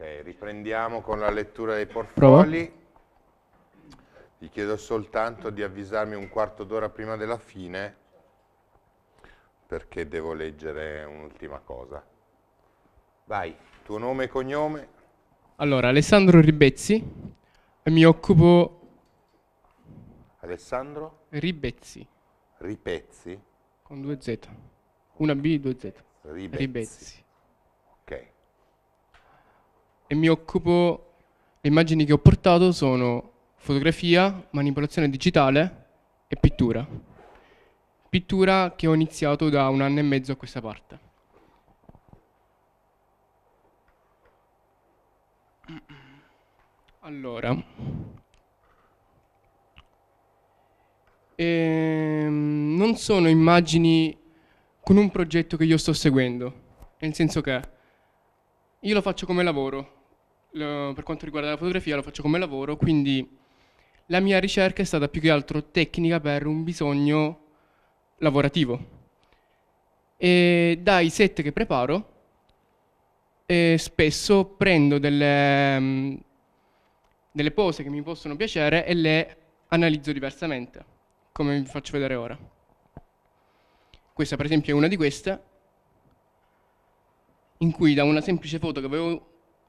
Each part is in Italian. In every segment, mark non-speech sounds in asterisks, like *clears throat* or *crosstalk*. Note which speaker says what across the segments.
Speaker 1: Ok, riprendiamo con la lettura dei portfolio. Vi chiedo soltanto di avvisarmi un quarto d'ora prima della fine perché devo leggere un'ultima cosa. Vai, tuo nome e cognome?
Speaker 2: Allora, Alessandro Ribezzi, mi occupo...
Speaker 1: Alessandro?
Speaker 2: Ribezzi.
Speaker 1: Ripezzi?
Speaker 2: Con due Z. Una B, due Z. Ribezzi. Ribezzi e mi occupo, le immagini che ho portato sono fotografia, manipolazione digitale e pittura. Pittura che ho iniziato da un anno e mezzo a questa parte. Allora, ehm, non sono immagini con un progetto che io sto seguendo, nel senso che io lo faccio come lavoro, per quanto riguarda la fotografia lo faccio come lavoro, quindi la mia ricerca è stata più che altro tecnica per un bisogno lavorativo. E dai set che preparo eh, spesso prendo delle, mm, delle pose che mi possono piacere e le analizzo diversamente, come vi faccio vedere ora. Questa per esempio è una di queste, in cui da una semplice foto che avevo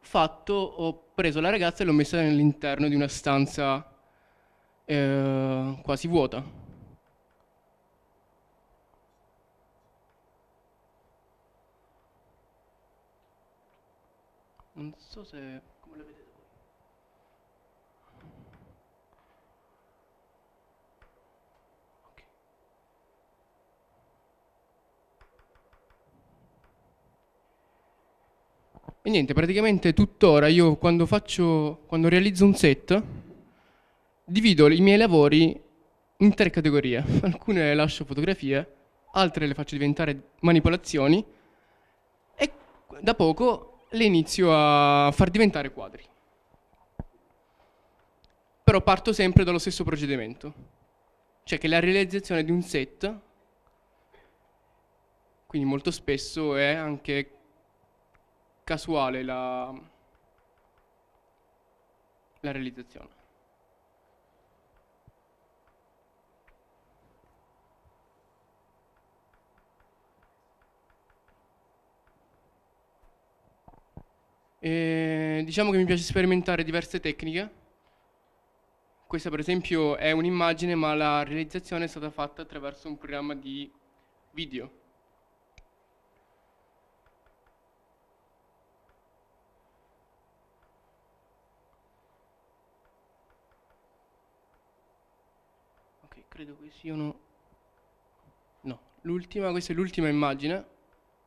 Speaker 2: fatto, ho preso la ragazza e l'ho messa all'interno di una stanza eh, quasi vuota. Non so se... E niente, praticamente tuttora io quando faccio, quando realizzo un set, divido i miei lavori in tre categorie. *laughs* Alcune le lascio fotografie, altre le faccio diventare manipolazioni e da poco le inizio a far diventare quadri. Però parto sempre dallo stesso procedimento, cioè che la realizzazione di un set, quindi molto spesso è anche casuale la, la realizzazione. E diciamo che mi piace sperimentare diverse tecniche. Questa per esempio è un'immagine ma la realizzazione è stata fatta attraverso un programma di video. credo che siano... No, l'ultima, questa è l'ultima immagine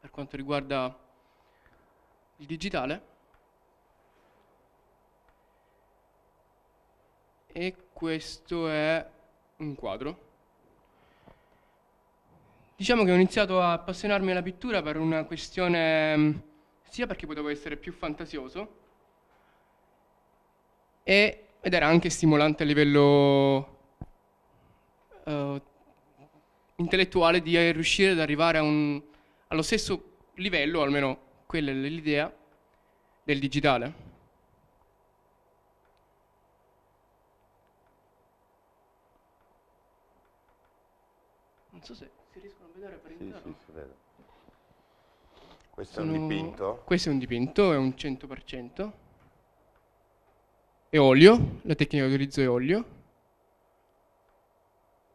Speaker 2: per quanto riguarda il digitale. E questo è un quadro. Diciamo che ho iniziato a appassionarmi alla pittura per una questione sia perché potevo essere più fantasioso e, ed era anche stimolante a livello uh, intellettuale di riuscire ad arrivare un, allo stesso livello, almeno quella è l'idea, del digitale. Non so se si riescono a vedere per sì, intero.
Speaker 1: Sì, questo Sono, è un dipinto?
Speaker 2: Questo è un dipinto, è un 100%. E olio, la tecnica che utilizzo è olio.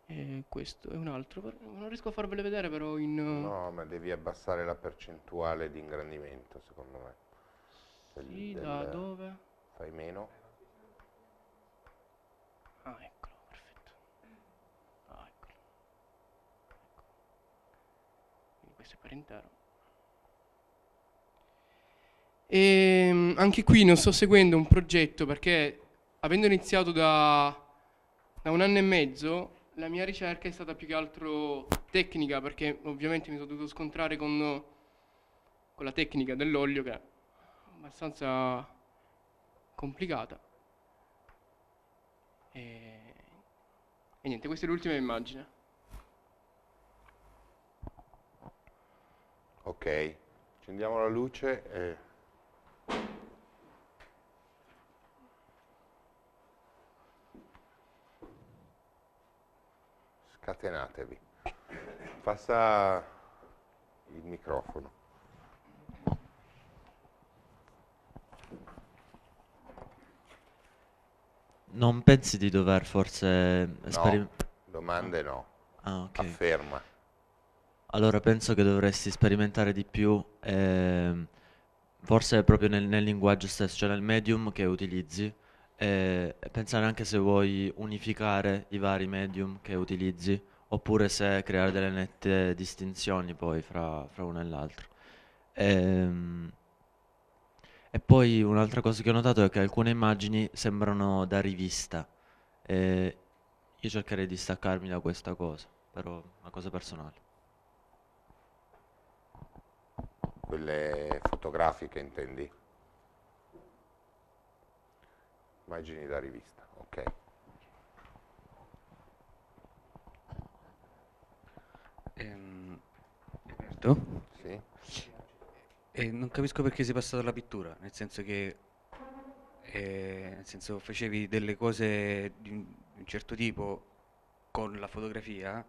Speaker 2: E eh, questo è un altro, non
Speaker 1: riesco a farvelo vedere però in... Eh, no, ma devi abbassare la percentuale di ingrandimento secondo me. Del, sì, del... da dove? Fai meno.
Speaker 2: Ah, eccolo, perfetto. Ah, eccolo. Ecco. Quindi questo è per intero. E ehm, anche qui non sto seguendo un progetto perché avendo iniziato da, da un anno e mezzo la mia ricerca è stata più che altro tecnica, perché ovviamente mi sono dovuto scontrare con, con la tecnica dell'olio, che è abbastanza complicata. E, e niente, questa è l'ultima
Speaker 1: immagine. Ok, accendiamo la luce e... Scatenatevi. Passa il microfono.
Speaker 3: Non pensi di dover forse... No,
Speaker 1: domande no. Ah, okay. Afferma.
Speaker 3: Allora penso che dovresti sperimentare di più, eh, forse proprio nel, nel linguaggio stesso, cioè nel medium che utilizzi, e pensare anche se vuoi unificare i vari medium che utilizzi oppure se creare delle nette distinzioni poi fra, fra uno e l'altro. Ehm, e poi un'altra cosa che ho notato è che alcune immagini sembrano da rivista. E io cercherei di staccarmi da questa cosa, però una cosa personale.
Speaker 1: Quelle fotografiche intendi? immagini da rivista. Okay. Ehm, Roberto? Sì. E
Speaker 4: eh, non capisco perché sei passato alla pittura, nel senso che eh, nel senso facevi delle cose di un, di un, certo tipo con la fotografia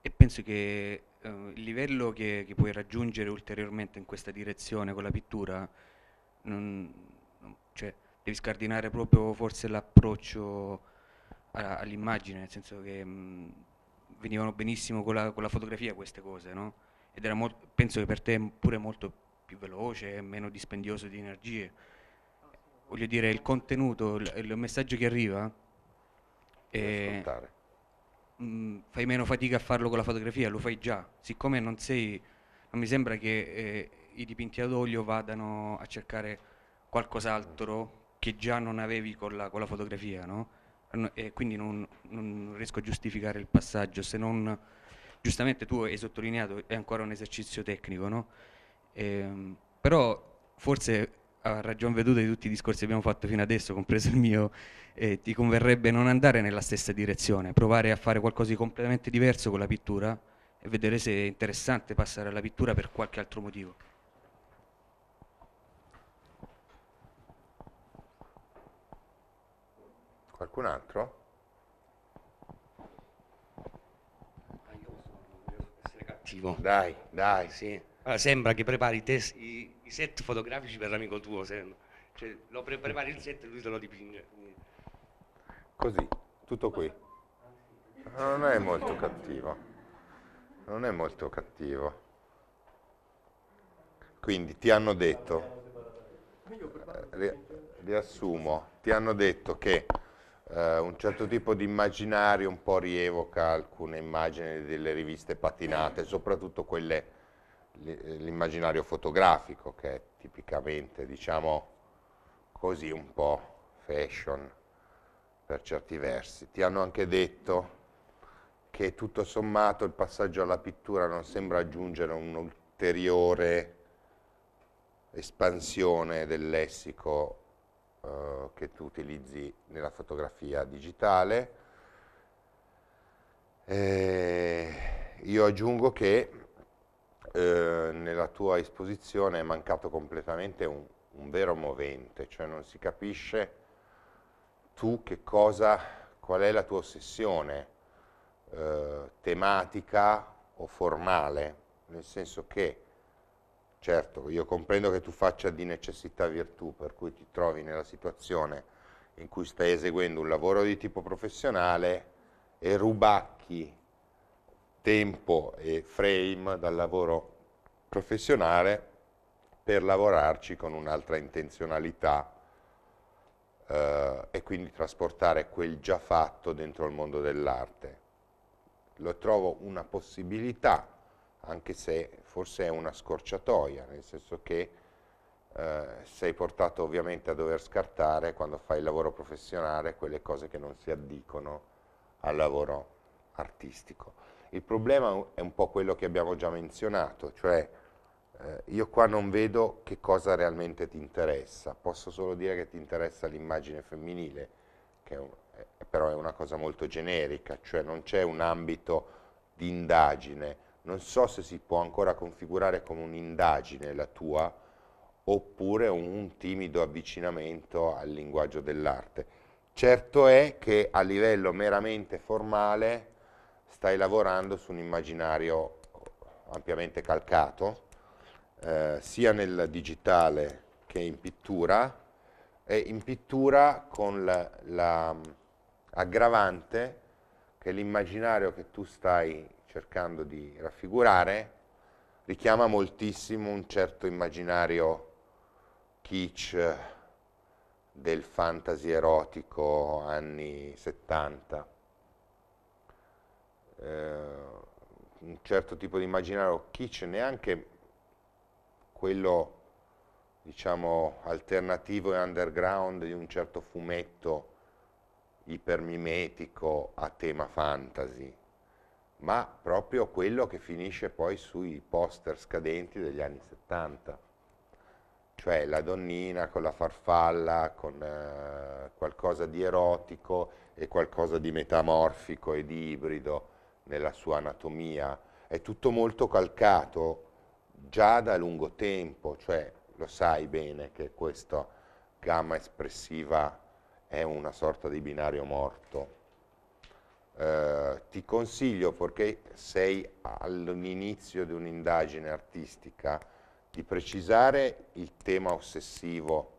Speaker 4: e penso che eh, il livello che, che, puoi raggiungere ulteriormente in questa direzione con la pittura non, non, cioè, devi scardinare proprio forse l'approccio all'immagine, nel senso che mh, venivano benissimo con la, con la, fotografia queste cose, no? Ed era molto, penso che per te pure molto più veloce, meno dispendioso di energie. Voglio dire, il contenuto, il, il messaggio che arriva, eh, mh, fai meno fatica a farlo con la fotografia, lo fai già. Siccome non sei, non mi sembra che eh, i dipinti ad olio vadano a cercare qualcos'altro che già non avevi con la, con la fotografia, no? E quindi non, non, riesco a giustificare il passaggio, se non, giustamente tu hai sottolineato, è ancora un esercizio tecnico, no? E, ehm, però forse a ragion veduta di tutti i discorsi che abbiamo fatto fino adesso, compreso il mio, eh, ti converrebbe non andare nella stessa direzione, provare a fare qualcosa di completamente diverso con la pittura e vedere se è interessante passare alla pittura per qualche altro
Speaker 1: motivo. Qualcun altro? Ah, cattivo. Dai, dai. Sì. Allora, sembra
Speaker 5: che prepari tes- i, i, set fotografici per l'amico tuo, cioè, lo pre- prepari il set e lui te lo dipinge.
Speaker 1: Così, tutto qui. Non è molto cattivo. Non è molto cattivo. Quindi ti hanno detto, eh, riassumo, ti hanno detto che eh, un certo tipo di immaginario un po' rievoca alcune immagini delle riviste patinate, soprattutto quelle eh, l'immaginario fotografico che è tipicamente diciamo così un po' fashion per certi versi. Ti hanno anche detto che tutto sommato il passaggio alla pittura non sembra aggiungere un'ulteriore espansione del lessico eh, che tu utilizzi nella fotografia digitale. E eh, io aggiungo che eh, nella tua esposizione è mancato completamente un, un vero movente, cioè non si capisce tu che cosa, qual è la tua ossessione eh, tematica o formale, nel senso che Certo, io comprendo che tu faccia di necessità virtù, per cui ti trovi nella situazione in cui stai eseguendo un lavoro di tipo professionale e rubacchi tempo e frame dal lavoro professionale per lavorarci con un'altra intenzionalità eh, e quindi trasportare quel già fatto dentro il mondo dell'arte. Lo trovo una possibilità anche se forse è una scorciatoia, nel senso che eh, sei portato ovviamente a dover scartare quando fai il lavoro professionale quelle cose che non si addicono al lavoro artistico. Il problema è un po' quello che abbiamo già menzionato, cioè eh, io qua non vedo che cosa realmente ti interessa, posso solo dire che ti interessa l'immagine femminile, che è un, eh, però è una cosa molto generica, cioè non c'è un ambito di indagine, non so se si può ancora configurare come un'indagine la tua oppure un timido avvicinamento al linguaggio dell'arte. Certo è che a livello meramente formale stai lavorando su un immaginario ampiamente calcato, eh, sia nel digitale che in pittura, e in pittura con l'aggravante la, la, mm, che l'immaginario che tu stai cercando di raffigurare, richiama moltissimo un certo immaginario kitsch del fantasy erotico anni 70. Eh, un certo tipo di immaginario kitsch, neanche quello diciamo alternativo e underground di un certo fumetto ipermimetico a tema fantasy, ma proprio quello che finisce poi sui poster scadenti degli anni 70, cioè la donnina con la farfalla, con eh, qualcosa di erotico e qualcosa di metamorfico e di ibrido nella sua anatomia. È tutto molto calcato già da lungo tempo, cioè lo sai bene che questa gamma espressiva è una sorta di binario morto eh, ti consiglio, perché sei all'inizio di un'indagine artistica, di precisare il tema ossessivo,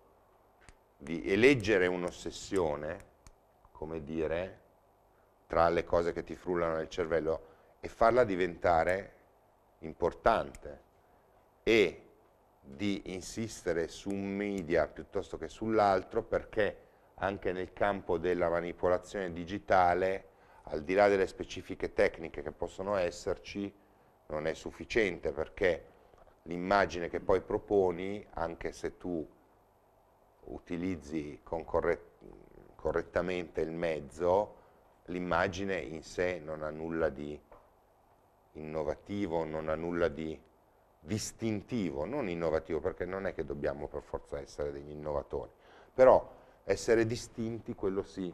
Speaker 1: di eleggere un'ossessione, come dire, tra le cose che ti frullano nel cervello e farla diventare importante e di insistere su un media piuttosto che sull'altro perché anche nel campo della manipolazione digitale al di là delle specifiche tecniche che possono esserci, non è sufficiente perché l'immagine che poi proponi, anche se tu utilizzi corret correttamente il mezzo, l'immagine in sé non ha nulla di innovativo, non ha nulla di distintivo, non innovativo, perché non è che dobbiamo per forza essere degli innovatori, però essere distinti, quello sì,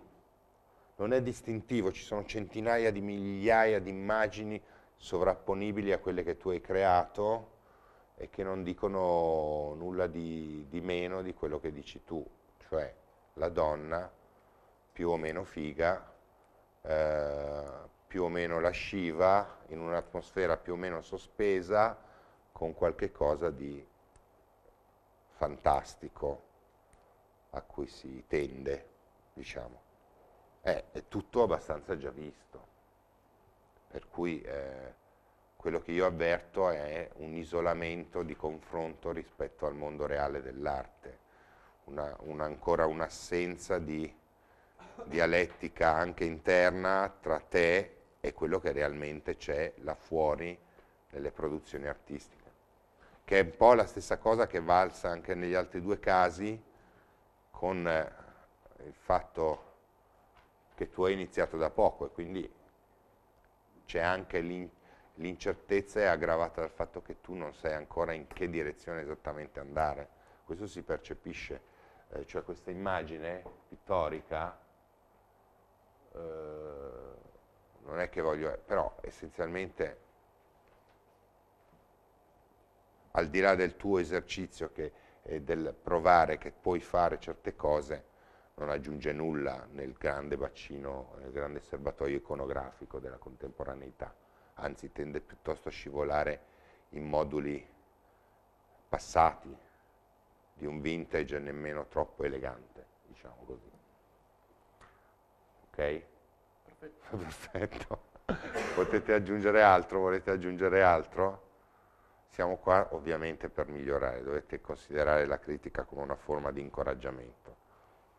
Speaker 1: non è distintivo, ci sono centinaia di migliaia di immagini sovrapponibili a quelle che tu hai creato e che non dicono nulla di, di meno di quello che dici tu, cioè la donna più o meno figa, eh, più o meno lasciva, in un'atmosfera più o meno sospesa, con qualche cosa di fantastico a cui si tende, diciamo è, è tutto abbastanza già visto. Per cui eh, quello che io avverto è un isolamento di confronto rispetto al mondo reale dell'arte, una, un, ancora un'assenza di dialettica anche interna tra te e quello che realmente c'è là fuori nelle produzioni artistiche, che è un po' la stessa cosa che valsa anche negli altri due casi con eh, il fatto che tu hai iniziato da poco e quindi c'è anche l'incertezza è aggravata dal fatto che tu non sai ancora in che direzione esattamente andare. Questo si percepisce, eh, cioè questa immagine pittorica eh, non è che voglio, però essenzialmente al di là del tuo esercizio che, e del provare che puoi fare certe cose, non aggiunge nulla nel grande bacino, nel grande serbatoio iconografico della contemporaneità, anzi tende piuttosto a scivolare in moduli passati di un vintage nemmeno troppo elegante, diciamo così. Ok? Perfetto. *laughs* Perfetto. Potete aggiungere altro? Volete aggiungere altro? Siamo qua ovviamente per migliorare, dovete considerare la critica come una forma di incoraggiamento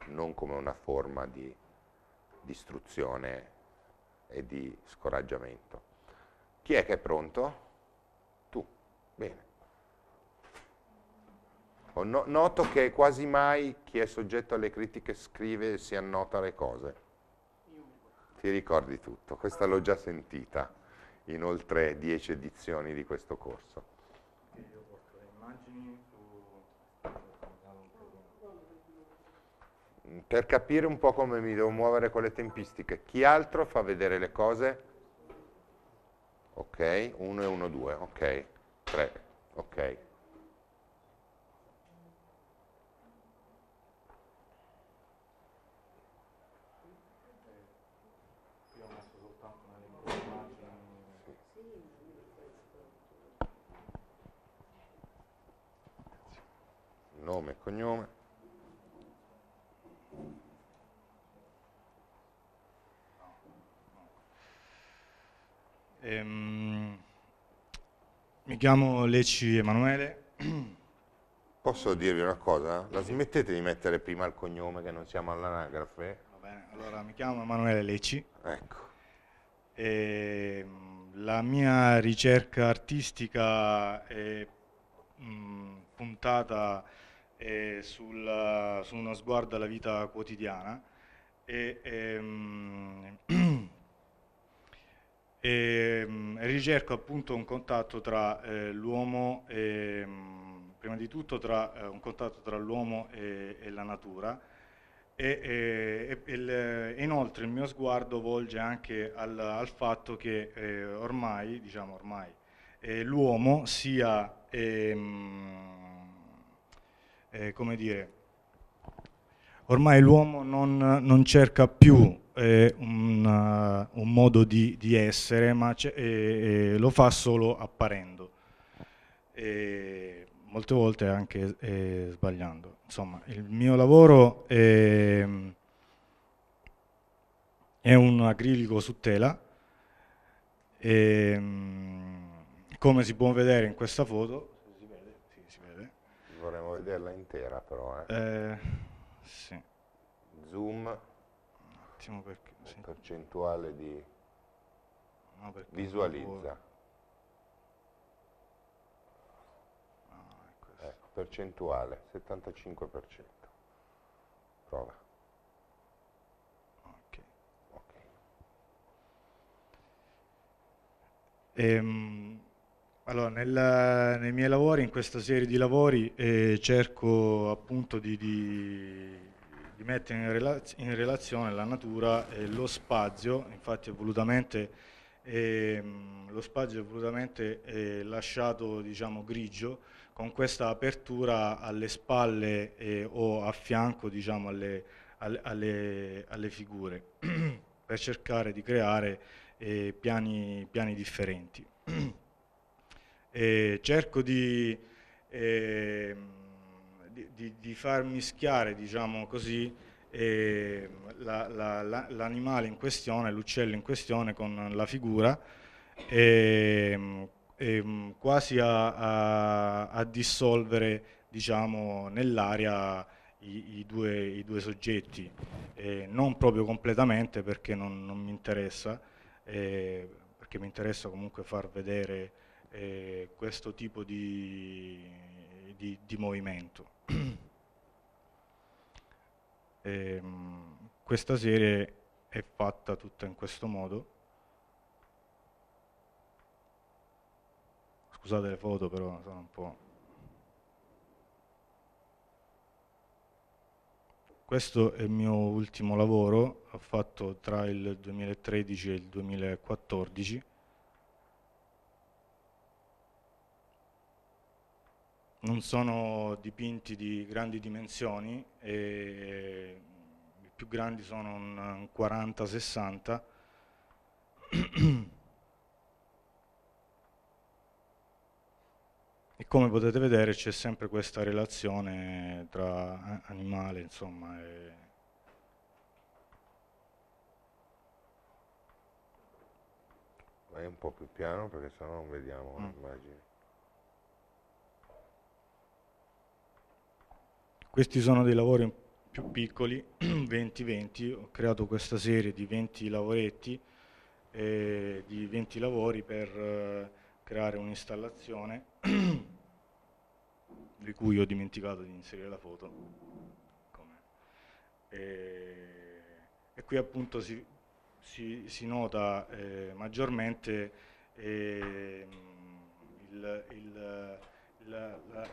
Speaker 1: non come una forma di distruzione e di scoraggiamento. Chi è che è pronto? Tu. Bene. noto che quasi mai chi è soggetto alle critiche scrive e si annota le cose. Ti ricordi tutto, questa l'ho già sentita in oltre dieci edizioni di questo corso. per capire un po' come mi devo muovere con le tempistiche. Chi altro fa vedere le cose? Ok, 1 e 1, 2, ok, 3, ok. Nome e cognome.
Speaker 6: Ehm, mi chiamo Leci Emanuele.
Speaker 1: Posso dirvi una cosa? La smettete di mettere prima il cognome che non siamo all'anagrafe? Va bene,
Speaker 6: allora mi chiamo Emanuele Leci. Ecco. E, ehm, la mia ricerca artistica è mh, mm, puntata eh, sul, su uno sguardo alla vita quotidiana e, e ehm, mh, *clears throat* e ehm, mh, ricerco appunto un contatto tra eh, l'uomo e, mh, mm, prima di tutto tra eh, un contatto tra l'uomo e, e, la natura e, e il, eh, inoltre il mio sguardo volge anche al, al fatto che eh, ormai, diciamo ormai, eh, l'uomo sia, mh, ehm, eh, come dire, ormai l'uomo non, non, cerca più eh, un, uh, un, modo di, di essere, ma eh, eh, lo fa solo apparendo. E molte volte anche eh, sbagliando. Insomma, il mio lavoro è, ehm, è un acrilico su tela. E, ehm, come si può vedere in questa foto, si
Speaker 1: vede, sì, si vede. vorremmo vederla intera però. Eh. eh sì. Zoom. Perché, sì. Percentuale di...
Speaker 6: No, visualizza.
Speaker 1: Ah, ecco, eh, percentuale, 75%. Prova. Ok. okay.
Speaker 6: Ehm allora, nel, nei miei lavori, in questa serie di lavori, eh, cerco appunto di, di, di mettere in, relaz in, relazione la natura e lo spazio, infatti volutamente, eh, lo spazio è volutamente eh, lasciato diciamo, grigio con questa apertura alle spalle eh, o a fianco diciamo, alle, alle, alle figure *clears throat* per cercare di creare eh, piani, piani differenti. *clears throat* eh, cerco di, eh, di, di, far mischiare, diciamo così, eh, la, la, la, l'animale in questione, l'uccello in questione con la figura, ehm, ehm, quasi a, a, a, dissolvere diciamo, nell'aria i, i, due, i due, soggetti, non proprio completamente perché non, non mi interessa, eh, perché mi interessa comunque far vedere eh, questo tipo di, di, di movimento. e, *clears throat* ehm, questa serie è fatta tutta in questo modo. Scusate le foto però sono un po'... Questo è il mio ultimo lavoro, ho fatto tra il 2013 e il 2014 non sono dipinti di grandi dimensioni, i più grandi sono un 40-60. E come potete vedere c'è sempre questa relazione tra animale, insomma, e...
Speaker 1: Vai un po' più piano perché sennò non vediamo mm. l'immagine.
Speaker 6: Questi sono dei lavori più piccoli, 20-20, *clears throat* ho creato questa serie di 20 lavoretti, eh, di 20 lavori per eh, creare un'installazione *clears throat* di cui ho dimenticato di inserire la foto. E, eh, e, qui appunto si, si, si nota eh, maggiormente ehm, il, il, la, la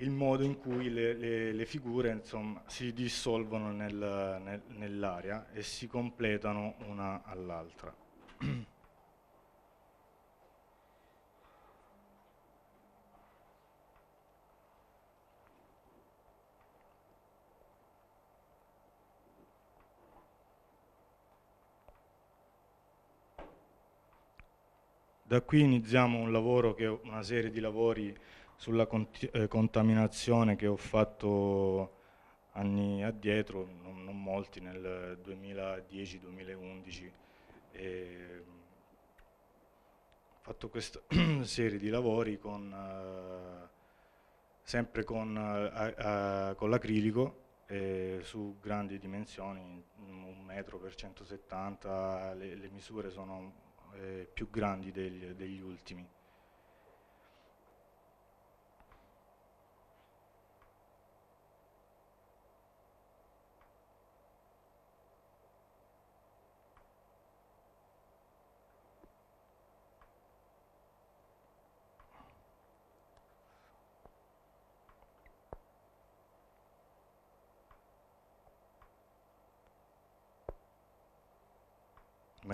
Speaker 6: il modo in cui le, le, le figure insomma, si dissolvono nel, nel, nell'aria e si completano una all'altra. Da qui iniziamo un lavoro che una serie di lavori sulla cont eh, contaminazione che ho fatto anni addietro, non, non molti, nel 2010-2011. Ho mm, fatto questa *clears throat* serie di lavori con, eh, sempre con, eh, con l'acrilico su grandi dimensioni, un metro per 170, le, le misure sono eh, più grandi degli, degli ultimi.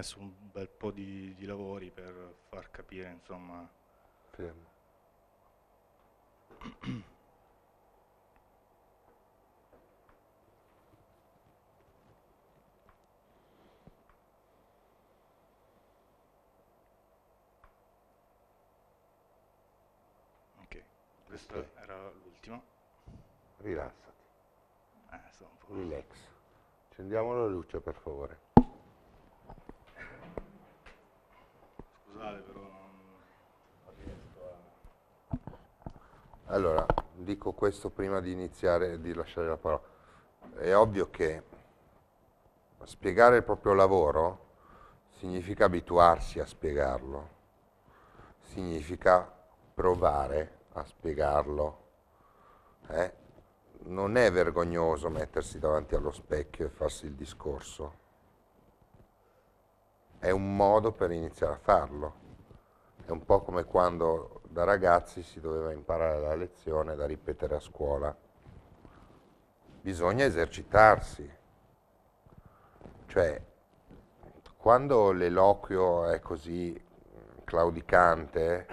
Speaker 6: messo un bel po' di, di lavori per far capire, insomma. Fermo. ok, questo okay. era l'ultimo.
Speaker 1: Rilassati. Eh, Relax. Accendiamo la luce, per favore.
Speaker 6: scusate però non riesco
Speaker 1: a... Allora, dico questo prima di iniziare e di lasciare la parola. È ovvio che spiegare il proprio lavoro significa abituarsi a spiegarlo, significa provare a spiegarlo. Eh? Non è vergognoso mettersi davanti allo specchio e farsi il discorso è un modo per iniziare a farlo. È un po' come quando da ragazzi si doveva imparare la lezione da ripetere a scuola. Bisogna esercitarsi. Cioè, quando l'eloquio è così claudicante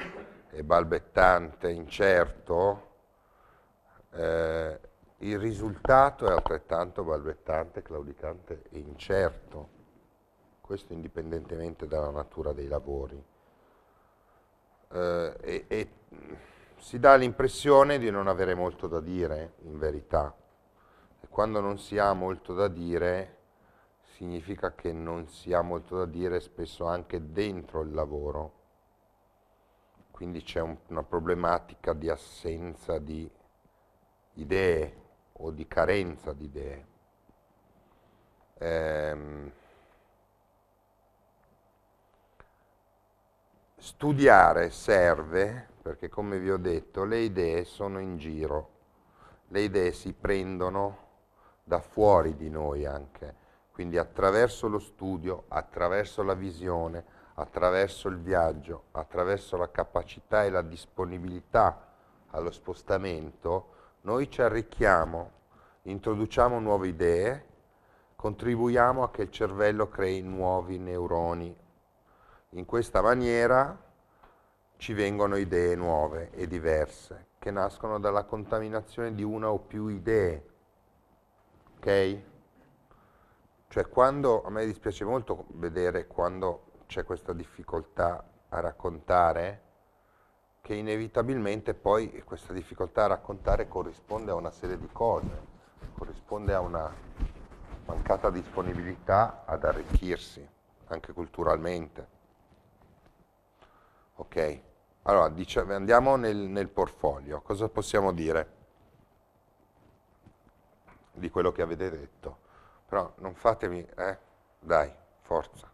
Speaker 1: e balbettante, incerto, eh, il risultato è altrettanto balbettante, claudicante e incerto questo indipendentemente dalla natura dei lavori. Eh, e, e si dà l'impressione di non avere molto da dire, in verità. E quando non si ha molto da dire, significa che non si ha molto da dire spesso anche dentro il lavoro. Quindi c'è un, una problematica di assenza di idee o di carenza di idee. Ehm, Studiare serve perché come vi ho detto le idee sono in giro, le idee si prendono da fuori di noi anche, quindi attraverso lo studio, attraverso la visione, attraverso il viaggio, attraverso la capacità e la disponibilità allo spostamento, noi ci arricchiamo, introduciamo nuove idee, contribuiamo a che il cervello crei nuovi neuroni in questa maniera ci vengono idee nuove e diverse che nascono dalla contaminazione di una o più idee. Ok? Cioè quando a me dispiace molto vedere quando c'è questa difficoltà a raccontare, che inevitabilmente poi questa difficoltà a raccontare corrisponde a una serie di cose, corrisponde a una mancata disponibilità ad arricchirsi, anche culturalmente. Ok, allora diciamo, andiamo nel, nel portfolio, cosa possiamo dire di quello che avete detto? Però non fatemi, eh? Dai, forza.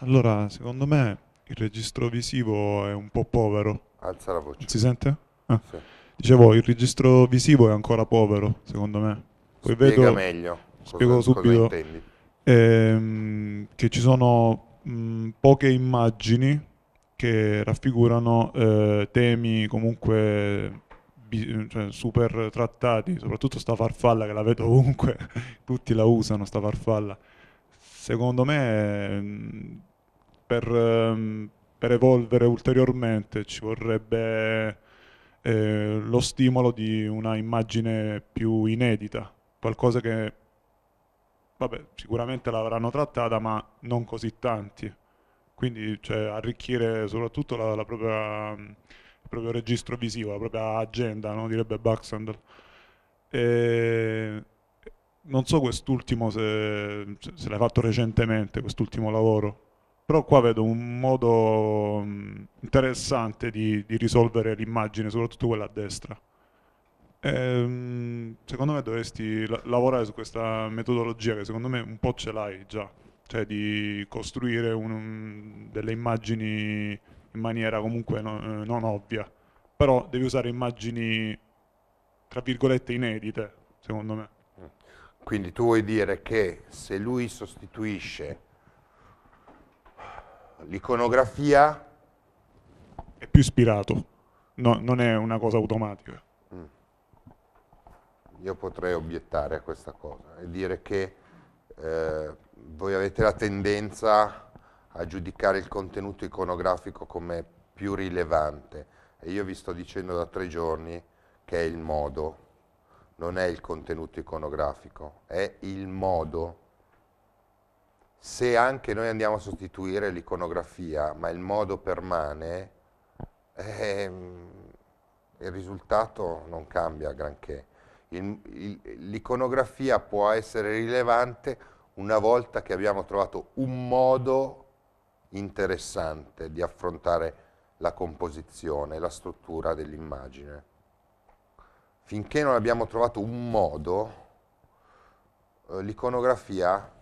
Speaker 7: Allora, secondo me il registro visivo è un po' povero.
Speaker 1: Alza la voce. Si
Speaker 7: sente? Ah. Sì. Dicevo, il registro visivo è ancora povero, secondo me. Poi Spiega vedo, meglio. Spiego cosa, subito cosa ehm, che ci sono mh, mm, poche immagini che raffigurano eh, temi comunque cioè, super trattati, soprattutto sta farfalla che la vedo ovunque, *laughs* tutti la usano sta farfalla. Secondo me mm, per, mm, per evolvere ulteriormente ci vorrebbe eh, lo stimolo di una immagine più inedita, qualcosa che vabbè, sicuramente l'avranno trattata, ma non così tanti. Quindi cioè, arricchire soprattutto la, la propria, il proprio registro visivo, la propria agenda, no? direbbe Baxandel. E non so quest'ultimo se, se l'hai fatto recentemente, quest'ultimo lavoro, però qua vedo un modo mm, interessante di, di risolvere l'immagine, soprattutto quella a destra. Ehm, secondo me dovresti la- lavorare su questa metodologia che secondo me un po' ce l'hai già, cioè di costruire un- un- delle immagini in maniera comunque no- eh, non ovvia, però devi usare immagini tra virgolette
Speaker 1: inedite, secondo me. Quindi tu vuoi dire che se lui sostituisce l'iconografia
Speaker 7: È più ispirato, no- non è una cosa automatica
Speaker 1: io potrei obiettare a questa cosa e dire che eh, voi avete la tendenza a giudicare il contenuto iconografico come più rilevante e io vi sto dicendo da tre giorni che è il modo, non è il contenuto iconografico, è il modo. Se anche noi andiamo a sostituire l'iconografia, ma il modo permane, eh, il risultato non cambia granché. L'iconografia può essere rilevante una volta che abbiamo trovato un modo interessante di affrontare la composizione, la struttura dell'immagine. Finché non abbiamo trovato un modo, eh, l'iconografia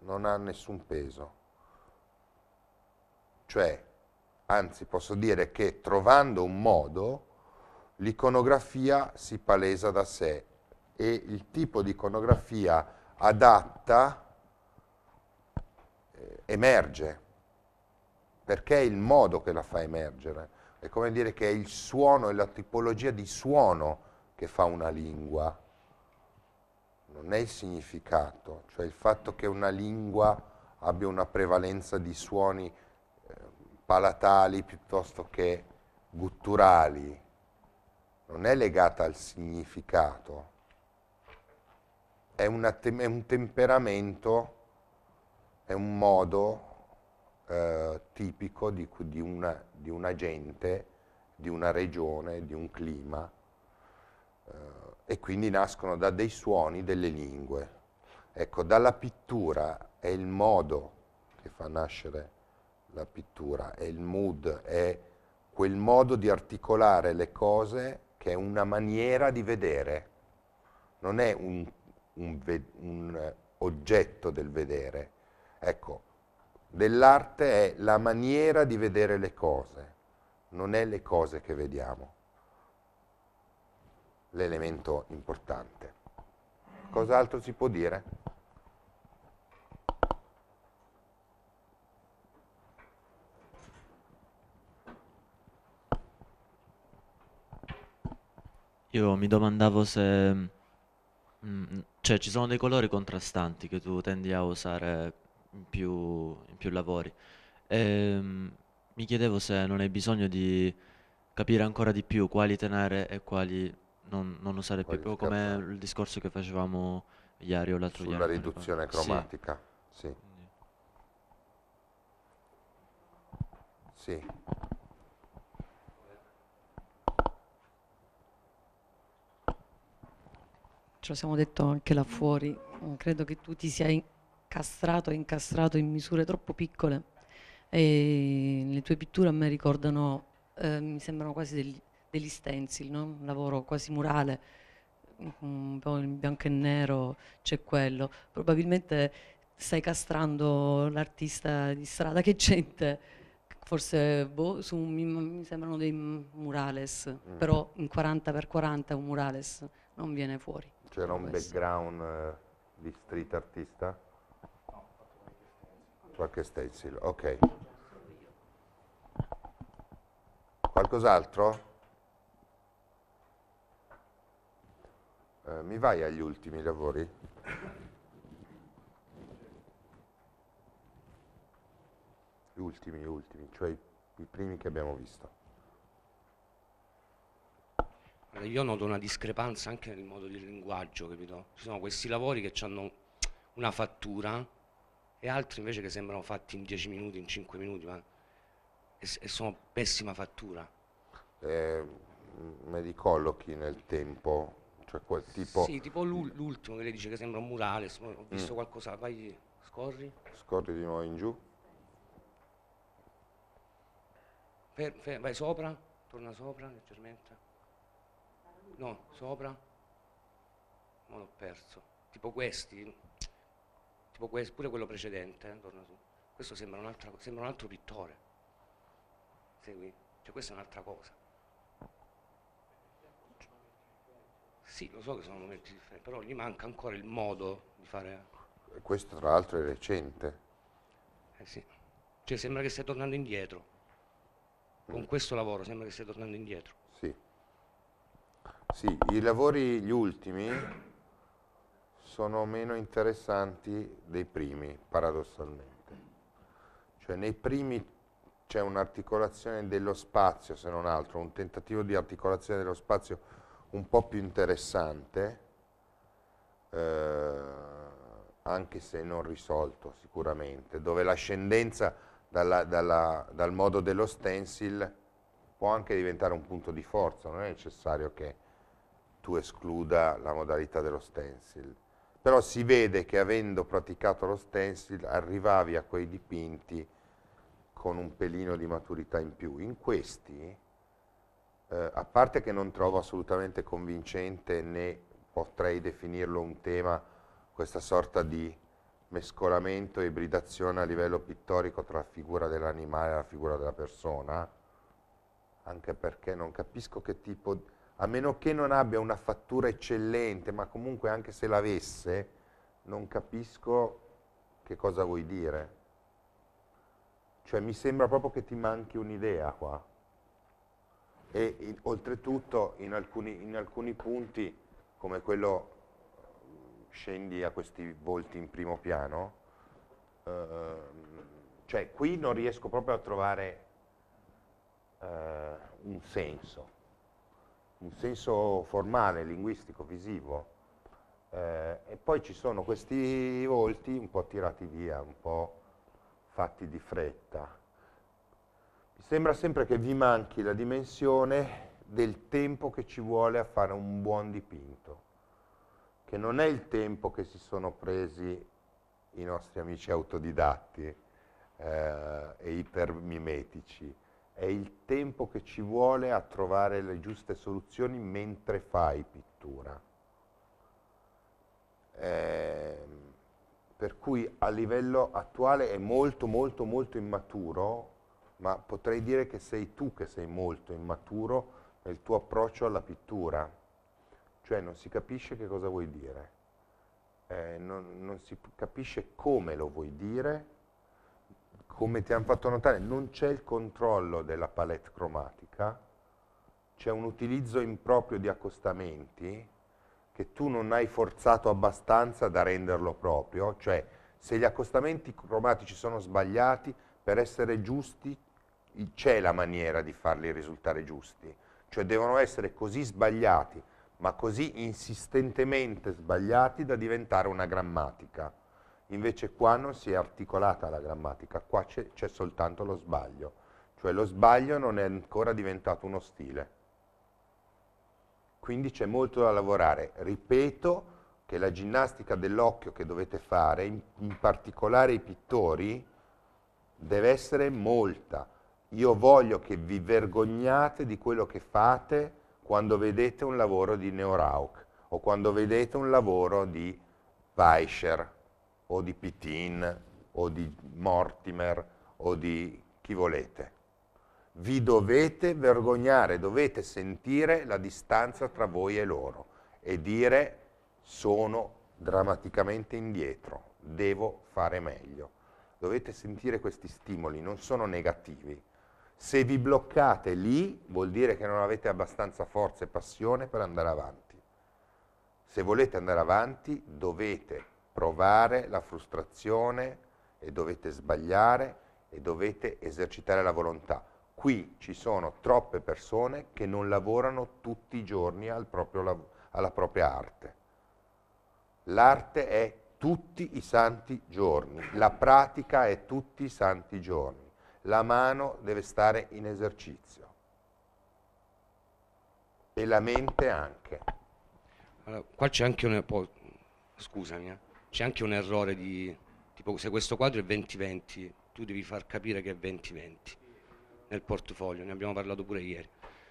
Speaker 1: non ha nessun peso. Cioè, anzi posso dire che trovando un modo, l'iconografia si palesa da sé e il tipo di iconografia adatta eh, emerge, perché è il modo che la fa emergere. È come dire che è il suono, è la tipologia di suono che fa una lingua, non è il significato, cioè il fatto che una lingua abbia una prevalenza di suoni eh, palatali piuttosto che gutturali, non è legata al significato, è, te- è un temperamento, è un modo eh, tipico di, di, una, di, una, gente, di una regione, di un clima eh, e quindi nascono da dei suoni delle lingue. Ecco, dalla pittura è il modo che fa nascere la pittura, è il mood, è quel modo di articolare le cose che è una maniera di vedere, non è un, un, un eh, oggetto del vedere. Ecco, dell'arte è la maniera di vedere le cose, non è le cose che vediamo, l'elemento importante. Cos'altro si può dire?
Speaker 3: Io mi domandavo se... Mm, mm, cioè, ci sono dei colori contrastanti che tu tendi a usare in più, in più lavori. Ehm, mi chiedevo se non hai bisogno di capire ancora di più quali tenere e quali non, non usare più, proprio come il discorso che facevamo ieri o l'altro sulla ieri. non riduzione cromatica.
Speaker 1: Sì, quindi- sì.
Speaker 8: ce lo siamo detto anche là fuori, eh, credo che tu ti sia incastrato e incastrato in misure troppo piccole e le tue pitture a me ricordano, eh, mi sembrano quasi degli, degli stencil, no? un lavoro quasi murale, un po' bianco e nero c'è quello, probabilmente stai castrando l'artista di strada che gente forse boh, su, mi, mi, sembrano dei murales, mm. però in 40x40 un murales non viene fuori.
Speaker 1: C'era un background eh, di street artista? Qualche stencil, ok. Qualcos'altro? Eh, mi vai agli ultimi lavori? Gli ultimi, gli ultimi, cioè i primi che abbiamo visto io noto una
Speaker 5: discrepanza anche nel modo di linguaggio, capito? Ci sono questi lavori che hanno una fattura e altri invece che sembrano fatti in 10 minuti, in 5 minuti, ma e, sono pessima fattura.
Speaker 1: Eh, me li collochi nel tempo? Cioè quel tipo... Sì,
Speaker 5: tipo l'ultimo che lei dice che sembra un murale, ho visto mm. qualcosa, vai, scorri.
Speaker 1: Scorri di nuovo in giù.
Speaker 5: Per, per, vai sopra, torna sopra leggermente no, sopra, ma l'ho perso, tipo questi, tipo questo, pure quello precedente, eh, torna su. Questo sembra un, altro, sembra un altro pittore, segui? Cioè questa è un'altra cosa. Sì, lo so che sono momenti differenti, però gli manca ancora il modo di fare...
Speaker 1: Questo tra l'altro è recente.
Speaker 5: Eh sì, cioè sembra che stia tornando indietro. Con mm. questo lavoro sembra che stia tornando indietro.
Speaker 1: Sì, i lavori, gli ultimi, sono meno interessanti dei primi, paradossalmente. Cioè nei primi c'è un'articolazione dello spazio, se non altro, un tentativo di articolazione dello spazio un po' più interessante, eh, anche se non risolto sicuramente, dove l'ascendenza dal modo dello stencil può anche diventare un punto di forza, non è necessario che tu escluda la modalità dello stencil. Però si vede che avendo praticato lo stencil arrivavi a quei dipinti con un pelino di maturità in più. In questi, eh, a parte che non trovo assolutamente convincente né potrei definirlo un tema, questa sorta di mescolamento e ibridazione a livello pittorico tra la figura dell'animale e la figura della persona, anche perché non capisco che tipo Di a meno che non abbia una fattura eccellente, ma comunque anche se l'avesse, non capisco che cosa vuoi dire. Cioè mi sembra proprio che ti manchi un'idea qua. E in, oltretutto in alcuni, in alcuni punti, come quello scendi a questi volti in primo piano, eh, cioè qui non riesco proprio a trovare eh, un senso un senso formale, linguistico, visivo. Eh, e poi ci sono questi volti un po' tirati via, un po' fatti di fretta. Mi sembra sempre che vi manchi la dimensione del tempo che ci vuole a fare un buon dipinto, che non è il tempo che si sono presi i nostri amici autodidatti eh, e ipermimetici, è il tempo che ci vuole a trovare le giuste soluzioni mentre fai pittura. Eh, per cui a livello attuale è molto molto molto immaturo, ma potrei dire che sei tu che sei molto immaturo nel tuo approccio alla pittura, cioè non si capisce che cosa vuoi dire, eh, non, non si capisce come lo vuoi dire come ti hanno fatto notare, non c'è il controllo della palette cromatica, c'è un utilizzo improprio di accostamenti che tu non hai forzato abbastanza da renderlo proprio, cioè se gli accostamenti cromatici sono sbagliati, per essere giusti c'è la maniera di farli risultare giusti, cioè devono essere così sbagliati, ma così insistentemente sbagliati da diventare una grammatica. Invece qua non si è articolata la grammatica, qua c'è soltanto lo sbaglio, cioè lo sbaglio non è ancora diventato uno stile. Quindi c'è molto da lavorare. Ripeto che la ginnastica dell'occhio che dovete fare, in, in particolare i pittori, deve essere molta. Io voglio che vi vergognate di quello che fate quando vedete un lavoro di Neurauch o quando vedete un lavoro di Weischer o di Pitin o di Mortimer o di chi volete. Vi dovete vergognare, dovete sentire la distanza tra voi e loro e dire sono drammaticamente indietro, devo fare meglio. Dovete sentire questi stimoli, non sono negativi. Se vi bloccate lì vuol dire che non avete abbastanza forza e passione per andare avanti. Se volete andare avanti dovete provare la frustrazione e dovete sbagliare e dovete esercitare la volontà. Qui ci sono troppe persone che non lavorano tutti i giorni al proprio, alla propria arte. L'arte è tutti i santi giorni, la pratica è tutti i santi giorni. La mano deve stare in esercizio e la mente anche.
Speaker 5: Allora, qua c'è anche una... po', scusami, eh c'è anche un errore di tipo se questo quadro è 20-20 tu devi far capire che è 20-20 nel portfolio, ne abbiamo parlato pure ieri.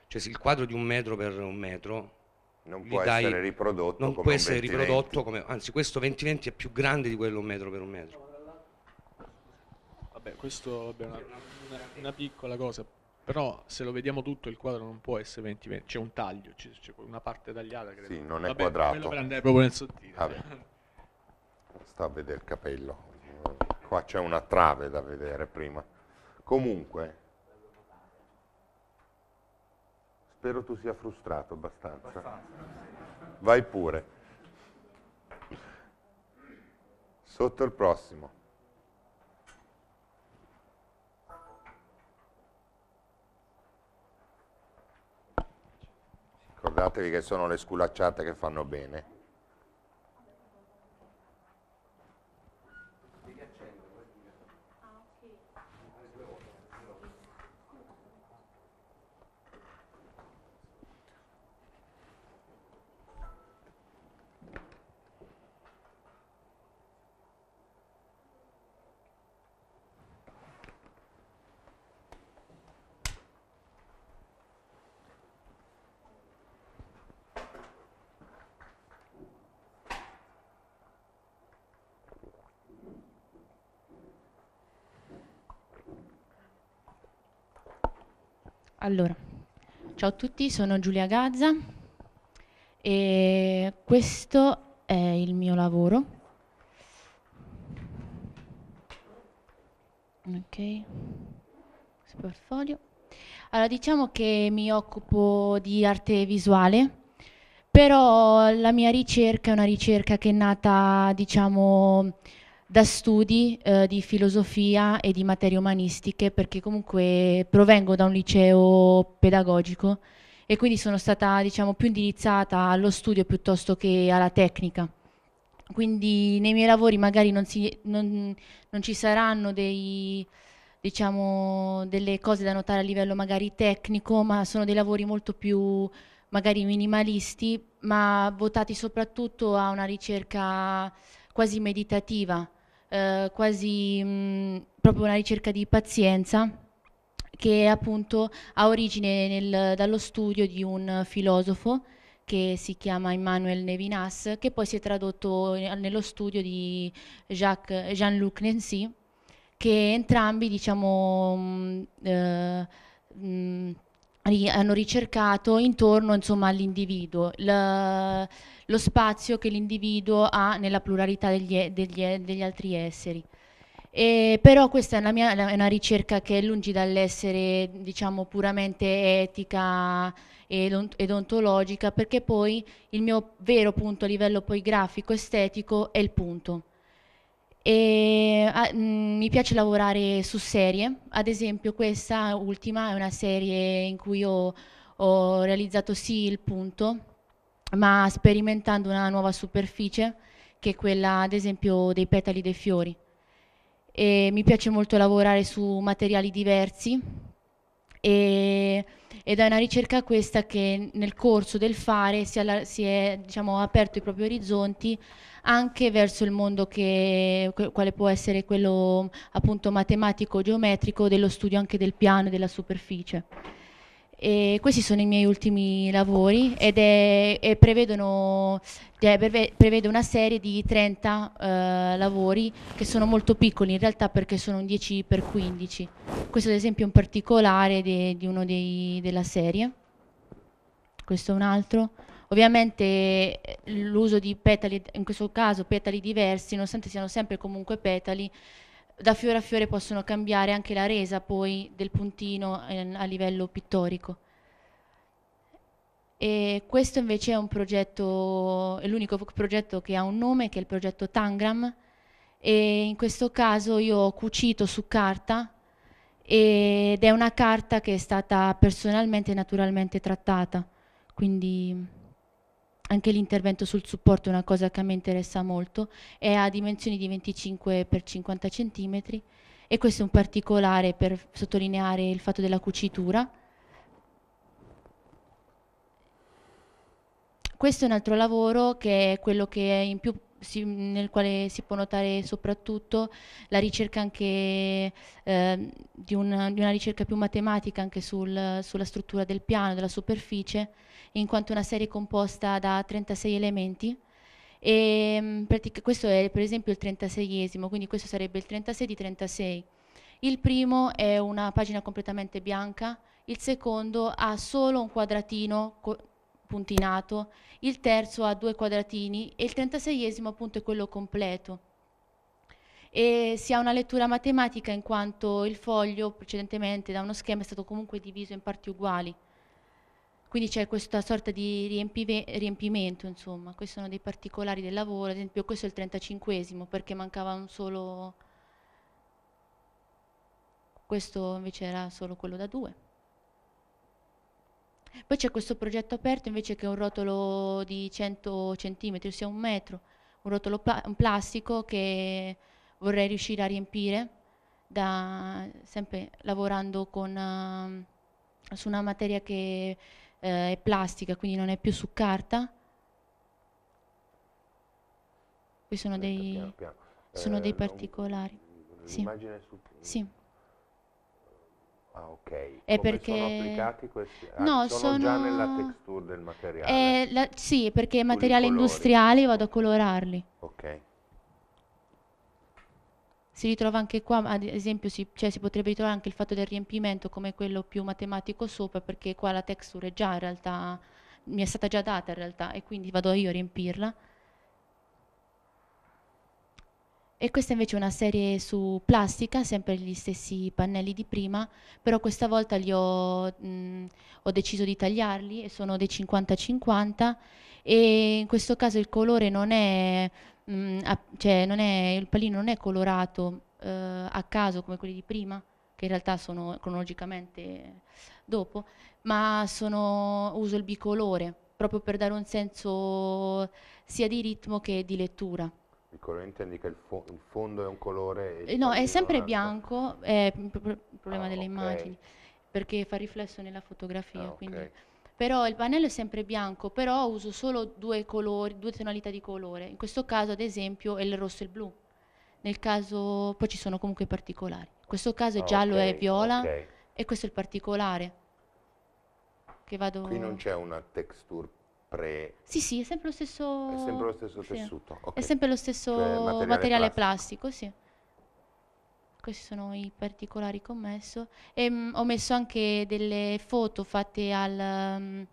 Speaker 5: Cioè se il quadro di un metro per un metro non può dai, essere riprodotto non può essere 20 riprodotto come anzi questo 20-20 è più grande di quello un metro per un
Speaker 9: metro. Vabbè, questo è una, una, una piccola cosa, però se lo vediamo tutto il quadro non può essere 20 metri, c'è un taglio, c'è, una parte tagliata
Speaker 1: credo. Sì, non è Vabbè, quadrato. Quello per andare proprio nel sottile. Vabbè sta a vedere il capello qua c'è una trave da vedere prima comunque spero tu sia frustrato abbastanza, vai pure sotto il prossimo ricordatevi che sono le sculacciate che fanno bene
Speaker 10: Allora, ciao a tutti, sono Giulia Gazza e questo è il mio lavoro. Ok, portfolio. Allora, diciamo che mi occupo di arte visuale, però la mia ricerca è una ricerca che è nata, diciamo, da studi eh, di filosofia e di materie umanistiche perché comunque provengo da un liceo pedagogico e quindi sono stata diciamo, più indirizzata allo studio piuttosto che alla tecnica. Quindi nei miei lavori magari non, si, non, non ci saranno dei, diciamo, delle cose da notare a livello magari tecnico, ma sono dei lavori molto più magari minimalisti, ma votati soprattutto a una ricerca quasi meditativa eh, quasi mh, mm, proprio una ricerca di pazienza che appunto ha origine nel, dallo studio di un filosofo che si chiama Immanuel Nevinas, che poi si è tradotto nello studio di Jean-Luc Nancy, che entrambi diciamo, mh, mm, eh, mh, mm, hanno ricercato intorno all'individuo, lo spazio che l'individuo ha nella pluralità degli, degli, degli altri esseri. E, però questa è una, mia, è una, ricerca che è lungi dall'essere diciamo, puramente etica ed ontologica, perché poi il mio vero punto a livello poi grafico, estetico, è il punto. E, a, ah, mh, mm, mi piace lavorare su serie, ad esempio questa ultima è una serie in cui ho, ho realizzato sì il punto, ma sperimentando una nuova superficie che è quella ad esempio dei petali dei fiori. E mi piace molto lavorare su materiali diversi e, ed è una ricerca questa che nel corso del fare si è, si è diciamo, aperto i propri orizzonti anche verso il mondo che, quale può essere quello appunto matematico, geometrico, dello studio anche del piano e della superficie. E questi sono i miei ultimi lavori ed è, è prevedono, cioè, prevede una serie di 30 eh, lavori che sono molto piccoli in realtà perché sono un 10x15. Questo ad esempio è un particolare de, di uno dei, della serie. Questo è un altro. Ovviamente eh, l'uso di petali, in questo caso petali diversi, nonostante siano sempre comunque petali, da fiore a fiore possono cambiare anche la resa poi del puntino ehm, a livello pittorico. E questo invece è un progetto, è l'unico progetto che ha un nome, che è il progetto Tangram, e in questo caso io ho cucito su carta ed è una carta che è stata personalmente e naturalmente trattata, quindi anche l'intervento sul supporto è una cosa che a me interessa molto, è a dimensioni di 25 x 50 cm e questo è un particolare per sottolineare il fatto della cucitura. Questo è un altro lavoro che è quello che è in più, si, nel quale si può notare soprattutto la ricerca anche eh, di, una, di, una, ricerca più matematica anche sul, sulla struttura del piano, della superficie, in quanto una serie composta da 36 elementi. E, ehm, questo è per esempio il 36esimo, quindi questo sarebbe il 36 di 36. Il primo è una pagina completamente bianca, il secondo ha solo un quadratino puntinato, il terzo ha due quadratini e il 36esimo appunto è quello completo. E si ha una lettura matematica in quanto il foglio precedentemente da uno schema è stato comunque diviso in parti uguali. Quindi c'è questa sorta di riempive, riempimento, insomma, questi sono dei particolari del lavoro, ad esempio questo è il 35 perché mancava un solo, questo invece era solo quello da due. Poi c'è questo progetto aperto invece che è un rotolo di 100 cm, ossia un metro, un rotolo pla un plastico che vorrei riuscire a riempire, da, sempre lavorando con, uh, su una materia che eh, è plastica, quindi non è più su carta. Qui sono eh, dei, piano, piano. Sono eh, dei particolari. L'immagine sì. sul... Sì.
Speaker 1: Ah, ok. È perché... sono applicati questi? Ah, no, sono, sono, già nella texture del materiale? Eh,
Speaker 10: la... Sì, perché è materiale industriale, vado a colorarli. Ok si ritrova anche qua, ad esempio si, cioè, si, potrebbe ritrovare anche il fatto del riempimento come quello più matematico sopra, perché qua la texture è già in realtà, mi è stata già data in realtà, e quindi vado io a riempirla. E questa invece è una serie su plastica, sempre gli stessi pannelli di prima, però questa volta li ho, mh, ho deciso di tagliarli e sono dei 50-50 e in questo caso il colore non è mh, mm, a, cioè è, il pallino non è colorato eh, a caso come quelli di prima, che in realtà sono cronologicamente dopo, ma sono, uso il bicolore proprio per dare un senso sia di ritmo che di lettura.
Speaker 1: Il colore intendi che il, fo il fondo è un colore... no, è sempre
Speaker 10: bianco, è il problema ah, delle okay. immagini, perché fa riflesso nella fotografia, ah, quindi però il pannello è sempre bianco, però uso solo due colori, due tonalità di colore. In questo caso, ad esempio, è il rosso e il blu. Nel caso, poi ci sono comunque i particolari. In questo caso è giallo e viola okay. e questo è il particolare. Che vado... Qui non
Speaker 1: c'è una texture pre...
Speaker 10: Sì, sì, è sempre lo stesso... È sempre lo stesso sì. tessuto. Okay. È sempre lo stesso cioè, materiale, materiale, plastico, plastico sì questi sono i particolari che ho messo e mh, mm, ho messo anche delle foto fatte al... Um,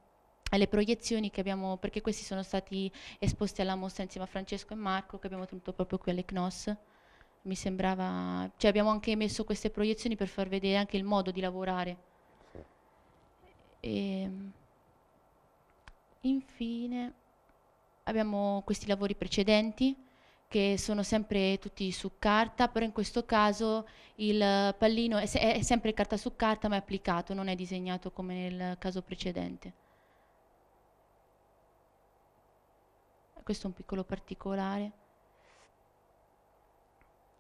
Speaker 10: alle proiezioni che abbiamo, perché questi sono stati esposti alla mostra insieme a Francesco e Marco che abbiamo tenuto proprio qui all'ECNOS Mi sembrava, cioè abbiamo anche messo queste proiezioni per far vedere anche il modo di lavorare. E, mm, infine abbiamo questi lavori precedenti che sono sempre tutti su carta, però in questo caso il pallino è, se è sempre carta su carta ma è applicato, non è disegnato come nel caso precedente. Questo è un piccolo particolare.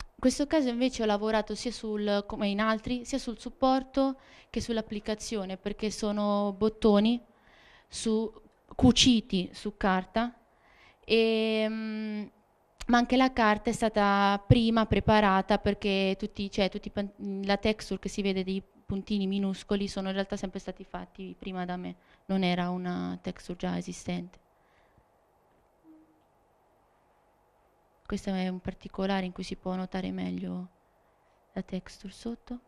Speaker 10: In questo caso invece ho lavorato sia sul, come in altri, sia sul supporto che sull'applicazione, perché sono bottoni su, cuciti su carta e, mm, ma anche la carta è stata prima preparata perché tutti, cioè, tutti la texture che si vede dei puntini minuscoli sono in realtà sempre stati fatti prima da me, non era una texture già esistente. Questo è un particolare in cui si può notare meglio la texture sotto.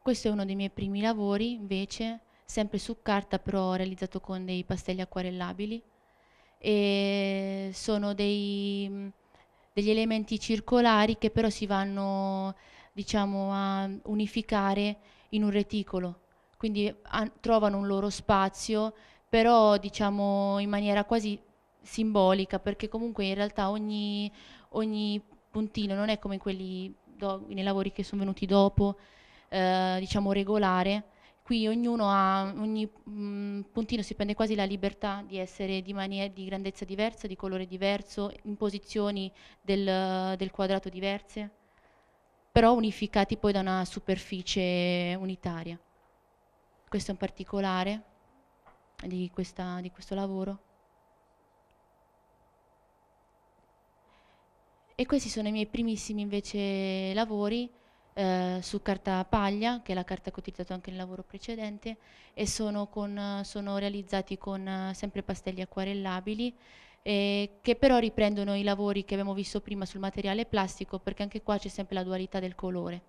Speaker 10: Questo è uno dei miei primi lavori, invece, sempre su carta, però realizzato con dei pastelli acquarellabili e sono dei, degli elementi circolari che però si vanno diciamo, a unificare in un reticolo, quindi a, trovano un loro spazio, però diciamo, in maniera quasi simbolica, perché comunque in realtà ogni, ogni puntino non è come quelli do, nei lavori che sono venuti dopo, eh, diciamo regolare, qui ognuno ha, ogni mh, mm, puntino si prende quasi la libertà di essere di maniera, di grandezza diversa, di colore diverso, in posizioni del, del quadrato diverse, però unificati poi da una superficie unitaria. Questo è un particolare di, questa, di questo lavoro. E questi sono i miei primissimi invece lavori eh, su carta paglia, che è la carta che ho utilizzato anche nel lavoro precedente, e sono, con, sono realizzati con eh, sempre pastelli acquarellabili, eh, che però riprendono i lavori che abbiamo visto prima sul materiale plastico, perché anche qua c'è sempre la dualità del colore.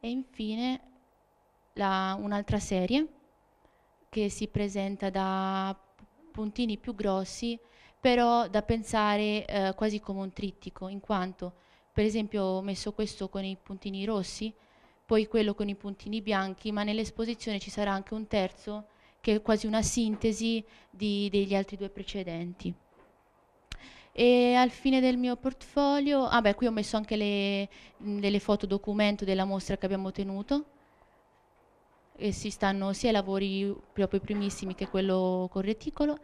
Speaker 10: E infine un'altra serie che si presenta da puntini più grossi però da pensare eh, quasi come un trittico, in quanto per esempio ho messo questo con i puntini rossi, poi quello con i puntini bianchi, ma nell'esposizione ci sarà anche un terzo che è quasi una sintesi di, degli altri due precedenti. E al fine del mio portfolio, ah beh, qui ho messo anche le, delle foto documento della mostra che abbiamo tenuto, e si stanno sia i lavori proprio primissimi che quello con reticolo.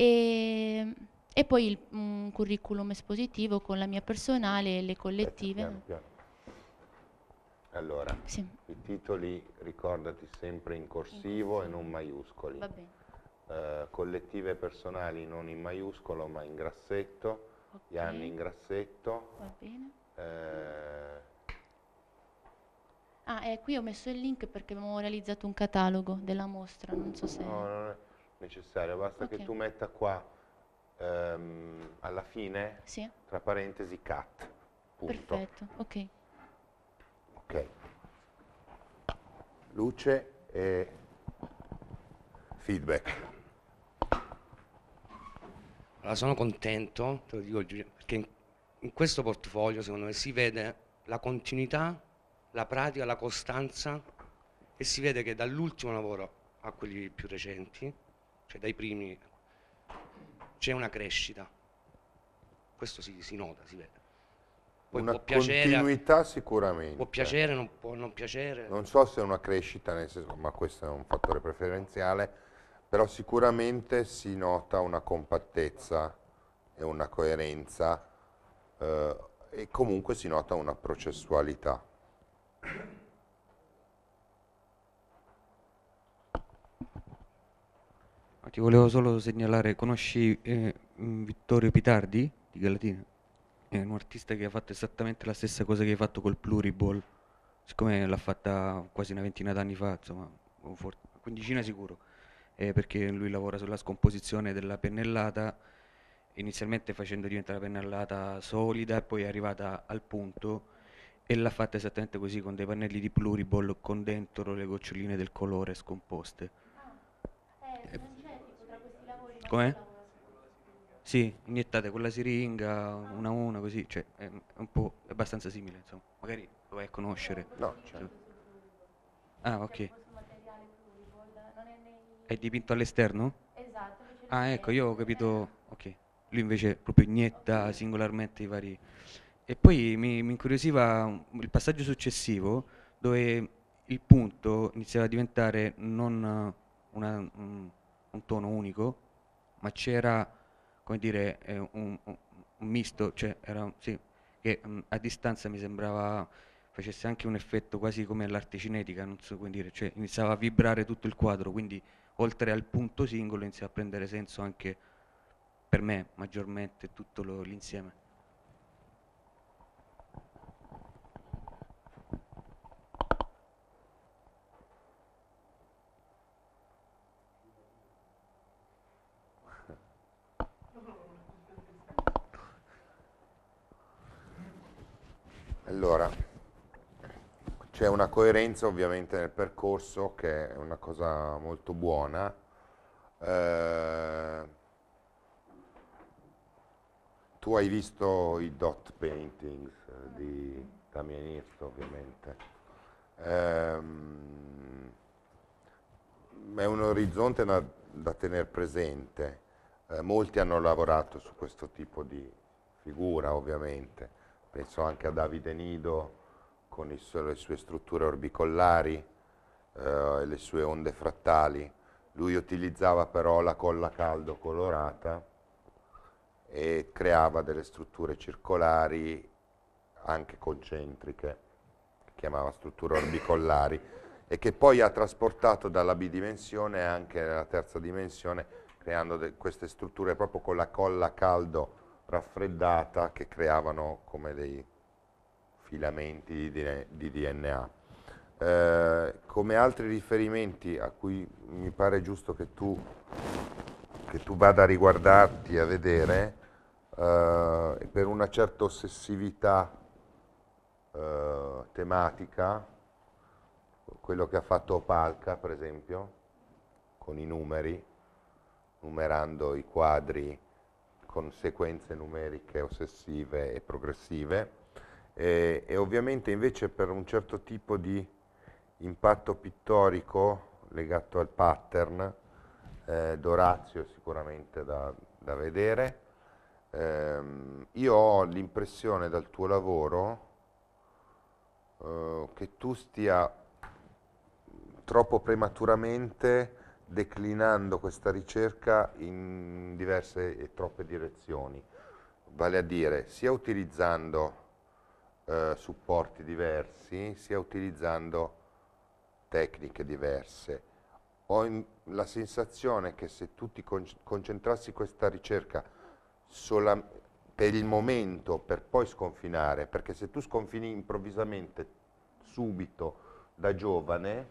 Speaker 10: E, e poi il, un curriculum espositivo con la mia personale e le collettive. Aspetta,
Speaker 1: piano, piano. Allora, sì. i titoli ricordati sempre in corsivo, in e non maiuscoli. Va bene. Uh, collettive personali non in maiuscolo ma in grassetto, okay. gli anni in grassetto. Va bene. Uh,
Speaker 10: ah, eh, qui ho messo il link perché abbiamo realizzato un catalogo della mostra, non so se...
Speaker 1: No, no, no necessaria, basta okay. che tu metta qua ehm, alla fine, sì. tra parentesi, cat. Punto.
Speaker 10: Perfetto, ok.
Speaker 1: Ok. Luce e feedback.
Speaker 5: Allora sono contento, te lo dico perché in, in questo portfolio secondo me si vede la continuità, la pratica, la costanza e si vede che dall'ultimo lavoro a quelli più recenti cioè dai primi, c'è una crescita. Questo si, si nota, si vede.
Speaker 1: Poi una può piacere, continuità sicuramente. Può piacere,
Speaker 5: non può non piacere. Non
Speaker 1: so se è una crescita, nel senso, ma questo è un fattore preferenziale, però sicuramente si nota una compattezza e una coerenza eh, e comunque si nota una processualità.
Speaker 4: Ti volevo solo segnalare, conosci eh, mm, Vittorio Pitardi di Galatina? È un artista che ha fatto esattamente la stessa cosa che hai fatto col Pluriball, siccome l'ha fatta quasi una ventina d'anni fa, insomma, quindicina sicuro, eh, perché lui lavora sulla scomposizione della pennellata, inizialmente facendo diventare la pennellata solida e poi è arrivata al punto e l'ha fatta esattamente così con dei pannelli di Pluriball con dentro le goccioline del colore scomposte. Ah, Eh, eh come? Sì, iniettate con la siringa, una a una, così, cioè è un po' è abbastanza simile, insomma. Magari lo vai a conoscere. No, certo. Cioè, ah, ok. È dipinto all'esterno? Esatto. Ah, ecco, io ho capito, ok. Lui invece proprio inietta singolarmente i vari... E poi mi, mi incuriosiva il passaggio successivo dove il punto iniziava a diventare non una, un, un tono unico, ma c'era, come dire, eh, un, un, misto, cioè era, sì, che mh, mm, a distanza mi sembrava facesse anche un effetto quasi come l'arte cinetica, non so come dire, cioè iniziava a vibrare tutto il quadro, quindi oltre al punto singolo iniziava a prendere senso anche per me maggiormente tutto l'insieme.
Speaker 1: C'è una coerenza ovviamente nel percorso che è una cosa molto buona. Eh, tu hai visto i dot paintings eh, di Damien Hirst ovviamente. Eh, è un orizzonte da, da tenere presente. Eh, molti hanno lavorato su questo tipo di figura ovviamente. Penso anche a Davide Nido con il, le sue strutture orbicollari eh, e le sue onde frattali. Lui utilizzava però la colla caldo colorata e creava delle strutture circolari anche concentriche, che chiamava strutture orbicollari, e che poi ha trasportato dalla bidimensione anche nella terza dimensione, creando queste strutture proprio con la colla caldo raffreddata che creavano come dei filamenti di DNA. Eh, come altri riferimenti a cui mi pare giusto che tu, che tu vada a riguardarti, a vedere, eh, per una certa ossessività eh, tematica, quello che ha fatto Opalca, per esempio, con i numeri, numerando i quadri con sequenze numeriche ossessive e progressive, eh, e ovviamente invece per un certo tipo di impatto pittorico legato al pattern, eh, Dorazio sicuramente da, da vedere. Eh, io ho l'impressione dal tuo lavoro eh, che tu stia troppo prematuramente declinando questa ricerca in diverse e troppe direzioni, vale a dire sia utilizzando eh, supporti diversi, sia utilizzando tecniche diverse. Ho la sensazione che se tu ti con concentrassi questa ricerca per il momento, per poi sconfinare, perché se tu sconfini improvvisamente, subito, da giovane,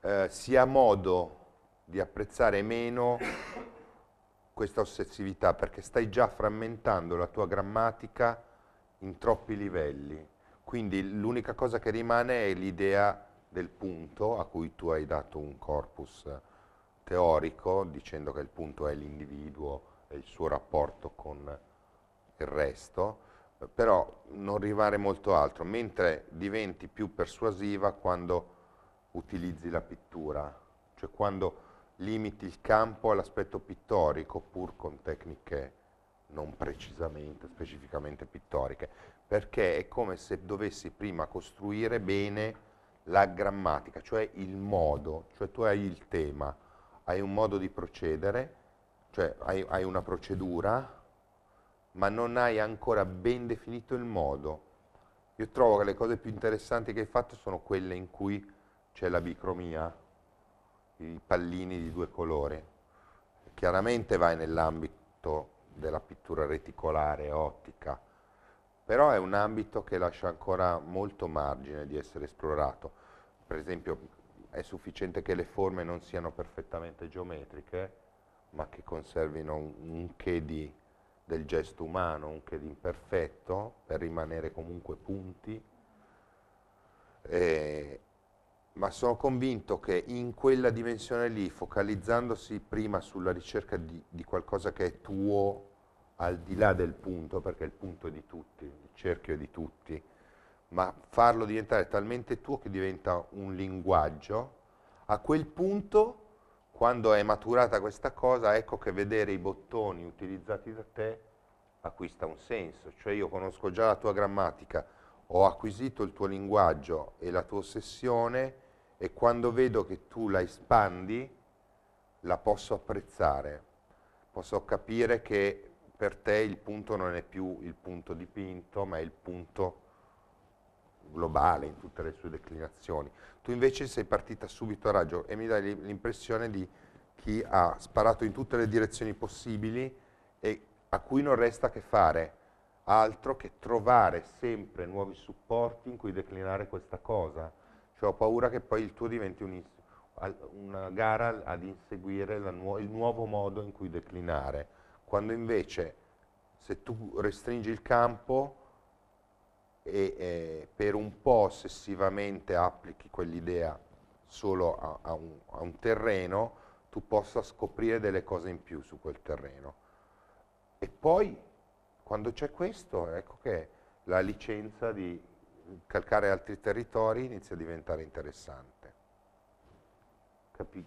Speaker 1: eh, si ha modo di apprezzare meno questa ossessività, perché stai già frammentando la tua grammatica in troppi livelli, quindi l'unica cosa che rimane è l'idea del punto a cui tu hai dato un corpus teorico dicendo che il punto è l'individuo e il suo rapporto con il resto, però non rivare molto altro, mentre diventi più persuasiva quando utilizzi la pittura, cioè quando limiti il campo all'aspetto pittorico pur con tecniche non precisamente, specificamente pittoriche, perché è come se dovessi prima costruire bene la grammatica, cioè il modo, cioè tu hai il tema, hai un modo di procedere, cioè hai, hai una procedura, ma non hai ancora ben definito il modo. Io trovo che le cose più interessanti che hai fatto sono quelle in cui c'è la bicromia, i pallini di due colori. Chiaramente vai nell'ambito della pittura reticolare ottica, però è un ambito che lascia ancora molto margine di essere esplorato. Per esempio è sufficiente che le forme non siano perfettamente geometriche, ma che conservino un, un che di, del gesto umano, un che di imperfetto, per rimanere comunque punti. E, ma sono convinto che in quella dimensione lì, focalizzandosi prima sulla ricerca di, di, qualcosa che è tuo al di là del punto, perché il punto è di tutti, il cerchio è di tutti, ma farlo diventare talmente tuo che diventa un linguaggio, a quel punto, quando è maturata questa cosa, ecco che vedere i bottoni utilizzati da te acquista un senso, cioè io conosco già la tua grammatica, ho acquisito il tuo linguaggio e la tua ossessione, e quando vedo che tu la espandi, la posso apprezzare, posso capire che per te il punto non è più il punto dipinto, ma è il punto globale in tutte le sue declinazioni. Tu invece sei partita subito a raggio e mi dai l'impressione di chi ha sparato in tutte le direzioni possibili e a cui non resta che fare altro che trovare sempre nuovi supporti in cui declinare questa cosa. Cioè ho paura che poi il tuo diventi un una gara ad inseguire nu il nuovo modo in cui declinare, quando invece se tu restringi il campo e, e per un po' ossessivamente applichi quell'idea solo a, a, un, a, un, terreno, tu possa scoprire delle cose in più su quel terreno. E poi, quando c'è questo, ecco che la licenza di calcare altri territori inizia a diventare interessante. Capi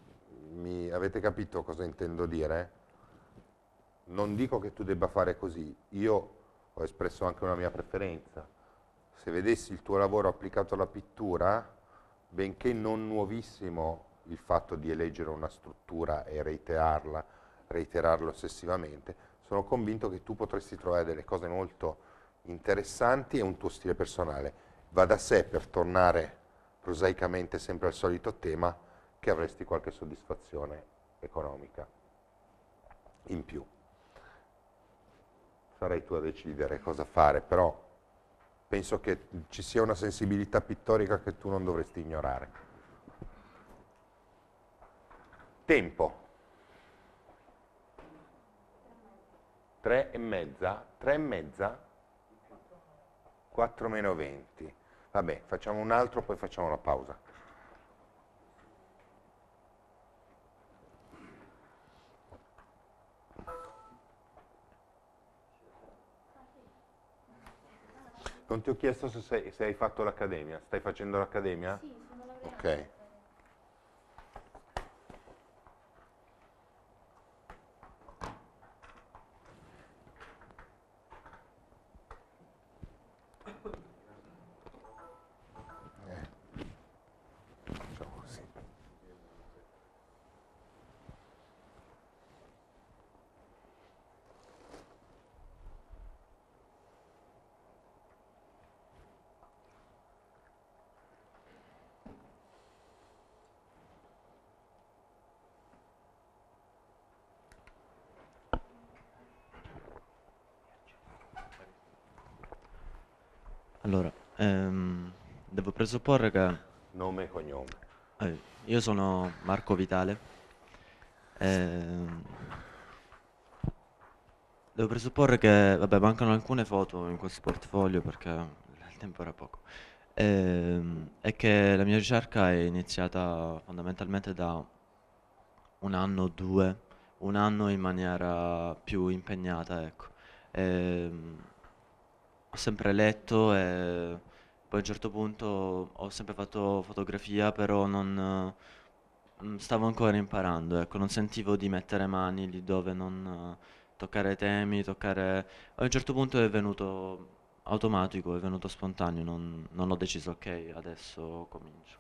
Speaker 1: mi, avete capito cosa intendo dire? Non dico che tu debba fare così, io ho espresso anche una mia preferenza. Se vedessi il tuo lavoro applicato alla pittura, benché non nuovissimo il fatto di eleggere una struttura e reiterarla, reiterarla ossessivamente, sono convinto che tu potresti trovare delle cose molto interessanti e un tuo stile personale va da sé per tornare prosaicamente sempre al solito tema che avresti qualche soddisfazione economica in più. Sarai tu a decidere cosa fare, però penso che ci sia una sensibilità pittorica che tu non dovresti ignorare. Tempo. Tre e mezza? Tre e mezza? 4 meno 20. Vabbè, facciamo un altro, poi facciamo la pausa. Non ti ho chiesto se, sei, se hai fatto l'accademia. Stai facendo l'accademia? Sì, sono laureata. Ok.
Speaker 3: presupporre che...
Speaker 1: Nome e cognome.
Speaker 3: Eh, io sono Marco Vitale. Eh, devo presupporre che... Vabbè, mancano alcune foto in questo portfolio perché il tempo era poco. Eh, è che la mia ricerca è iniziata fondamentalmente da un anno o due, un anno in maniera più impegnata, ecco. Ehm, ho sempre letto e poi a un certo punto ho sempre fatto fotografia, però non mm, stavo ancora imparando, ecco, non sentivo di mettere mani lì dove non eh, toccare temi, toccare... A un certo punto è venuto automatico, è venuto spontaneo, non, non ho deciso ok, adesso comincio.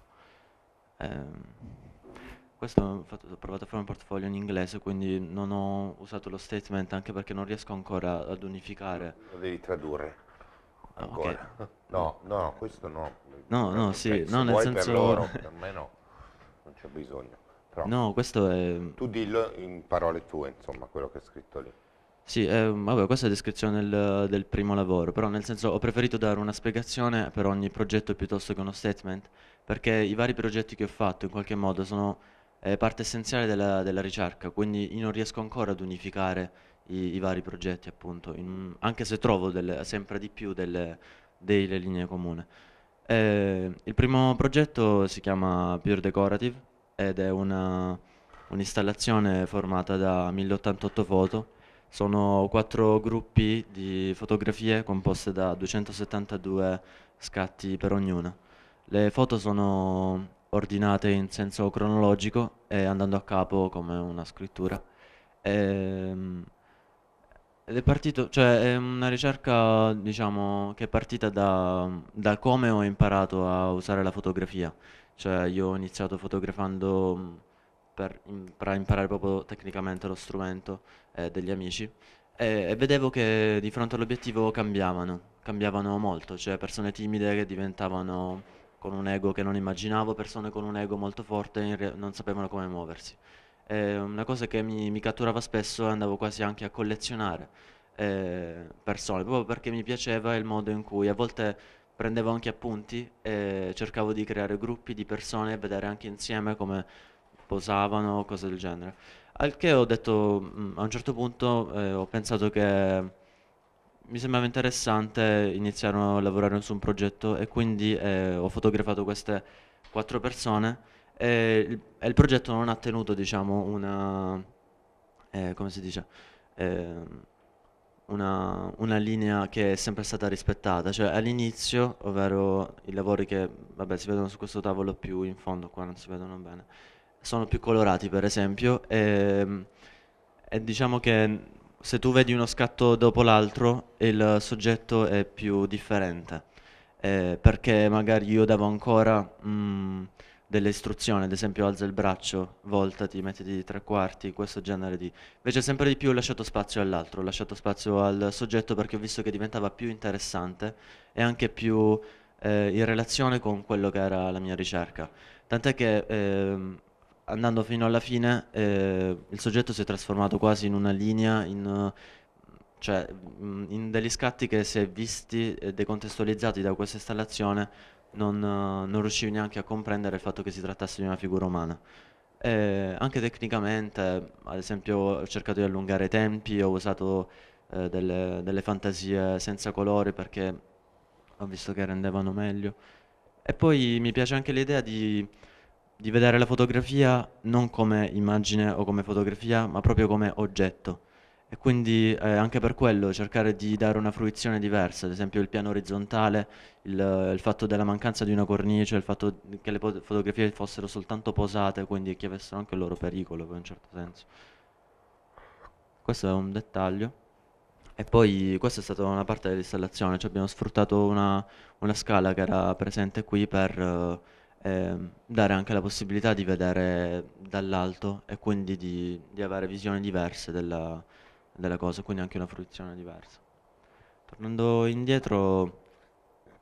Speaker 3: Eh, questo ho, fatto, ho, provato a fare un portfolio in inglese, quindi non ho usato lo statement anche perché non riesco ancora ad unificare.
Speaker 1: Lo devi tradurre ancora. Okay. No, no, questo no. No, no, sì, no, nel senso... per loro, per me no, non c'è bisogno.
Speaker 3: Però no, questo è...
Speaker 1: Tu dillo in parole tue, insomma, quello che è scritto lì.
Speaker 3: Sì, eh, vabbè, questa è la descrizione del, del, primo lavoro, però nel senso ho preferito dare una spiegazione per ogni progetto piuttosto che uno statement, perché i vari progetti che ho fatto in qualche modo sono eh, parte essenziale della, della ricerca, quindi io non riesco ancora ad unificare i, i vari progetti appunto, in, anche se trovo delle, sempre di più delle, delle linee comune. Eh, il primo progetto si chiama Pure Decorative ed è un'installazione formata da 1088 foto, sono quattro gruppi di fotografie composte da 272 scatti per ognuna. Le foto sono ordinate in senso cronologico e andando a capo come una scrittura. E, ehm, ed è partito, cioè è una ricerca diciamo che è partita da, da come ho imparato a usare la fotografia, cioè io ho iniziato fotografando mh, mm, per imparare proprio tecnicamente lo strumento eh, degli amici e, e vedevo che di fronte all'obiettivo cambiavano, cambiavano molto, cioè persone timide che diventavano con un ego che non immaginavo, persone con un ego molto forte e non sapevano come muoversi eh, una cosa che mi, mi, catturava spesso e andavo quasi anche a collezionare eh, persone, proprio perché mi piaceva il modo in cui a volte prendevo anche appunti e cercavo di creare gruppi di persone e vedere anche insieme come posavano o cose del genere. Al che ho detto, mh, mm, a un certo punto eh, ho pensato che mi sembrava interessante iniziare a lavorare su un progetto e quindi eh, ho fotografato queste quattro persone eh, il, eh, il, progetto non ha tenuto diciamo una, eh, dice, eh, una, una linea che è sempre stata rispettata cioè all'inizio ovvero i lavori che vabbè, si vedono su questo tavolo più in fondo qua non si vedono bene sono più colorati per esempio e, ehm, e diciamo che se tu vedi uno scatto dopo l'altro il soggetto è più differente eh, perché magari io devo ancora mh, mm, delle istruzioni, ad esempio alza il braccio, voltati, mettiti di tre quarti, questo genere di... Invece sempre di più ho lasciato spazio all'altro, ho lasciato spazio al soggetto perché ho visto che diventava più interessante e anche più eh, in relazione con quello che era la mia ricerca. Tant'è che eh, andando fino alla fine eh, il soggetto si è trasformato quasi in una linea, in, cioè in degli scatti che si è visti e decontestualizzati da questa installazione non, eh, non, riuscivi neanche a comprendere il fatto che si trattasse di una figura umana. E anche tecnicamente, ad esempio, ho cercato di allungare i tempi, ho usato eh, delle, delle, fantasie senza colori perché ho visto che rendevano meglio. E poi mi piace anche l'idea di, di vedere la fotografia non come immagine o come fotografia, ma proprio come oggetto e quindi eh, anche per quello cercare di dare una fruizione diversa, ad esempio il piano orizzontale, il, il fatto della mancanza di una cornice, il fatto che le fotografie fossero soltanto posate, quindi che avessero anche il loro pericolo in un certo senso. Questo è un dettaglio. E poi questa è stata una parte dell'installazione, cioè abbiamo sfruttato una, una, scala che era presente qui per eh, ehm, dare anche la possibilità di vedere dall'alto e quindi di, di avere visioni diverse della, della cosa, quindi anche una fruizione diversa. Tornando indietro...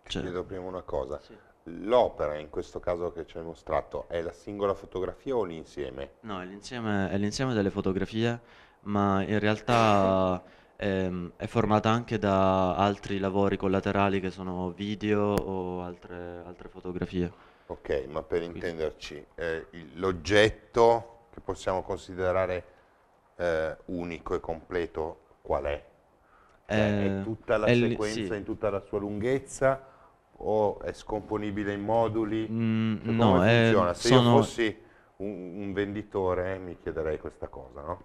Speaker 3: Ti cioè chiedo
Speaker 1: prima una cosa. Sì. L'opera, in questo caso che ci hai mostrato, è la singola fotografia o l'insieme?
Speaker 3: No, è l'insieme, è l'insieme delle fotografie, ma in realtà è, *coughs* ehm, è, formata anche da altri lavori collaterali che sono video
Speaker 1: o altre, altre fotografie. Ok, ma per intenderci, eh, l'oggetto che possiamo considerare eh, unico e completo qual è? Cioè, eh, è tutta la è sequenza sì. in tutta la sua lunghezza o è scomponibile in moduli? Mm, cioè, no, eh, funziona? Se sono... io fossi un, un venditore eh, mi chiederei questa cosa, no?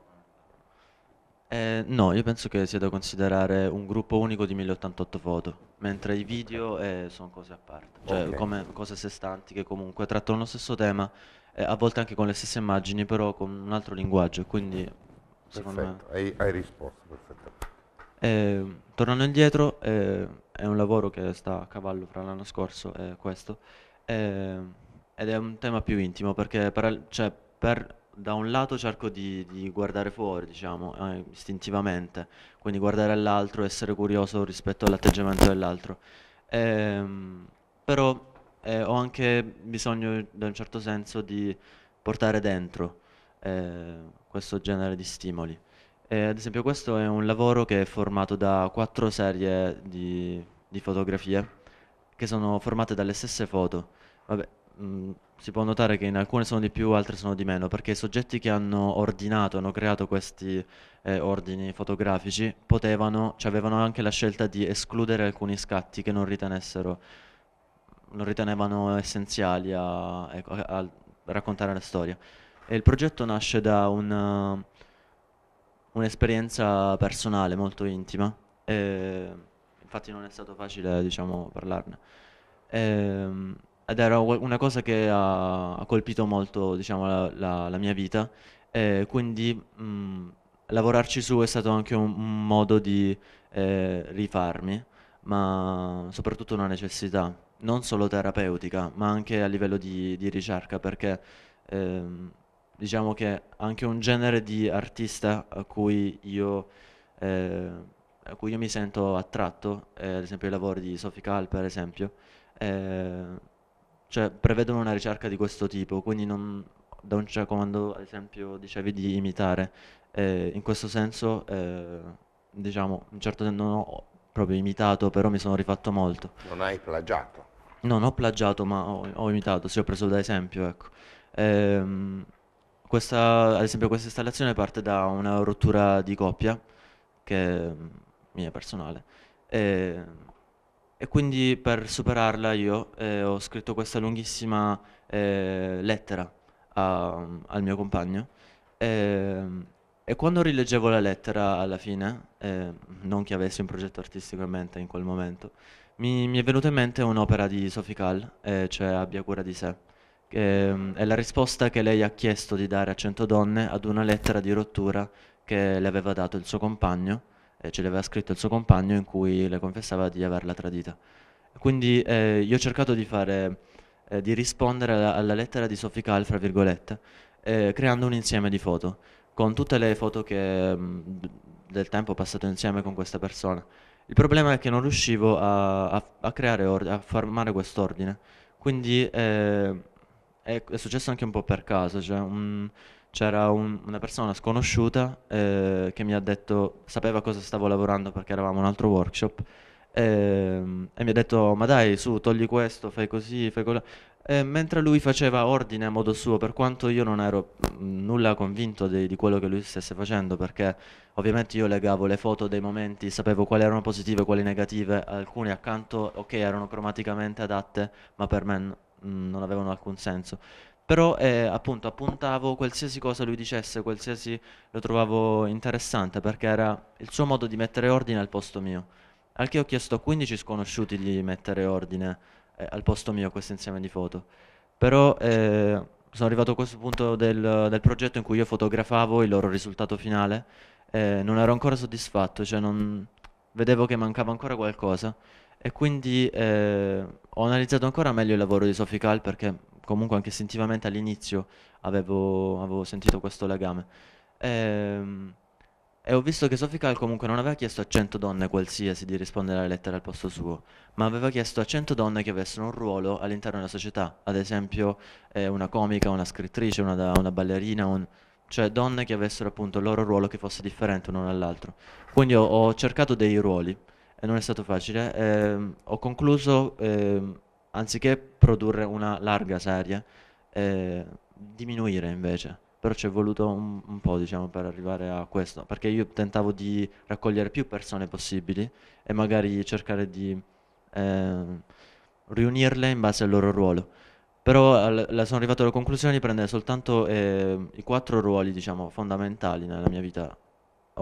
Speaker 1: Eh,
Speaker 3: no, io penso che sia da considerare un gruppo unico di 1088 foto,
Speaker 1: mentre i video
Speaker 3: eh, sono cose a parte, cioè okay. come cose a sé stanti che comunque trattano lo stesso tema, eh, a volte anche con le stesse immagini, però con un altro linguaggio, quindi secondo perfetto.
Speaker 1: me. Hai, hai risposto perfettamente.
Speaker 3: Eh, tornando indietro, eh, è un lavoro che sta a cavallo fra l'anno scorso e questo, eh, ed è un tema più intimo perché per, cioè, per, da un lato cerco di, di guardare fuori, diciamo, eh, istintivamente, quindi guardare all'altro, essere curioso rispetto all'atteggiamento dell'altro, ehm, però eh, ho anche bisogno, da un certo senso, di portare dentro eh, questo genere di stimoli. E ad esempio questo è un lavoro che è formato da quattro serie di, di fotografie che sono formate dalle stesse foto. Vabbè, mh, mm, si può notare che in alcune sono di più, altre sono di meno, perché i soggetti che hanno ordinato, hanno creato questi eh, ordini fotografici, potevano, cioè avevano anche la scelta di escludere alcuni scatti che non ritenessero, non ritenevano essenziali a, ecco, a, a raccontare la storia. E il progetto nasce da una, eh, un'esperienza personale molto intima, e infatti non è stato facile diciamo, parlarne. E, ehm, ed era una cosa che ha, ha colpito molto diciamo, la, la, la, mia vita, e quindi mh, mm, lavorarci su è stato anche un, un modo di eh, rifarmi, ma soprattutto una necessità, non solo terapeutica, ma anche a livello di, di ricerca, perché... Ehm, diciamo che anche un genere di artista a cui io, eh, a cui io mi sento attratto, eh, ad esempio i lavori di Sophie Kahl per esempio, eh, cioè, prevedono una ricerca di questo tipo, quindi non, da un, cioè, quando ad esempio dicevi di imitare, eh, in questo senso eh, diciamo, un certo senso non ho proprio imitato, però mi sono rifatto molto.
Speaker 1: Non hai plagiato?
Speaker 3: non ho plagiato, ma ho, ho imitato, se ho preso da esempio, ecco. Ehm, questa, ad esempio questa installazione parte da una rottura di coppia, che è mm, mia personale, e, e quindi per superarla io eh, ho scritto questa lunghissima eh, lettera a, mm, al mio compagno e, e, quando rileggevo la lettera alla fine, eh, non che avessi un progetto artistico in mente in quel momento, mi, mi è venuta in mente un'opera di Sophie Kahl, eh, cioè Abbia cura di sé Ehm, è la risposta che lei ha chiesto di dare a 100 donne ad una lettera di rottura che le aveva dato il suo compagno, eh, ce l'aveva scritto il suo compagno in cui le confessava di averla tradita. Quindi eh, io ho cercato di, fare, eh, di rispondere alla, alla, lettera di Sophie Cal, fra virgolette, eh, creando un insieme di foto, con tutte le foto che, mh, mm, del tempo passato insieme con questa persona. Il problema è che non riuscivo a, a, a creare ordine, a formare quest'ordine, quindi eh, e è successo anche un po' per caso, cioè un- c'era un- una persona sconosciuta eh, che mi ha detto, sapeva cosa stavo lavorando perché eravamo un altro workshop, ehm, e mi ha detto, ma dai, su, togli questo, fai così, fai quello. E mentre lui faceva ordine a modo suo, per quanto io non ero mm, nulla convinto di, di quello che lui stesse facendo, perché ovviamente io legavo le foto dei momenti, sapevo quali erano positive e quali negative, alcune accanto, ok, erano cromaticamente adatte, ma per me mh, mm, non avevano alcun senso. Però eh, appunto appuntavo qualsiasi cosa lui dicesse, qualsiasi lo trovavo interessante perché era il suo modo di mettere ordine al posto mio. Al che ho chiesto a 15 sconosciuti di mettere ordine eh, al posto mio questo insieme di foto. Però eh, sono arrivato a questo punto del, del progetto in cui io fotografavo il loro risultato finale. Eh, non ero ancora soddisfatto, cioè non, vedevo che mancava ancora qualcosa e quindi eh, ho analizzato ancora meglio il lavoro di Sophie Kahl perché comunque anche istintivamente all'inizio avevo, avevo sentito questo legame. Ehm, e ho visto che Sophie Kahl comunque non aveva chiesto a 100 donne qualsiasi di rispondere alle lettere al posto suo, ma aveva chiesto a 100 donne che avessero un ruolo all'interno della società, ad esempio eh, una comica, una scrittrice, una, una ballerina, un, cioè donne che avessero appunto il loro ruolo che fosse differente uno dall'altro. Quindi ho, ho cercato dei ruoli e non è stato facile. Eh, ho concluso, eh, anziché produrre una larga serie, eh, diminuire invece. Però ci è voluto un, un, po', diciamo, per arrivare a questo. Perché io tentavo di raccogliere più persone possibili e magari cercare di ehm, riunirle in base al loro ruolo. Però al, sono arrivato alla conclusione di prendere soltanto ehm, i quattro ruoli, diciamo, fondamentali nella mia vita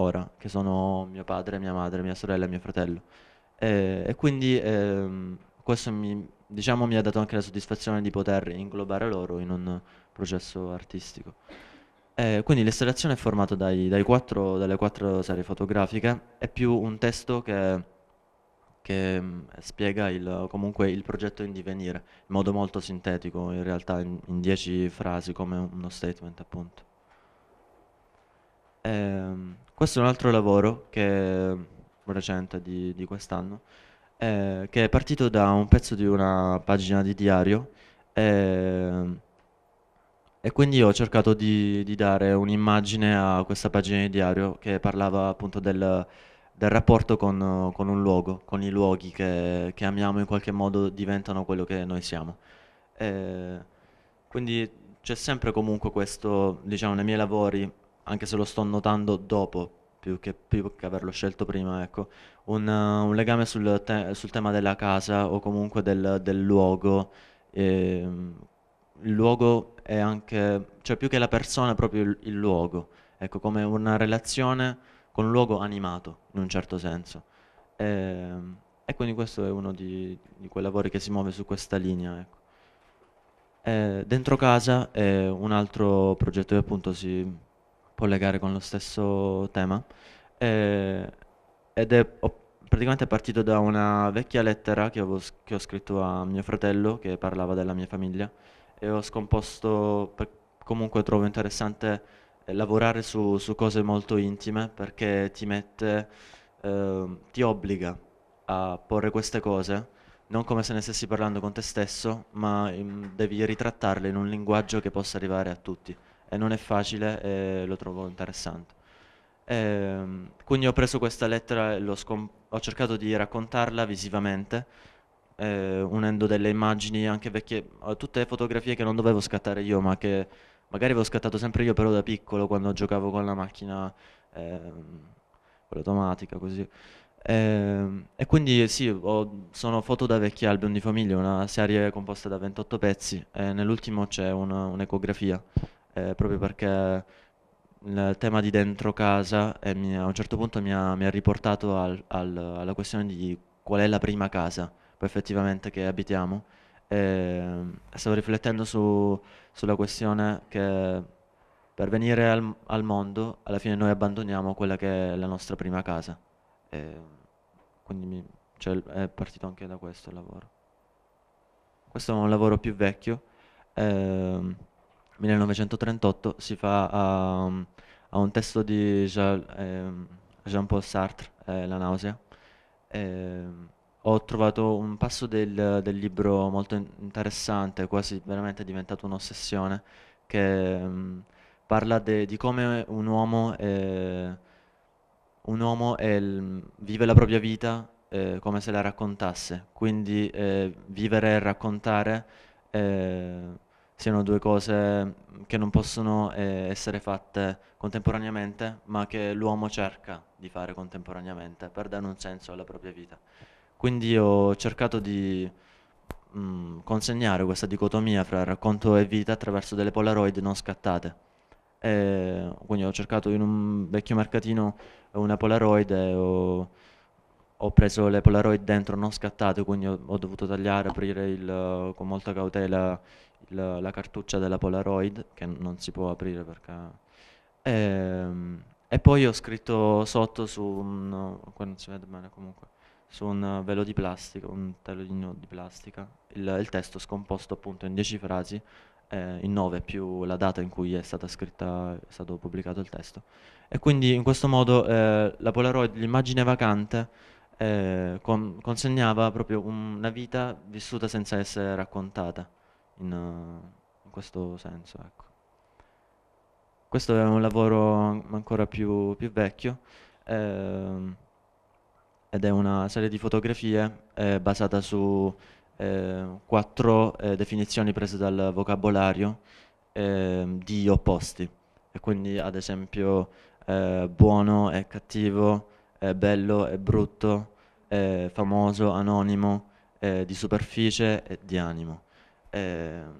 Speaker 3: ora, che sono mio padre, mia madre, mia sorella e mio fratello. E, e quindi ehm, questo mi, diciamo, mi ha dato anche la soddisfazione di poter inglobare loro in un processo artistico. Eh, quindi l'installazione è formata dai, dai quattro, dalle quattro serie fotografiche, è più un testo che, che mm, spiega il, comunque il progetto in divenire, in modo molto sintetico, in realtà in, in dieci frasi come uno statement appunto. Ehm, questo è un altro lavoro che recente di, di quest'anno, eh, che è partito da un pezzo di una pagina di diario eh, e quindi ho cercato di, di dare un'immagine a questa pagina di diario che parlava appunto del, del rapporto con, con, un luogo, con i luoghi che, che, amiamo in qualche modo diventano quello che noi siamo. Eh, quindi c'è sempre comunque questo, diciamo, nei miei lavori anche se lo sto notando dopo più che, più che averlo scelto prima, ecco, un, un legame sul, te sul, tema della casa o comunque del, del luogo. E, ehm, il luogo è anche, cioè più che la persona, è proprio il, il luogo, ecco, come una relazione con un luogo animato, in un certo senso. E, ehm, e quindi questo è uno di, di, quei lavori che si muove su questa linea, ecco. Eh, dentro casa è un altro progetto che appunto si, collegare con lo stesso tema. Eh, ed è ho, praticamente partito da una vecchia lettera che, avevo, che, ho scritto a mio fratello che parlava della mia famiglia e ho scomposto, per, comunque trovo interessante eh, lavorare su, su, cose molto intime perché ti mette, eh, ti obbliga a porre queste cose non come se ne stessi parlando con te stesso, ma in, mm, devi ritrattarle in un linguaggio che possa arrivare a tutti e non è facile e lo trovo interessante. E, ehm, quindi ho preso questa lettera e ho cercato di raccontarla visivamente, eh, unendo delle immagini anche vecchie, tutte fotografie che non dovevo scattare io, ma che magari avevo scattato sempre io però da piccolo quando giocavo con la macchina, ehm, automatica così. E, ehm, e quindi sì, ho, sono foto da vecchi album di famiglia, una serie composta da 28 pezzi, e nell'ultimo c'è un'ecografia. Un eh, proprio perché il tema di dentro casa eh, mi, a un certo punto mi ha, mi ha riportato al, al, alla questione di qual è la prima casa poi effettivamente che abitiamo. E eh, stavo riflettendo su, sulla questione che per venire al, al, mondo alla fine noi abbandoniamo quella che è la nostra prima casa. E quindi mi, cioè, è partito anche da questo il lavoro. Questo è un lavoro più vecchio. Ehm, 1938 si fa a, a un testo di Jean, ehm, Jean Paul Sartre, eh, La nausea. Ehm, ho trovato un passo del, del libro molto interessante, quasi veramente diventato un'ossessione, che mh, ehm, parla de, di come un uomo, eh, un uomo è, vive la propria vita eh, come se la raccontasse, quindi eh, vivere e raccontare eh, siano due cose mm, che non possono eh, essere fatte contemporaneamente, ma che l'uomo cerca di fare contemporaneamente per dare un senso alla propria vita. Quindi ho cercato di mh, mm, consegnare questa dicotomia fra racconto e vita attraverso delle Polaroid non scattate. E quindi ho cercato in un vecchio mercatino una Polaroid e ho, ho preso le Polaroid dentro non scattate, quindi ho, ho dovuto tagliare, aprire il, eh, con molta cautela il, la cartuccia della Polaroid, che non si può aprire perché... E, ehm, e poi ho scritto sotto su un... qua non si vede bene comunque su un velo di plastica, un telino di plastica, il, il testo scomposto appunto in dieci frasi, eh, in nove più la data in cui è stata scritta, è stato pubblicato il testo. E quindi in questo modo eh, la Polaroid, l'immagine vacante, eh, con, consegnava proprio un, una vita vissuta senza essere raccontata in, eh, in questo senso. Ecco. Questo è un lavoro ancora più, più vecchio ehm, ed è una serie di fotografie eh, basata su eh, quattro eh, definizioni prese dal vocabolario ehm, di opposti e quindi ad esempio eh, buono e cattivo, eh, bello e brutto, famoso, anonimo, di superficie e di animo. Ehm,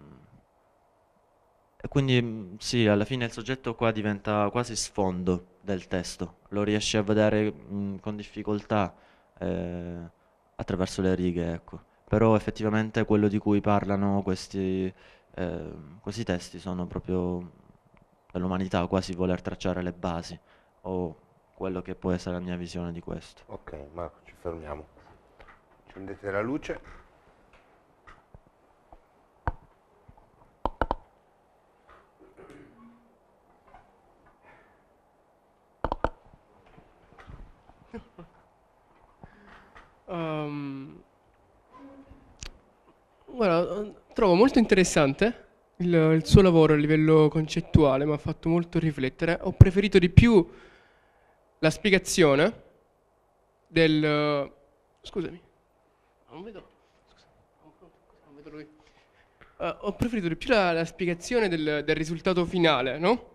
Speaker 3: e quindi mm, sì, alla fine il soggetto qua diventa quasi sfondo del testo, lo riesci a vedere mh, mm, con difficoltà eh, attraverso le righe, ecco. Però effettivamente quello di cui parlano questi, eh, questi testi sono proprio dell'umanità, quasi voler tracciare le basi, o quello che può essere la mia
Speaker 1: visione di questo. Ok, Marco, ci fermiamo. Accendete la luce.
Speaker 2: molto interessante il, il, suo lavoro a livello concettuale, mi ha fatto molto riflettere. Ho preferito di più la spiegazione del... Scusami, ah, non vedo... Non vedo lui. Uh, eh, ho preferito di più la, la spiegazione del, del risultato finale, no?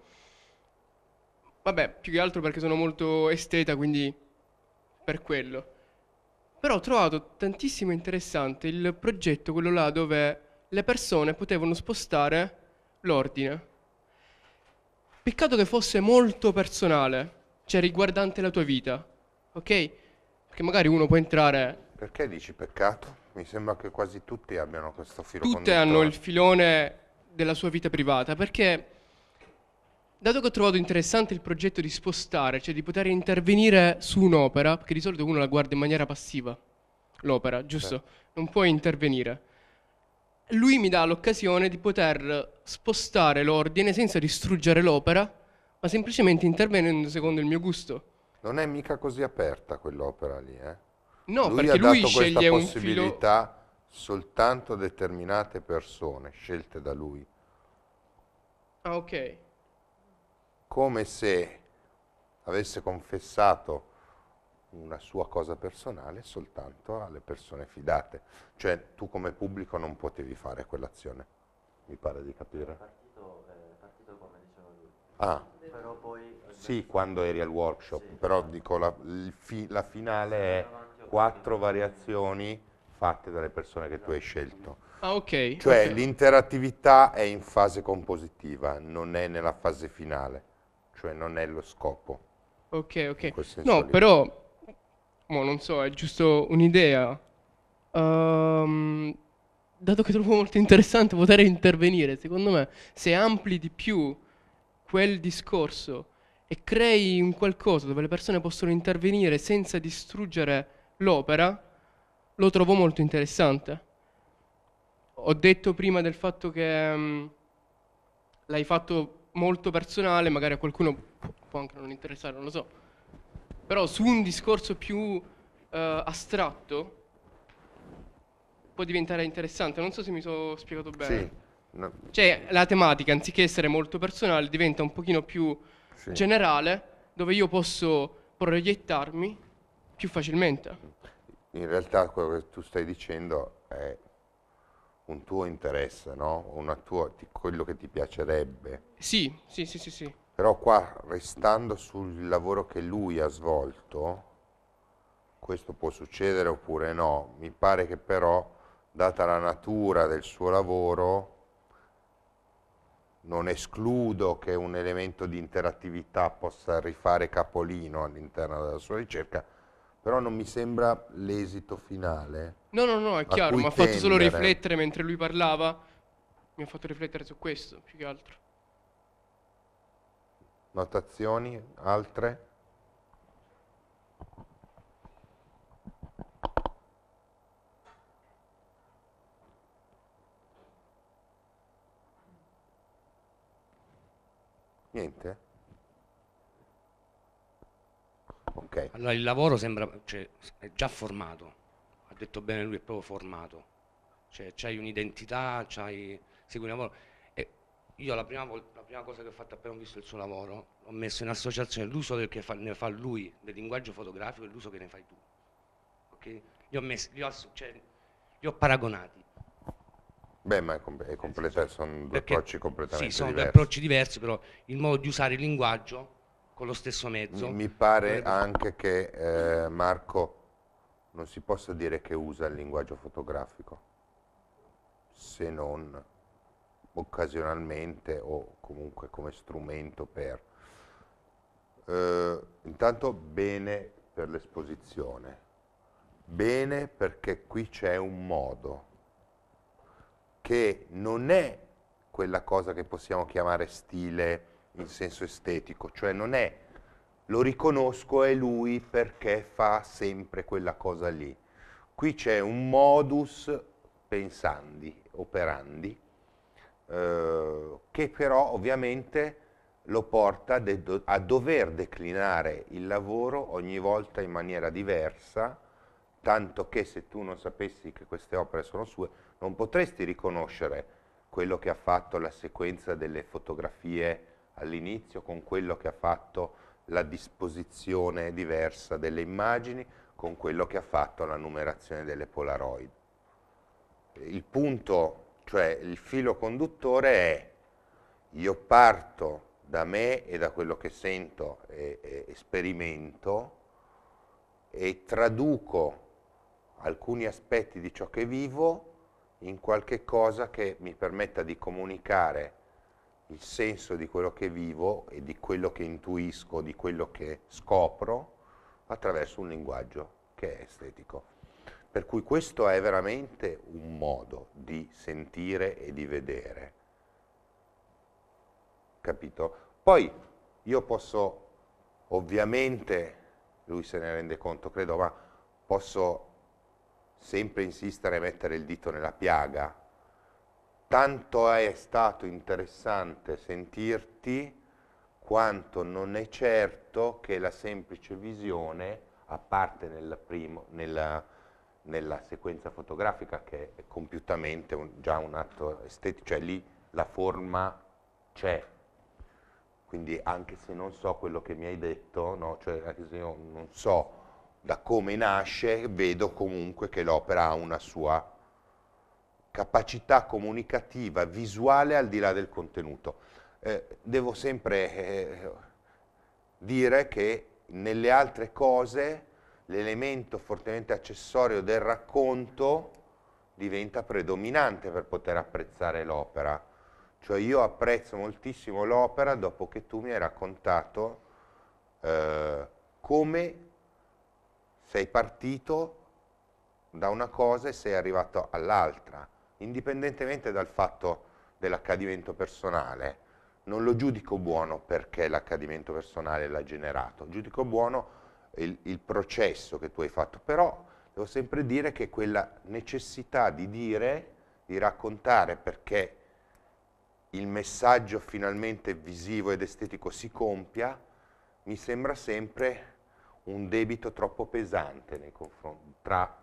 Speaker 2: Vabbè, più che altro perché sono molto esteta, quindi per quello. Però ho trovato tantissimo interessante il progetto, quello là dove le persone potevano spostare l'ordine. Peccato che fosse molto personale, cioè riguardante la tua vita, ok? Perché magari uno può entrare...
Speaker 1: Perché dici peccato? Mi sembra che quasi tutti abbiano questo filone. Tutte conduttore. hanno il
Speaker 2: filone della sua vita privata, perché dato che ho trovato interessante il progetto di spostare, cioè di poter intervenire su un'opera, perché di solito uno la guarda in maniera passiva, l'opera, giusto? Sì. Non puoi intervenire lui mi dà l'occasione di poter spostare l'ordine senza distruggere l'opera, ma semplicemente intervenendo secondo il mio gusto.
Speaker 1: Non è mica così aperta quell'opera lì, eh? No, lui perché lui ha lui dato sceglie questa possibilità soltanto a determinate persone scelte da lui. Ah, ok. Come se avesse confessato una sua cosa personale soltanto alle persone fidate. Cioè tu come pubblico non potevi fare quell'azione, mi pare di capire.
Speaker 3: Partito, eh, partito come diceva
Speaker 1: lui. Ah, però poi... Eh, sì, quando eri al workshop, sì, però dico la, fi, la finale è quattro variazioni fatte dalle persone che tu hai scelto. Ah, ok. Cioè okay. l'interattività è in fase compositiva, non è nella fase finale, cioè non è lo scopo.
Speaker 2: Ok, ok. No, lì. però Mo non so, è giusto un'idea. Um, dato che trovo molto interessante poter intervenire, secondo me se ampli di più quel discorso e crei un qualcosa dove le persone possono intervenire senza distruggere l'opera, lo trovo molto interessante. Ho detto prima del fatto che um, l'hai fatto molto personale, magari a qualcuno può anche non interessare, non lo so però su un discorso più uh, astratto può diventare interessante. Non so se mi sono spiegato bene. Sì. No. Cioè, la tematica, anziché essere molto personale, diventa un pochino più sì. generale, dove io posso proiettarmi più facilmente.
Speaker 1: In realtà quello che tu stai dicendo è un tuo interesse, no? Tua, ti, quello che ti piacerebbe.
Speaker 2: Sì, sì, sì, sì, sì.
Speaker 1: Però qua, restando sul lavoro che lui ha svolto, questo può succedere oppure no, mi pare che però, data la natura del suo lavoro, non escludo che un elemento di interattività possa rifare capolino all'interno della sua ricerca, però non mi sembra l'esito finale. No, no, no, è chiaro, mi ha fatto solo riflettere
Speaker 2: mentre lui parlava, mi ha fatto riflettere su questo, più che altro.
Speaker 1: Notazioni? Altre? Niente? Ok. Allora il
Speaker 5: lavoro sembra, cioè, è già formato, ha detto bene lui, è proprio formato, cioè c'hai un'identità, c'hai, segui un lavoro io la prima, la prima, cosa che ho fatto appena ho visto il suo lavoro, ho messo in associazione l'uso che fa, ne fa lui del linguaggio fotografico e l'uso che ne fai tu. Okay? Li, ho messi, li, ho, cioè, li ho paragonati.
Speaker 1: Beh, ma è, è completa, sono due Perché, approcci completamente diversi. Sì, sono diversi. due
Speaker 5: approcci diversi, però il modo di usare il linguaggio con lo stesso mezzo. Mi, mi pare
Speaker 1: anche che eh, Marco non si possa dire che usa il linguaggio fotografico, se non occasionalmente o comunque come strumento per. Eh, intanto bene per l'esposizione, bene perché qui c'è un modo che non è quella cosa che possiamo chiamare stile in senso estetico, cioè non è lo riconosco è lui perché fa sempre quella cosa lì. Qui c'è un modus pensandi, operandi, eh, che però ovviamente lo porta a dover declinare il lavoro ogni volta in maniera diversa, tanto che se tu non sapessi che queste opere sono sue, non potresti riconoscere quello che ha fatto la sequenza delle fotografie all'inizio con quello che ha fatto la disposizione diversa delle immagini, con quello che ha fatto la numerazione delle Polaroid. Il punto cioè il filo conduttore è io parto da me e da quello che sento e, e, sperimento e traduco alcuni aspetti di ciò che vivo in qualche cosa che mi permetta di comunicare il senso di quello che vivo e di quello che intuisco, di quello che scopro attraverso un linguaggio che è estetico. Per cui questo è veramente un modo di sentire e di vedere. Capito? Poi io posso, ovviamente, lui se ne rende conto, credo, ma posso sempre insistere e mettere il dito nella piaga. Tanto è stato interessante sentirti quanto non è certo che la semplice visione, a parte nella, primo, nella nella sequenza fotografica che è compiutamente un, già un atto estetico, cioè lì la forma c'è. Quindi anche se non so quello che mi hai detto, no? cioè anche eh, se io non so da come nasce, vedo comunque che l'opera ha una sua capacità comunicativa, visuale al di là del contenuto. Eh, devo sempre eh, dire che nelle altre cose l'elemento fortemente accessorio del racconto diventa predominante per poter apprezzare l'opera. Cioè io apprezzo moltissimo l'opera dopo che tu mi hai raccontato eh, come sei partito da una cosa e sei arrivato all'altra, indipendentemente dal fatto dell'accadimento personale. Non lo giudico buono perché l'accadimento personale l'ha generato, giudico buono perché il, il processo che tu hai fatto, però devo sempre dire che quella necessità di dire, di raccontare perché il messaggio finalmente visivo ed estetico si compia, mi sembra sempre un debito troppo pesante nei tra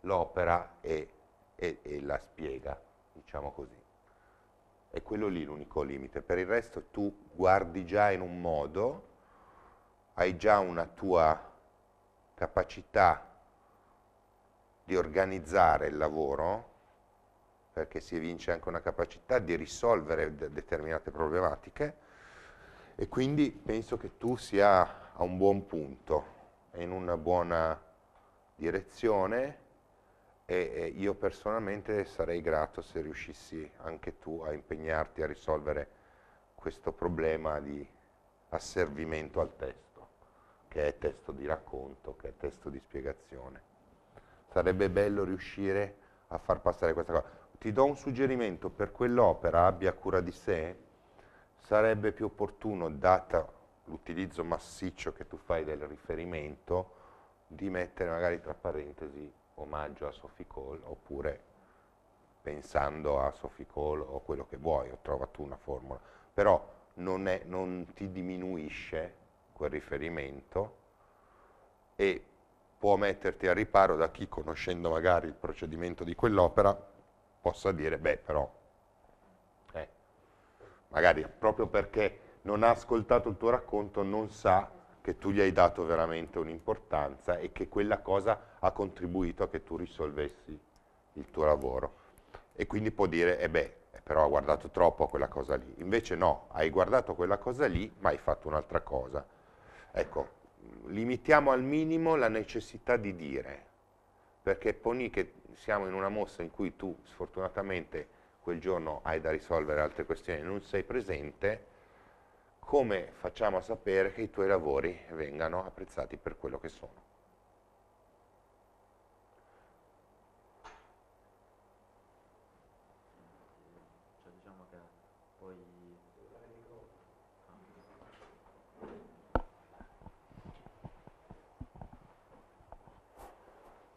Speaker 1: l'opera e, e, e, la spiega, diciamo così. È quello lì l'unico limite. Per il resto tu guardi già in un modo hai già una tua capacità di organizzare il lavoro, perché si evince anche una capacità di risolvere de determinate problematiche, e quindi penso che tu sia a un buon punto, in una buona direzione e, e io personalmente sarei grato se riuscissi anche tu a impegnarti a risolvere questo problema di asservimento al testo che è testo di racconto, che è testo di spiegazione. Sarebbe bello riuscire a far passare questa cosa. Ti do un suggerimento per quell'opera, abbia cura di sé, sarebbe più opportuno, data l'utilizzo massiccio che tu fai del riferimento, di mettere magari tra parentesi omaggio a Sophie Cole oppure pensando a Sophie Cole o quello che vuoi, o trova tu una formula, però non, è, non ti diminuisce quel riferimento e può metterti al riparo da chi, conoscendo magari il procedimento di quell'opera, possa dire, beh però, eh, magari proprio perché non ha ascoltato il tuo racconto non sa che tu gli hai dato veramente un'importanza e che quella cosa ha contribuito a che tu risolvessi il tuo lavoro. E quindi può dire, eh beh, però ha guardato troppo a quella cosa lì. Invece no, hai guardato quella cosa lì, ma hai fatto un'altra cosa. Ecco, limitiamo al minimo la necessità di dire, perché poni che siamo in una mossa in cui tu sfortunatamente quel giorno hai da risolvere altre questioni e non sei presente, come facciamo a sapere che i tuoi lavori vengano apprezzati per quello che sono?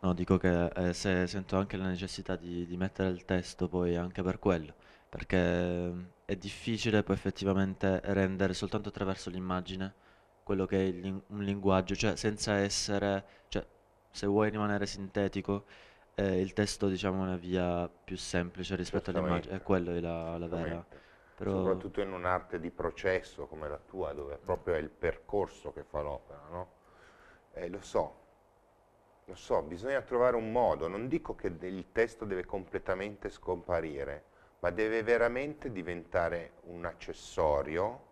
Speaker 3: No, dico che eh, se sento anche la necessità di, di mettere il testo poi anche per quello, perché è difficile poi effettivamente rendere soltanto attraverso l'immagine quello che è il un linguaggio, cioè senza essere, cioè se vuoi rimanere sintetico, eh, il testo diciamo è una via più semplice rispetto all'immagine, è Certamente, quello è la, la vera. certamente. Però Soprattutto
Speaker 1: in un'arte di processo come la tua, dove proprio è il percorso che fa l'opera, no? Eh, lo so, lo so, bisogna trovare un modo, non dico che il testo deve completamente scomparire, ma deve veramente diventare un accessorio,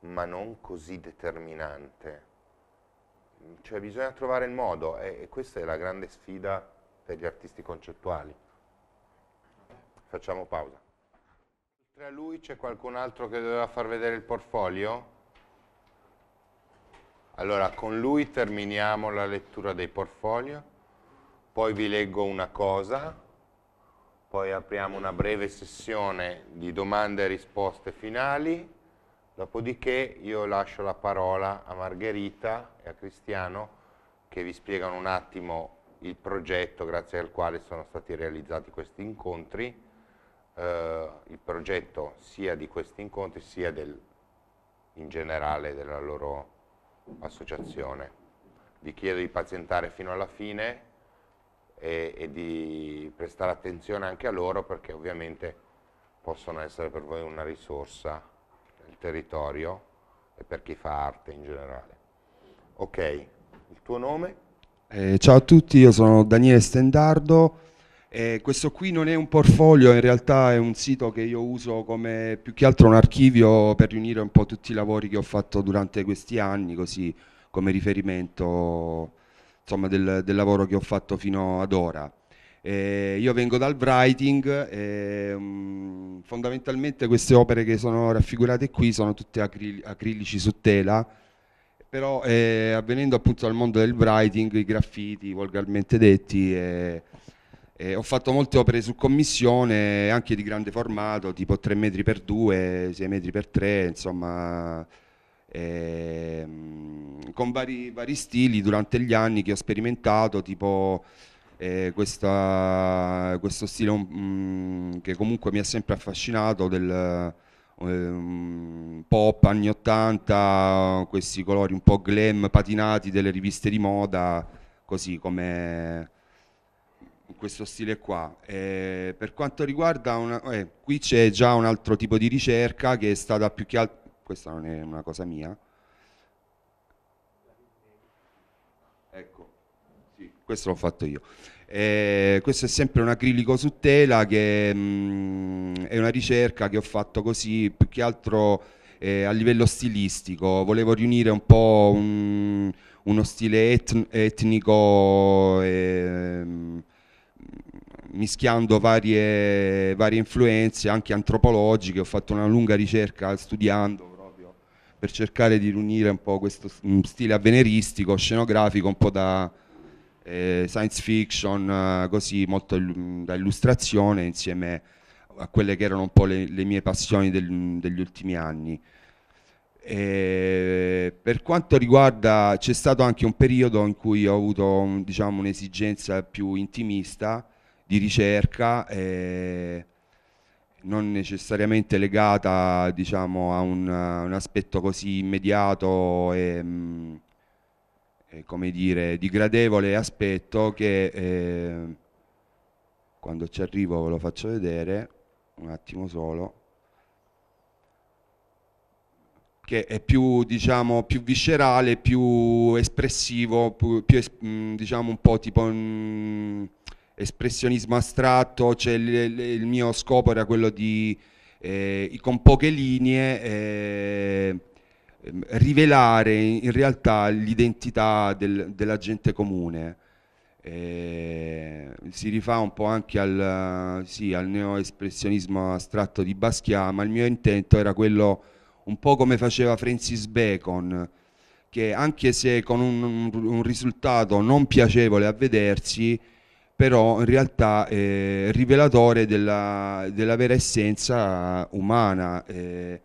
Speaker 1: ma non così determinante. Cioè bisogna trovare il modo e, e questa è la grande sfida per gli artisti concettuali. Facciamo pausa. Oltre a lui c'è qualcun altro che doveva far vedere il portfolio? Allora, con lui terminiamo la lettura dei portfolio, poi vi leggo una cosa, poi apriamo una breve sessione di domande e risposte finali, dopodiché io lascio la parola a Margherita e a Cristiano che vi spiegano un attimo il progetto grazie al quale sono stati realizzati questi incontri, eh, il progetto sia di questi incontri sia del, in generale della loro associazione, vi chiedo di pazientare fino alla fine e, e, di prestare attenzione anche a loro perché ovviamente possono essere per voi una risorsa nel territorio e per chi fa arte in generale. Ok, il tuo
Speaker 11: nome? Eh, ciao a tutti, io sono Daniele Stendardo, eh, questo qui non è un portfolio, in realtà è un sito che io uso come più che altro un archivio per riunire un po' tutti i lavori che ho fatto durante questi anni, così come riferimento insomma, del, del, lavoro che ho fatto fino ad ora. Eh, io vengo dal writing, eh, mh, mm, fondamentalmente queste opere che sono raffigurate qui sono tutte acril acrilici su tela, però eh, avvenendo appunto dal mondo del writing, i graffiti volgarmente detti eh, eh, ho fatto molte opere su commissione, anche di grande formato, tipo 3 metri per 2, 6 metri per 3, insomma, ehm, con vari, vari, stili durante gli anni che ho sperimentato, tipo eh, questa, questo stile um, che comunque mi ha sempre affascinato del um, pop anni 80, questi colori un po' glam patinati delle riviste di moda, così come questo stile qua. Eh, per quanto riguarda, una, eh, qui c'è già un altro tipo di ricerca che è stata più che altro, questa non è una cosa mia, ecco, sì, questo l'ho fatto io. Eh, questo è sempre un acrilico su tela che mh, mm, è una ricerca che ho fatto così più che altro eh, a livello stilistico, volevo riunire un po' un, uno stile etn etnico. E, ehm, mischiando varie, varie, influenze anche antropologiche, ho fatto una lunga ricerca studiando proprio per cercare di riunire un po' questo stile avveneristico, scenografico, un po' da eh, science fiction, eh, così molto da illustrazione insieme a quelle che erano un po' le, le mie passioni del, degli ultimi anni. E per quanto riguarda, c'è stato anche un periodo in cui ho avuto diciamo, un'esigenza più intimista di ricerca eh, non necessariamente legata diciamo, a un, un, aspetto così immediato e, mm, e come dire, di gradevole aspetto che eh, quando ci arrivo ve lo faccio vedere, un attimo solo che è più, diciamo, più viscerale, più espressivo, più, più es, mm, diciamo un po' tipo mh, mm, espressionismo astratto, cioè il, mio scopo era quello di, eh, con poche linee, eh, ehm, rivelare in realtà l'identità del, della gente comune. Eh, si rifà un po' anche al, sì, al neoespressionismo astratto di Basquiat, ma il mio intento era quello un po' come faceva Francis Bacon, che anche se con un, un risultato non piacevole a vedersi, però in realtà è rivelatore della, della vera essenza umana, eh,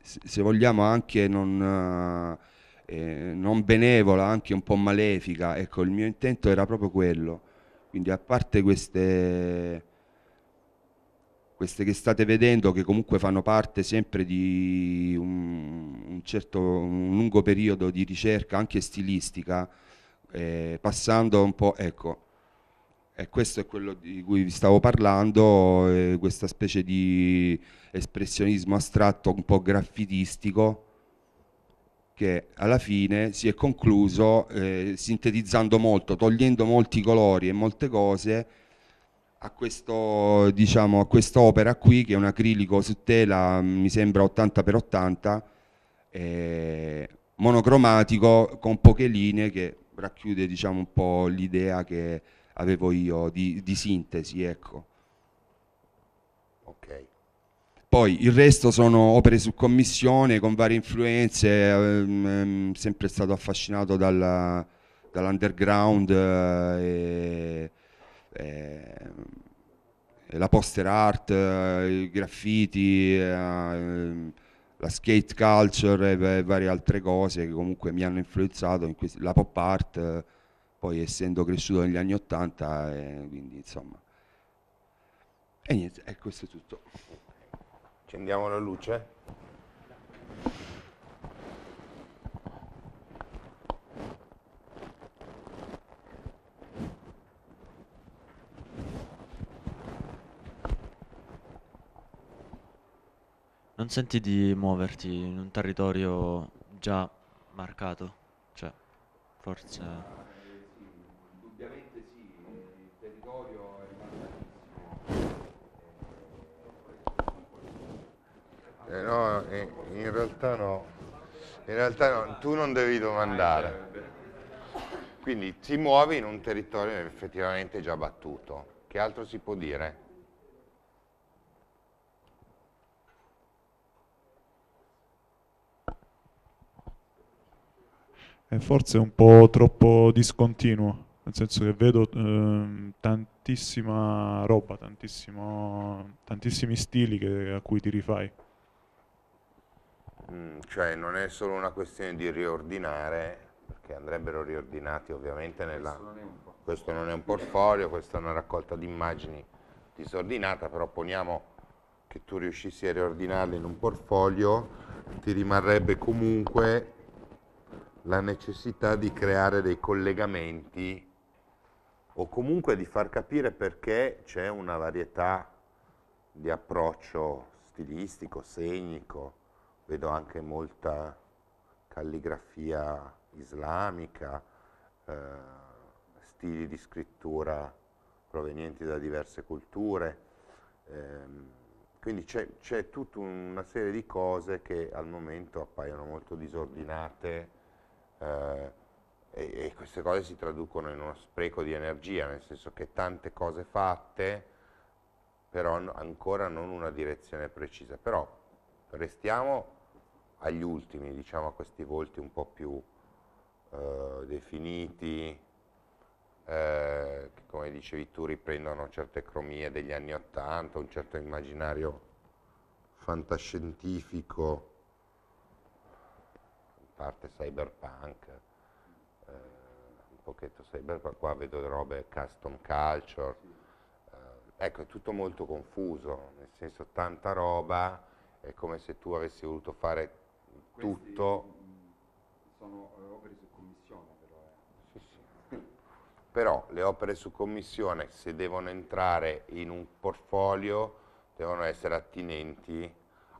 Speaker 11: se vogliamo anche non, eh, non, benevola, anche un po' malefica, ecco il mio intento era proprio quello, quindi a parte queste, queste che state vedendo che comunque fanno parte sempre di un, un certo, un lungo periodo di ricerca anche stilistica, eh, passando un po', ecco, e questo è quello di cui vi stavo parlando, eh, questa specie di espressionismo astratto un po' graffitistico che alla fine si è concluso eh, sintetizzando molto, togliendo molti colori e molte cose a questo, diciamo, a quest'opera qui che è un acrilico su tela, mm, mi sembra 80x80, eh, monocromatico con poche linee che racchiude diciamo, un po' l'idea che avevo io di, di sintesi, ecco. Ok. Poi il resto sono opere su commissione con varie influenze, ehm, ehm, sempre stato affascinato dalla, dall'underground eh, eh, la poster art, eh, i graffiti, eh, la skate culture e varie altre cose che comunque mi hanno influenzato, in questi, la pop art poi essendo cresciuto negli anni Ottanta, eh, quindi insomma. E niente, e questo è tutto.
Speaker 1: Accendiamo la luce.
Speaker 3: Non senti di muoverti in un territorio già marcato? Cioè, forse...
Speaker 1: Eh, no, eh, in realtà no. In realtà no, tu non devi domandare. Quindi ti muovi in un territorio effettivamente già battuto. Che altro si può dire?
Speaker 7: È forse un po' troppo discontinuo, nel senso che vedo eh, tantissima roba, tantissimi stili che, a cui ti rifai.
Speaker 1: Mm, cioè non è solo una questione di riordinare, perché andrebbero riordinati ovviamente nella... Questo non è un portfolio, questa è una raccolta di immagini disordinata, però poniamo che tu riuscissi a riordinarle in un portfolio, ti rimarrebbe comunque la necessità di creare dei collegamenti o comunque di far capire perché c'è una varietà di approccio stilistico, segnico, vedo anche molta calligrafia islamica, eh, stili di scrittura provenienti da diverse culture, ehm, quindi c'è tutta una serie di cose che al momento appaiono molto disordinate eh, e, e, queste cose si traducono in uno spreco di energia, nel senso che tante cose fatte, però ancora non una direzione precisa. Però restiamo agli ultimi, diciamo a questi volti un po' più eh, definiti, eh, che come dicevi tu riprendono certe cromie degli anni Ottanta, un certo immaginario fantascientifico, in parte cyberpunk, eh, un pochetto cyberpunk, qua vedo robe custom culture, eh, ecco è tutto molto confuso, nel senso tanta roba, è come se tu avessi voluto fare tutto. Mm,
Speaker 11: sono eh, opere su commissione però. Eh. Sì, sì.
Speaker 1: Però le opere su commissione, se devono entrare in un portfolio, devono essere attinenti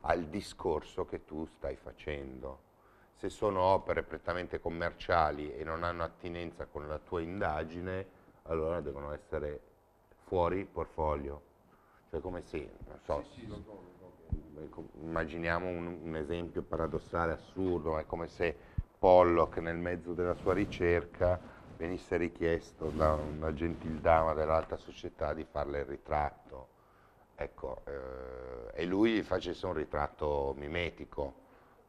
Speaker 1: al discorso che tu stai facendo. Se sono opere prettamente commerciali e non hanno attinenza con la tua indagine, allora devono essere fuori portfolio. Cioè come se, non so, sì, sì, eh, immaginiamo un, un, esempio paradossale, assurdo, è come se Pollock nel mezzo della sua ricerca venisse richiesto da una gentildama dell'alta società di farle il ritratto. Ecco, eh, e lui gli facesse un ritratto mimetico.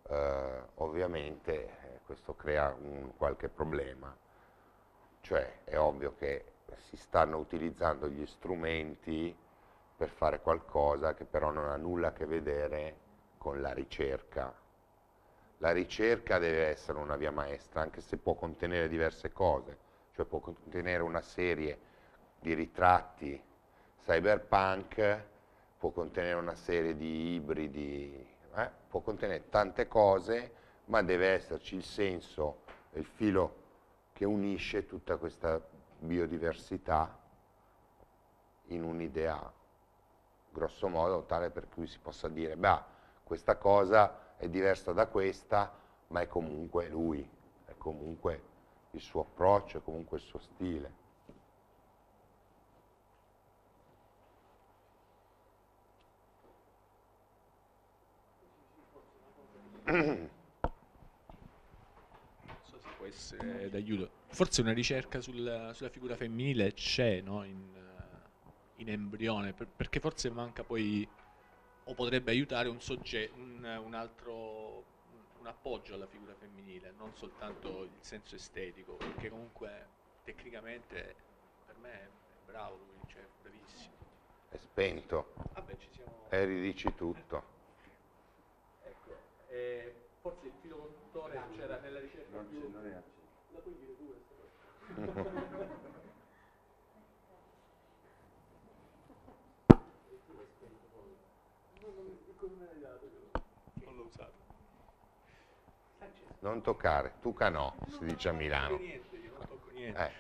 Speaker 1: Eh, ovviamente eh, questo crea un, qualche problema, cioè è ovvio che si stanno utilizzando gli strumenti per fare qualcosa che però non ha nulla a che vedere con la ricerca. La ricerca deve essere una via maestra, anche se può contenere diverse cose, cioè può contenere una serie di ritratti cyberpunk, può contenere una serie di ibridi, eh? può contenere tante cose, ma deve esserci il senso, il filo che unisce tutta questa biodiversità in un'idea grosso modo, tale per cui si possa dire, beh, questa cosa è diversa da questa, ma è comunque lui, è comunque il suo approccio, è comunque il suo stile. Non
Speaker 9: so se può essere d'aiuto. Forse una ricerca sulla, sulla figura femminile c'è, no? In, in embrione, per, perché forse manca poi o potrebbe aiutare un, sogge- un, un altro un appoggio alla figura femminile, non soltanto il senso estetico, perché comunque tecnicamente per me è bravo lui, cioè è bravissimo.
Speaker 1: È spento. Vabbè, ci siamo... E ridici tutto.
Speaker 9: Ecco, eh, forse il filo conduttore c'era nella ricerca non più... Non è...
Speaker 1: La puoi dire pure. *laughs* *laughs* Non l'ho usato. Non toccare, tu cano, si dice a Milano. Niente, io non tocco niente. Eh.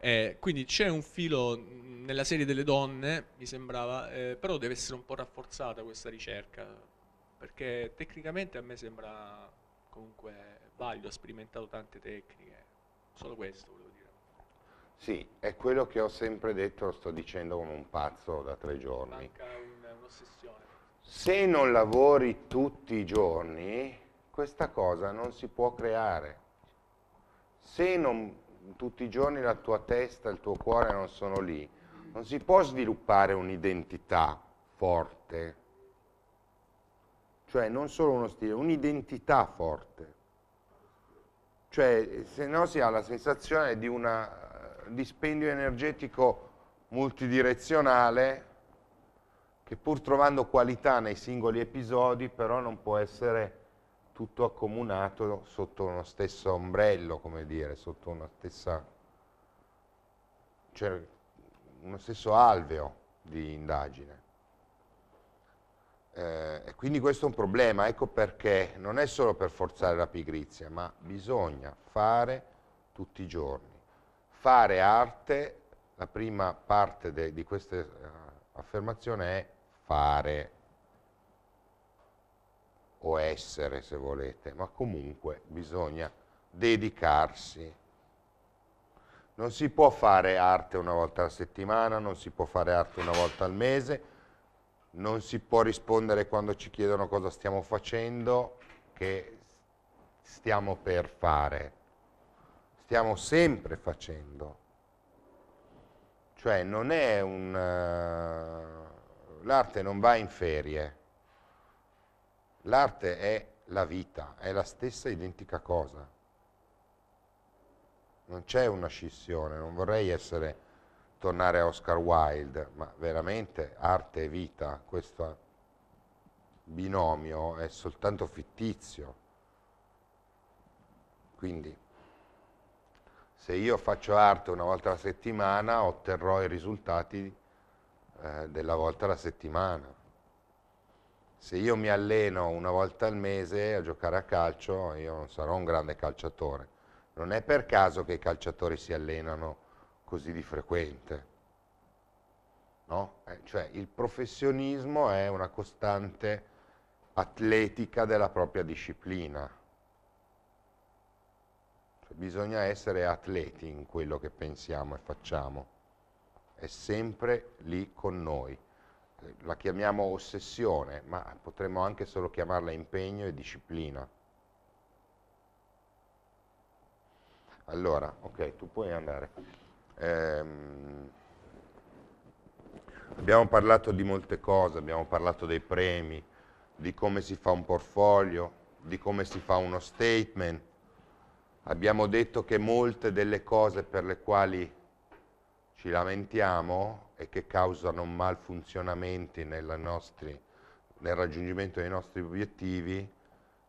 Speaker 9: Eh, quindi c'è un filo nella serie delle donne, mi sembrava, eh, però deve essere un po' rafforzata questa ricerca, perché tecnicamente a me sembra comunque valido, ha sperimentato tante tecniche, solo questo volevo dire.
Speaker 1: Sì, è quello che ho sempre detto, lo sto dicendo come un pazzo da tre giorni. Manca
Speaker 2: un'ossessione
Speaker 1: se non lavori tutti i giorni, questa cosa non si può creare. Se non, tutti i giorni la tua testa, il tuo cuore non sono lì, non si può sviluppare un'identità forte. Cioè non solo uno stile, un'identità forte. Cioè se no si ha la sensazione di un dispendio energetico multidirezionale che pur trovando qualità nei singoli episodi, però non può essere tutto accomunato sotto uno stesso ombrello, come dire, sotto una stessa, cioè, uno stesso alveo di indagine. Eh, quindi questo è un problema, ecco perché non è solo per forzare la pigrizia, ma bisogna fare tutti i giorni. Fare arte, la prima parte de, di questa eh, affermazione è fare o essere, se volete, ma comunque bisogna dedicarsi. Non si può fare arte una volta alla settimana, non si può fare arte una volta al mese, non si può rispondere quando ci chiedono cosa stiamo facendo, che stiamo per fare. Stiamo sempre facendo. Cioè non è un... Eh, l'arte non va in ferie, l'arte è la vita, è la stessa identica cosa. Non c'è una scissione, non vorrei essere, tornare a Oscar Wilde, ma veramente arte e vita, questo binomio è soltanto fittizio. Quindi se io faccio arte una volta alla settimana otterrò i risultati eh, della volta alla settimana. Se io mi alleno una volta al mese a giocare a calcio, io non sarò un grande calciatore. Non è per caso che i calciatori si allenano così di frequente. No? Eh, cioè il professionismo è una costante atletica della propria disciplina. Cioè, bisogna essere atleti in quello che pensiamo e facciamo è sempre lì con noi. Eh, la chiamiamo ossessione, ma potremmo anche solo chiamarla impegno e disciplina. Allora, ok, tu puoi andare. Ehm, abbiamo parlato di molte cose, abbiamo parlato dei premi, di come si fa un portfolio, di come si fa uno statement. Abbiamo detto che molte delle cose per le quali ci lamentiamo e che causano malfunzionamenti nostri, nel raggiungimento dei nostri obiettivi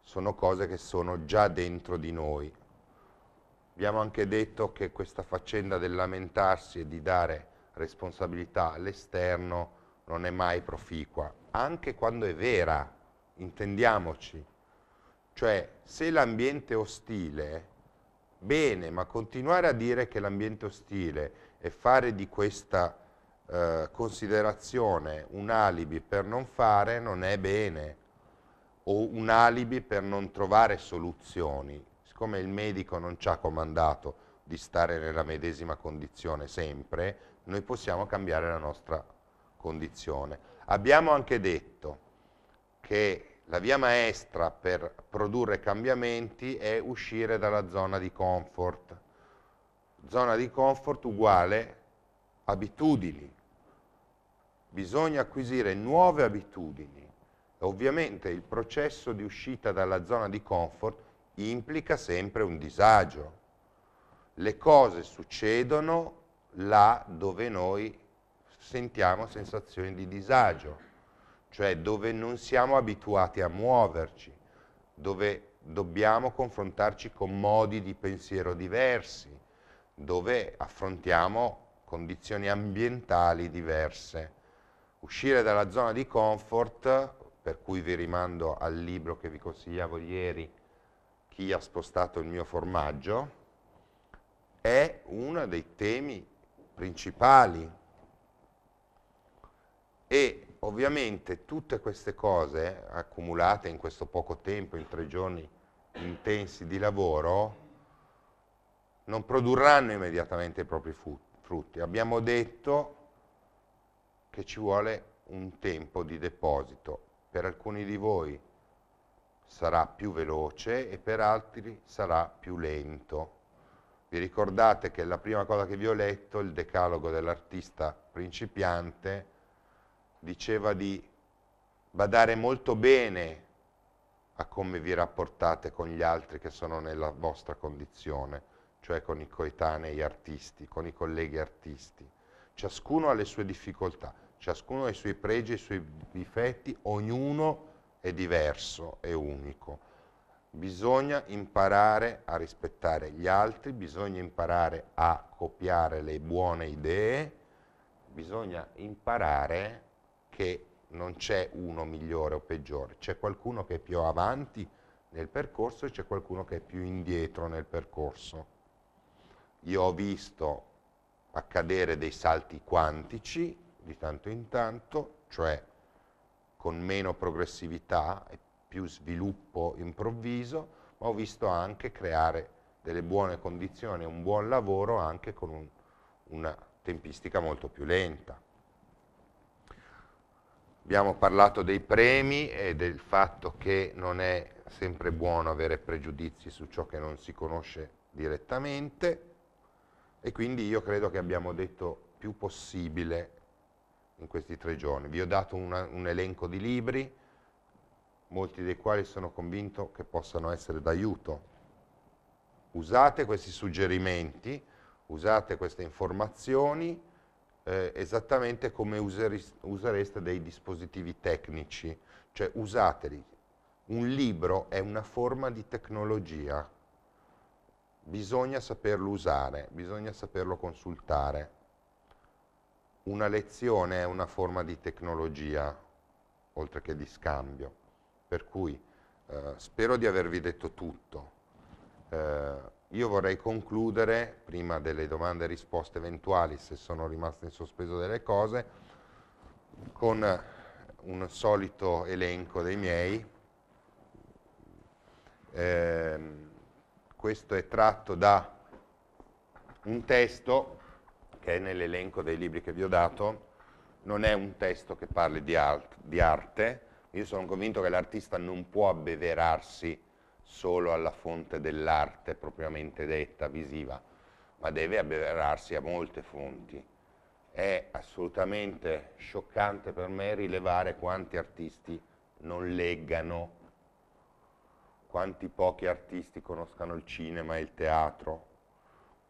Speaker 1: sono cose che sono già dentro di noi. Abbiamo anche detto che questa faccenda del lamentarsi e di dare responsabilità all'esterno non è mai proficua, anche quando è vera, intendiamoci. Cioè, se l'ambiente è ostile, bene, ma continuare a dire che l'ambiente è ostile e fare di questa eh, considerazione un alibi per non fare non è bene o un alibi per non trovare soluzioni. Siccome il medico non ci ha comandato di stare nella medesima condizione sempre, noi possiamo cambiare la nostra condizione. Abbiamo anche detto che la via maestra per produrre cambiamenti è uscire dalla zona di comfort zona di comfort uguale abitudini. Bisogna acquisire nuove abitudini. Ovviamente il processo di uscita dalla zona di comfort implica sempre un disagio. Le cose succedono là dove noi sentiamo sensazioni di disagio, cioè dove non siamo abituati a muoverci, dove dobbiamo confrontarci con modi di pensiero diversi, dove affrontiamo condizioni ambientali diverse. Uscire dalla zona di comfort, per cui vi rimando al libro che vi consigliavo ieri, Chi ha spostato il mio formaggio, è uno dei temi principali. E ovviamente tutte queste cose accumulate in questo poco tempo, in tre giorni intensi di lavoro, non produrranno immediatamente i propri frutti. Abbiamo detto che ci vuole un tempo di deposito. Per alcuni di voi sarà più veloce e per altri sarà più lento. Vi ricordate che la prima cosa che vi ho letto, il decalogo dell'artista principiante, diceva di badare molto bene a come vi rapportate con gli altri che sono nella vostra condizione cioè con i coetanei artisti, con i colleghi artisti. Ciascuno ha le sue difficoltà, ciascuno ha i suoi pregi i suoi difetti, ognuno è diverso, è unico. Bisogna imparare a rispettare gli altri, bisogna imparare a copiare le buone idee, bisogna imparare che non c'è uno migliore o peggiore, c'è qualcuno che è più avanti nel percorso e c'è qualcuno che è più indietro nel percorso. Io ho visto accadere dei salti quantici di tanto in tanto, cioè con meno progressività e più sviluppo improvviso, ma ho visto anche creare delle buone condizioni, un buon lavoro anche con un, una tempistica molto più lenta. Abbiamo parlato dei premi e del fatto che non è sempre buono avere pregiudizi su ciò che non si conosce direttamente. E quindi io credo che abbiamo detto più possibile in questi tre giorni. Vi ho dato una, un elenco di libri, molti dei quali sono convinto che possano essere d'aiuto. Usate questi suggerimenti, usate queste informazioni eh, esattamente come usereste dei dispositivi tecnici, cioè usateli. Un libro è una forma di tecnologia bisogna saperlo usare, bisogna saperlo consultare. Una lezione è una forma di tecnologia, oltre che di scambio, per cui eh, spero di avervi detto tutto. Eh, io vorrei concludere, prima delle domande e risposte eventuali, se sono rimaste in sospeso delle cose, con un solito elenco dei miei. Eh, questo è tratto da un testo che è nell'elenco dei libri che vi ho dato, non è un testo che parli di, art, di arte, io sono convinto che l'artista non può abbeverarsi solo alla fonte dell'arte propriamente detta, visiva, ma deve abbeverarsi a molte fonti. È assolutamente scioccante per me rilevare quanti artisti non leggano quanti pochi artisti conoscano il cinema e il teatro,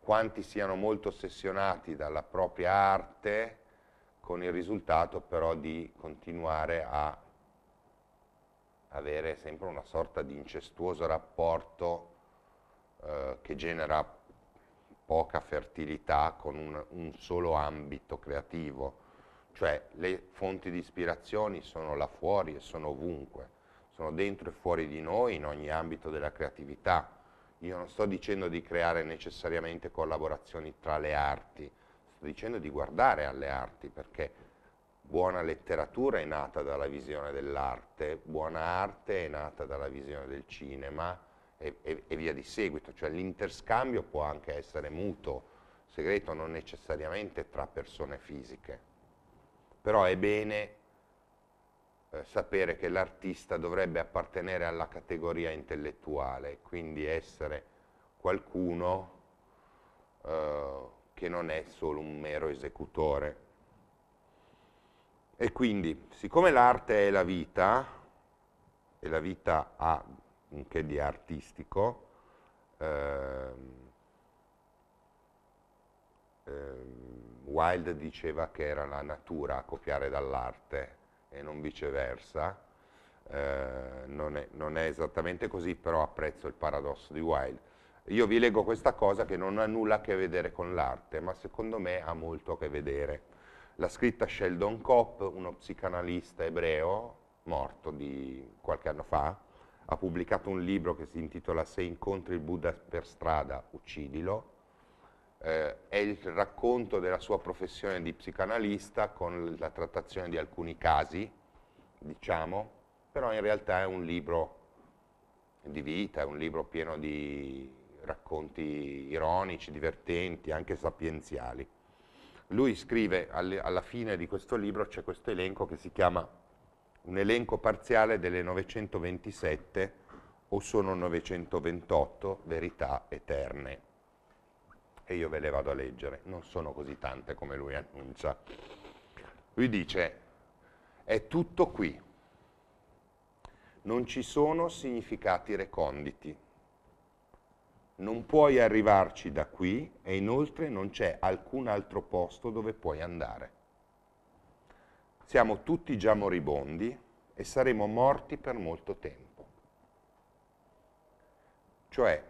Speaker 1: quanti siano molto ossessionati dalla propria arte con il risultato però di continuare a avere sempre una sorta di incestuoso rapporto eh, che genera poca fertilità con un, un solo ambito creativo, cioè le fonti di ispirazione sono là fuori e sono ovunque sono dentro e fuori di noi in ogni ambito della creatività. Io non sto dicendo di creare necessariamente collaborazioni tra le arti, sto dicendo di guardare alle arti perché buona letteratura è nata dalla visione dell'arte, buona arte è nata dalla visione del cinema e, e, e via di seguito, cioè l'interscambio può anche essere muto, segreto non necessariamente tra persone fisiche, però è bene eh, sapere che l'artista dovrebbe appartenere alla categoria intellettuale, quindi essere qualcuno eh, che non è solo un mero esecutore. E quindi, siccome l'arte è la vita, e la vita ha un che di artistico, ehm, ehm Wilde diceva che era la natura a copiare dall'arte, e non viceversa, eh, non, è, non, è, esattamente così, però apprezzo il paradosso di Wilde. Io vi leggo questa cosa che non ha nulla a che vedere con l'arte, ma secondo me ha molto a che vedere. L'ha scritta Sheldon Kopp, uno psicanalista ebreo, morto di qualche anno fa, ha pubblicato un libro che si intitola Se incontri il Buddha per strada, uccidilo, eh, è il racconto della sua professione di psicanalista con la trattazione di alcuni casi, diciamo, però in realtà è un libro di vita, è un libro pieno di racconti ironici, divertenti, anche sapienziali. Lui scrive all alla fine di questo libro c'è questo elenco che si chiama un elenco parziale delle 927 o sono 928 verità eterne e io ve le vado a leggere, non sono così tante come lui annuncia. Lui dice, è tutto qui, non ci sono significati reconditi, non puoi arrivarci da qui e inoltre non c'è alcun altro posto dove puoi andare. Siamo tutti già moribondi e saremo morti per molto tempo. Cioè,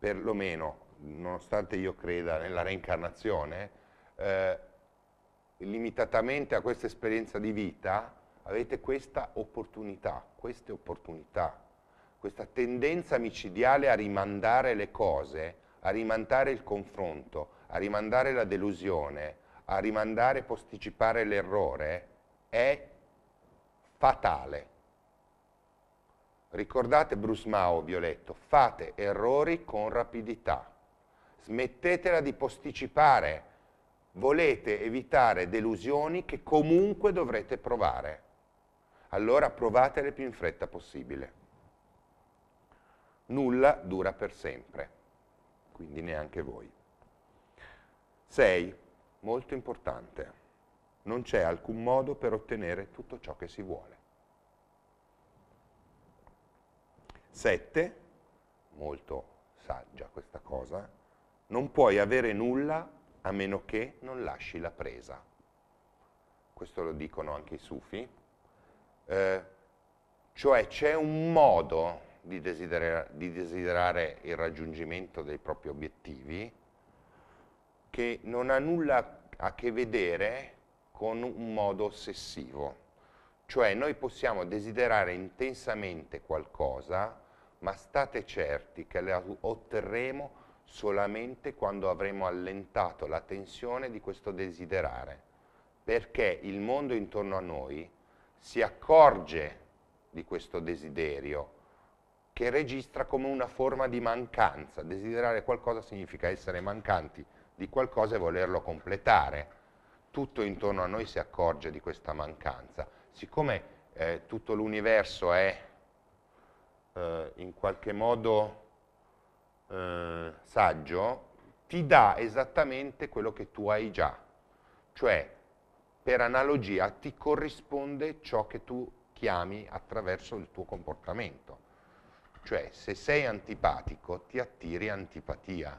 Speaker 1: perlomeno, nonostante io creda nella reincarnazione, eh, limitatamente a questa esperienza di vita, avete questa opportunità, queste opportunità, questa tendenza micidiale a rimandare le cose, a rimandare il confronto, a rimandare la delusione, a rimandare, e posticipare l'errore, è fatale. Ricordate Bruce Mao, vi ho letto, fate errori con rapidità, smettetela di posticipare, volete evitare delusioni che comunque dovrete provare. Allora provatele più in fretta possibile. Nulla dura per sempre, quindi neanche voi. 6. Molto importante. Non c'è alcun modo per ottenere tutto ciò che si vuole. 7, molto saggia questa cosa, non puoi avere nulla a meno che non lasci la presa. Questo lo dicono anche i sufi. Eh, cioè c'è un modo di, desidera di desiderare il raggiungimento dei propri obiettivi che non ha nulla a che vedere con un modo ossessivo. Cioè noi possiamo desiderare intensamente qualcosa, ma state certi che la otterremo solamente quando avremo allentato la tensione di questo desiderare, perché il mondo intorno a noi si accorge di questo desiderio, che registra come una forma di mancanza. Desiderare qualcosa significa essere mancanti di qualcosa e volerlo completare. Tutto intorno a noi si accorge di questa mancanza siccome eh, tutto l'universo è eh, in qualche modo eh, saggio, ti dà esattamente quello che tu hai già, cioè per analogia ti corrisponde ciò che tu chiami attraverso il tuo comportamento. Cioè, se sei antipatico, ti attiri antipatia.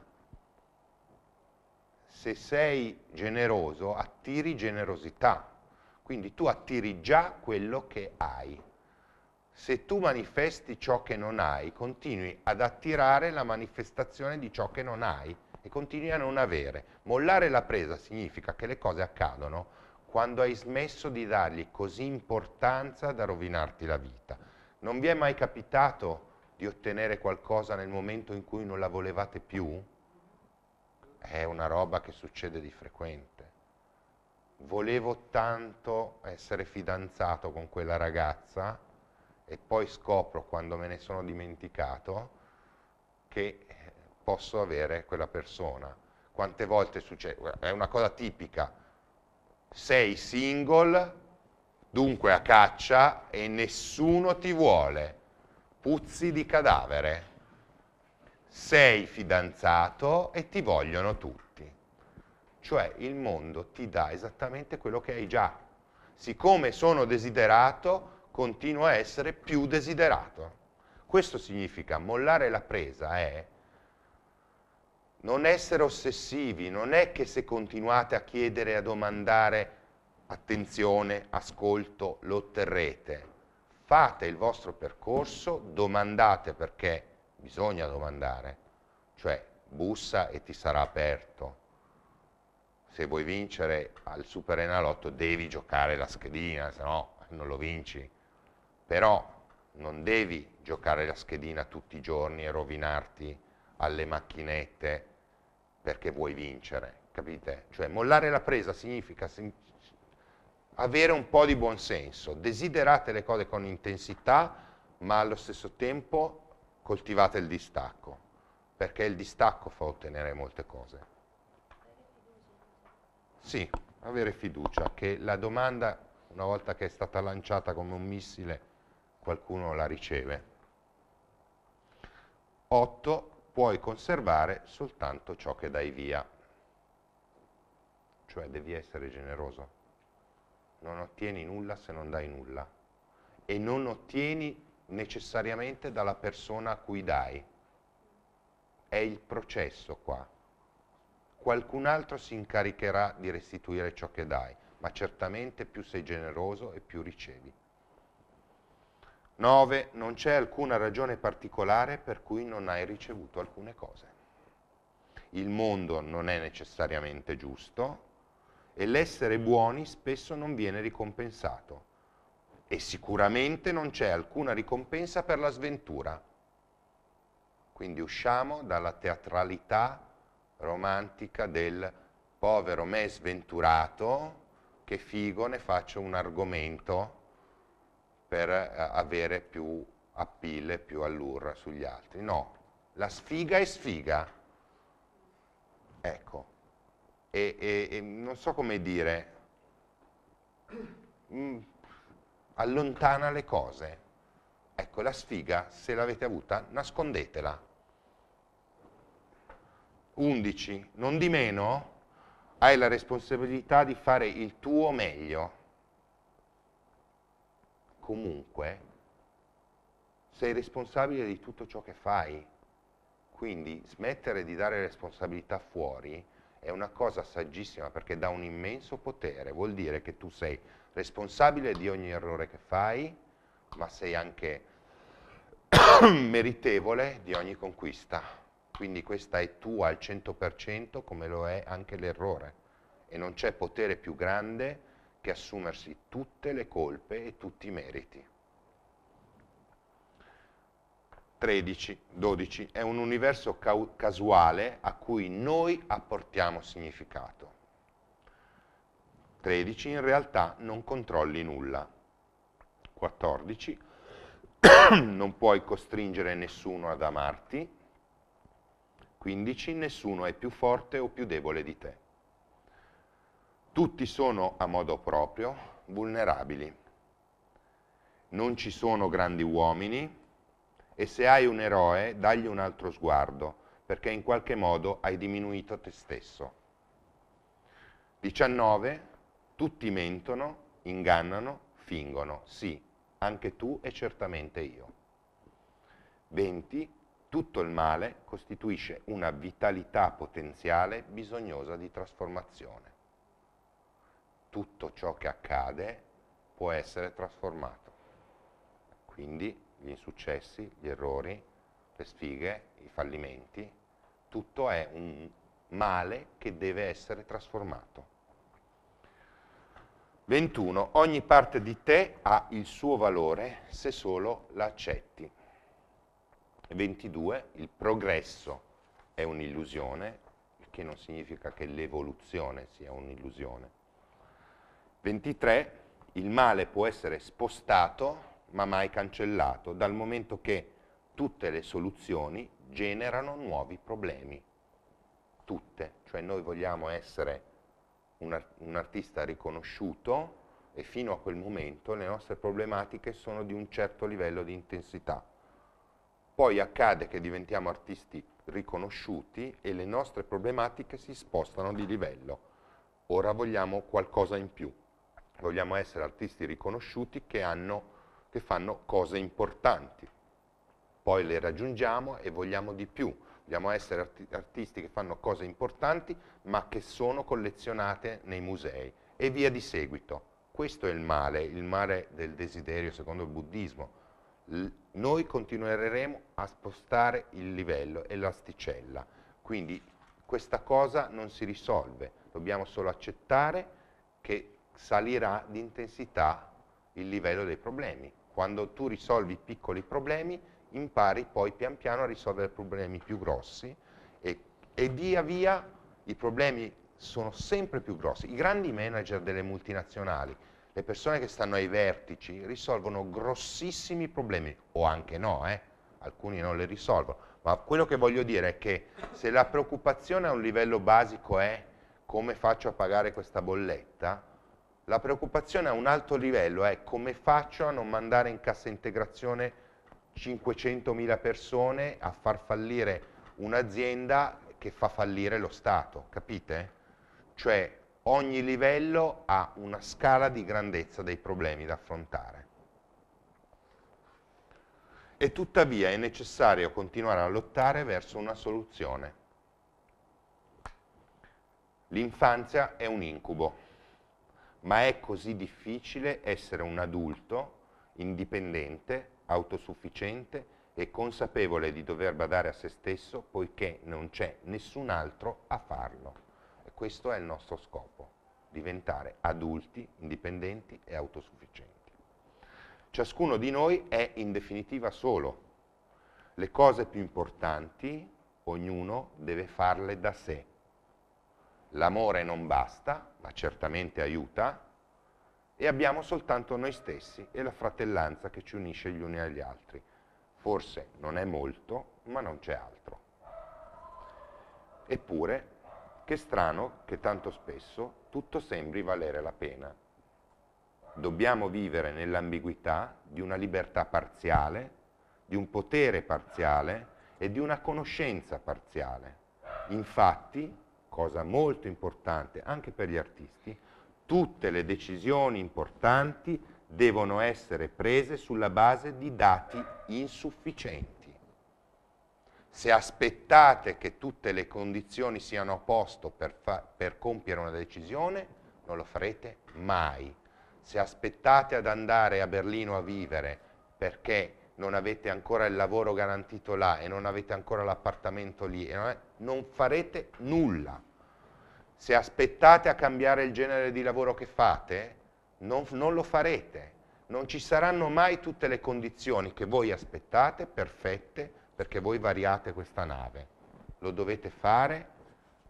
Speaker 1: Se sei generoso, attiri generosità. Quindi tu attiri già quello che hai. Se tu manifesti ciò che non hai, continui ad attirare la manifestazione di ciò che non hai e continui a non avere. Mollare la presa significa che le cose accadono quando hai smesso di dargli così importanza da rovinarti la vita. Non vi è mai capitato di ottenere qualcosa nel momento in cui non la volevate più? È una roba che succede di frequente volevo tanto essere fidanzato con quella ragazza e poi scopro quando me ne sono dimenticato che posso avere quella persona. Quante volte succede? È una cosa tipica. Sei single, dunque a caccia e nessuno ti vuole. Puzzi di cadavere. Sei fidanzato e ti vogliono tutti. Cioè il mondo ti dà esattamente quello che hai già. Siccome sono desiderato, continuo a essere più desiderato. Questo significa mollare la presa è non essere ossessivi, non è che se continuate a chiedere, a domandare attenzione, ascolto, lo otterrete. Fate il vostro percorso, domandate perché bisogna domandare, cioè bussa e ti sarà aperto se vuoi vincere al Super Enalotto devi giocare la schedina, se no non lo vinci. Però non devi giocare la schedina tutti i giorni e rovinarti alle macchinette perché vuoi vincere, capite? Cioè mollare la presa significa avere un po' di buonsenso, desiderate le cose con intensità, ma allo stesso tempo coltivate il distacco, perché il distacco fa ottenere molte cose. Sì, avere fiducia che la domanda, una volta che è stata lanciata come un missile, qualcuno la riceve. 8. Puoi conservare soltanto ciò che dai via. Cioè devi essere generoso. Non ottieni nulla se non dai nulla. E non ottieni necessariamente dalla persona a cui dai. È il processo qua qualcun altro si incaricherà di restituire ciò che dai, ma certamente più sei generoso e più ricevi. 9. Non c'è alcuna ragione particolare per cui non hai ricevuto alcune cose. Il mondo non è necessariamente giusto e l'essere mm. buoni spesso non viene ricompensato e sicuramente non c'è alcuna ricompensa per la sventura. Quindi usciamo dalla teatralità romantica del povero me sventurato, che figo ne faccio un argomento per eh, avere più appeal, più allurra sugli altri. No, la sfiga è sfiga. Ecco, e, e, e non so come dire, mh, mm, allontana le cose. Ecco, la sfiga, se l'avete avuta, nascondetela. 11, non di meno, hai la responsabilità di fare il tuo meglio. Comunque, sei responsabile di tutto ciò che fai. Quindi smettere di dare responsabilità fuori è una cosa saggissima perché dà un immenso potere, vuol dire che tu sei responsabile di ogni errore che fai, ma sei anche *coughs* meritevole di ogni conquista quindi questa è tua al 100% come lo è anche l'errore e non c'è potere più grande che assumersi tutte le colpe e tutti i meriti. 13, 12 è un universo casuale a cui noi apportiamo significato. 13 in realtà non controlli nulla. 14 *coughs* non puoi costringere nessuno ad amarti, 15 nessuno è più forte o più debole di te. Tutti sono a modo proprio vulnerabili. Non ci sono grandi uomini e se hai un eroe dagli un altro sguardo perché in qualche modo hai diminuito te stesso. 19. Tutti mentono, ingannano, fingono. Sì, anche tu e certamente io. 20 tutto il male costituisce una vitalità potenziale bisognosa di trasformazione. Tutto ciò che accade può essere trasformato. Quindi gli insuccessi, gli errori, le sfighe, i fallimenti, tutto è un male che deve essere trasformato. 21. Ogni parte di te ha il suo valore se solo l'accetti. 22 il progresso è un'illusione, il che non significa che l'evoluzione sia un'illusione. 23 il male può essere spostato ma mai cancellato, dal momento che tutte le soluzioni generano nuovi problemi. Tutte, cioè noi vogliamo essere un, art un, artista riconosciuto e fino a quel momento le nostre problematiche sono di un certo livello di intensità poi accade che diventiamo artisti riconosciuti e le nostre problematiche si spostano di livello. Ora vogliamo qualcosa in più, vogliamo essere artisti riconosciuti che, hanno, che fanno cose importanti, poi le raggiungiamo e vogliamo di più, vogliamo essere arti artisti che fanno cose importanti ma che sono collezionate nei musei e via di seguito. Questo è il male, il male del desiderio secondo il buddismo, noi continueremo a spostare il livello e l'asticella, quindi questa cosa non si risolve, dobbiamo solo accettare che salirà di intensità il livello dei problemi. Quando tu risolvi piccoli problemi impari poi pian piano a risolvere problemi più grossi e, e via via i problemi sono sempre più grossi. I grandi manager delle multinazionali le persone che stanno ai vertici risolvono grossissimi problemi, o anche no, eh? alcuni non le risolvono, ma quello che voglio dire è che se la preoccupazione a un livello basico è come faccio a pagare questa bolletta, la preoccupazione a un alto livello è come faccio a non mandare in cassa integrazione 500.000 persone a far fallire un'azienda che fa fallire lo Stato, capite? Cioè ogni livello ha una scala di grandezza dei problemi da affrontare. E tuttavia è necessario continuare a lottare verso una soluzione. L'infanzia è un incubo, ma è così difficile essere un adulto indipendente, autosufficiente e consapevole di dover badare a se stesso poiché non c'è nessun altro a farlo. Questo è il nostro scopo, diventare adulti, indipendenti e autosufficienti. Ciascuno di noi è in definitiva solo. Le cose più importanti ognuno deve farle da sé. L'amore non basta, ma certamente aiuta, e abbiamo soltanto noi stessi e la fratellanza che ci unisce gli uni agli altri. Forse non è molto, ma non c'è altro. Eppure che strano che tanto spesso tutto sembri valere la pena. Dobbiamo vivere nell'ambiguità di una libertà parziale, di un potere parziale e di una conoscenza parziale. Infatti, cosa molto importante anche per gli artisti, tutte le decisioni importanti devono essere prese sulla base di dati insufficienti se aspettate che tutte le condizioni siano a posto per, per compiere una decisione, non lo farete mai. Se aspettate ad andare a Berlino a vivere perché non avete ancora il lavoro garantito là e non avete ancora l'appartamento lì, non, non farete nulla. Se aspettate a cambiare il genere di lavoro che fate, non, non lo farete. Non ci saranno mai tutte le condizioni che voi aspettate, perfette, perché voi variate questa nave, lo dovete fare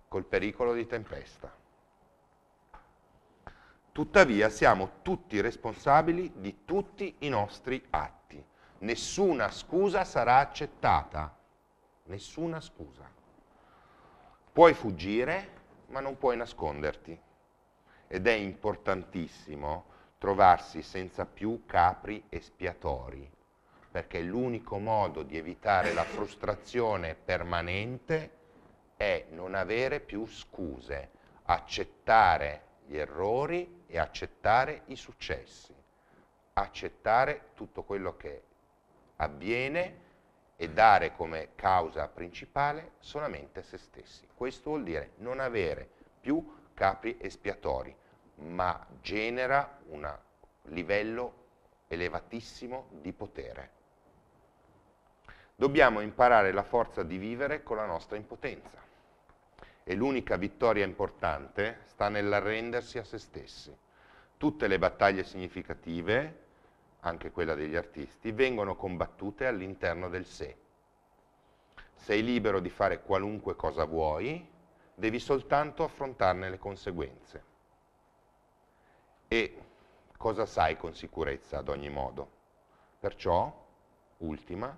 Speaker 1: col pericolo di tempesta. Tuttavia siamo tutti responsabili di tutti i nostri atti. Nessuna scusa sarà accettata. Nessuna scusa. Puoi fuggire, ma non puoi nasconderti. Ed è importantissimo trovarsi senza più capri espiatori perché l'unico modo di evitare la frustrazione permanente è non avere più scuse, accettare gli errori e accettare i successi, accettare tutto quello che avviene e dare come causa principale solamente se stessi. Questo vuol dire non avere più capri espiatori, ma genera un livello elevatissimo di potere dobbiamo imparare la forza di vivere con la nostra impotenza. E l'unica vittoria importante sta nell'arrendersi a se stessi. Tutte le battaglie significative, anche quella degli artisti, vengono combattute all'interno del sé. Sei libero di fare qualunque cosa vuoi, devi soltanto affrontarne le conseguenze. E cosa sai con sicurezza ad ogni modo? Perciò, ultima,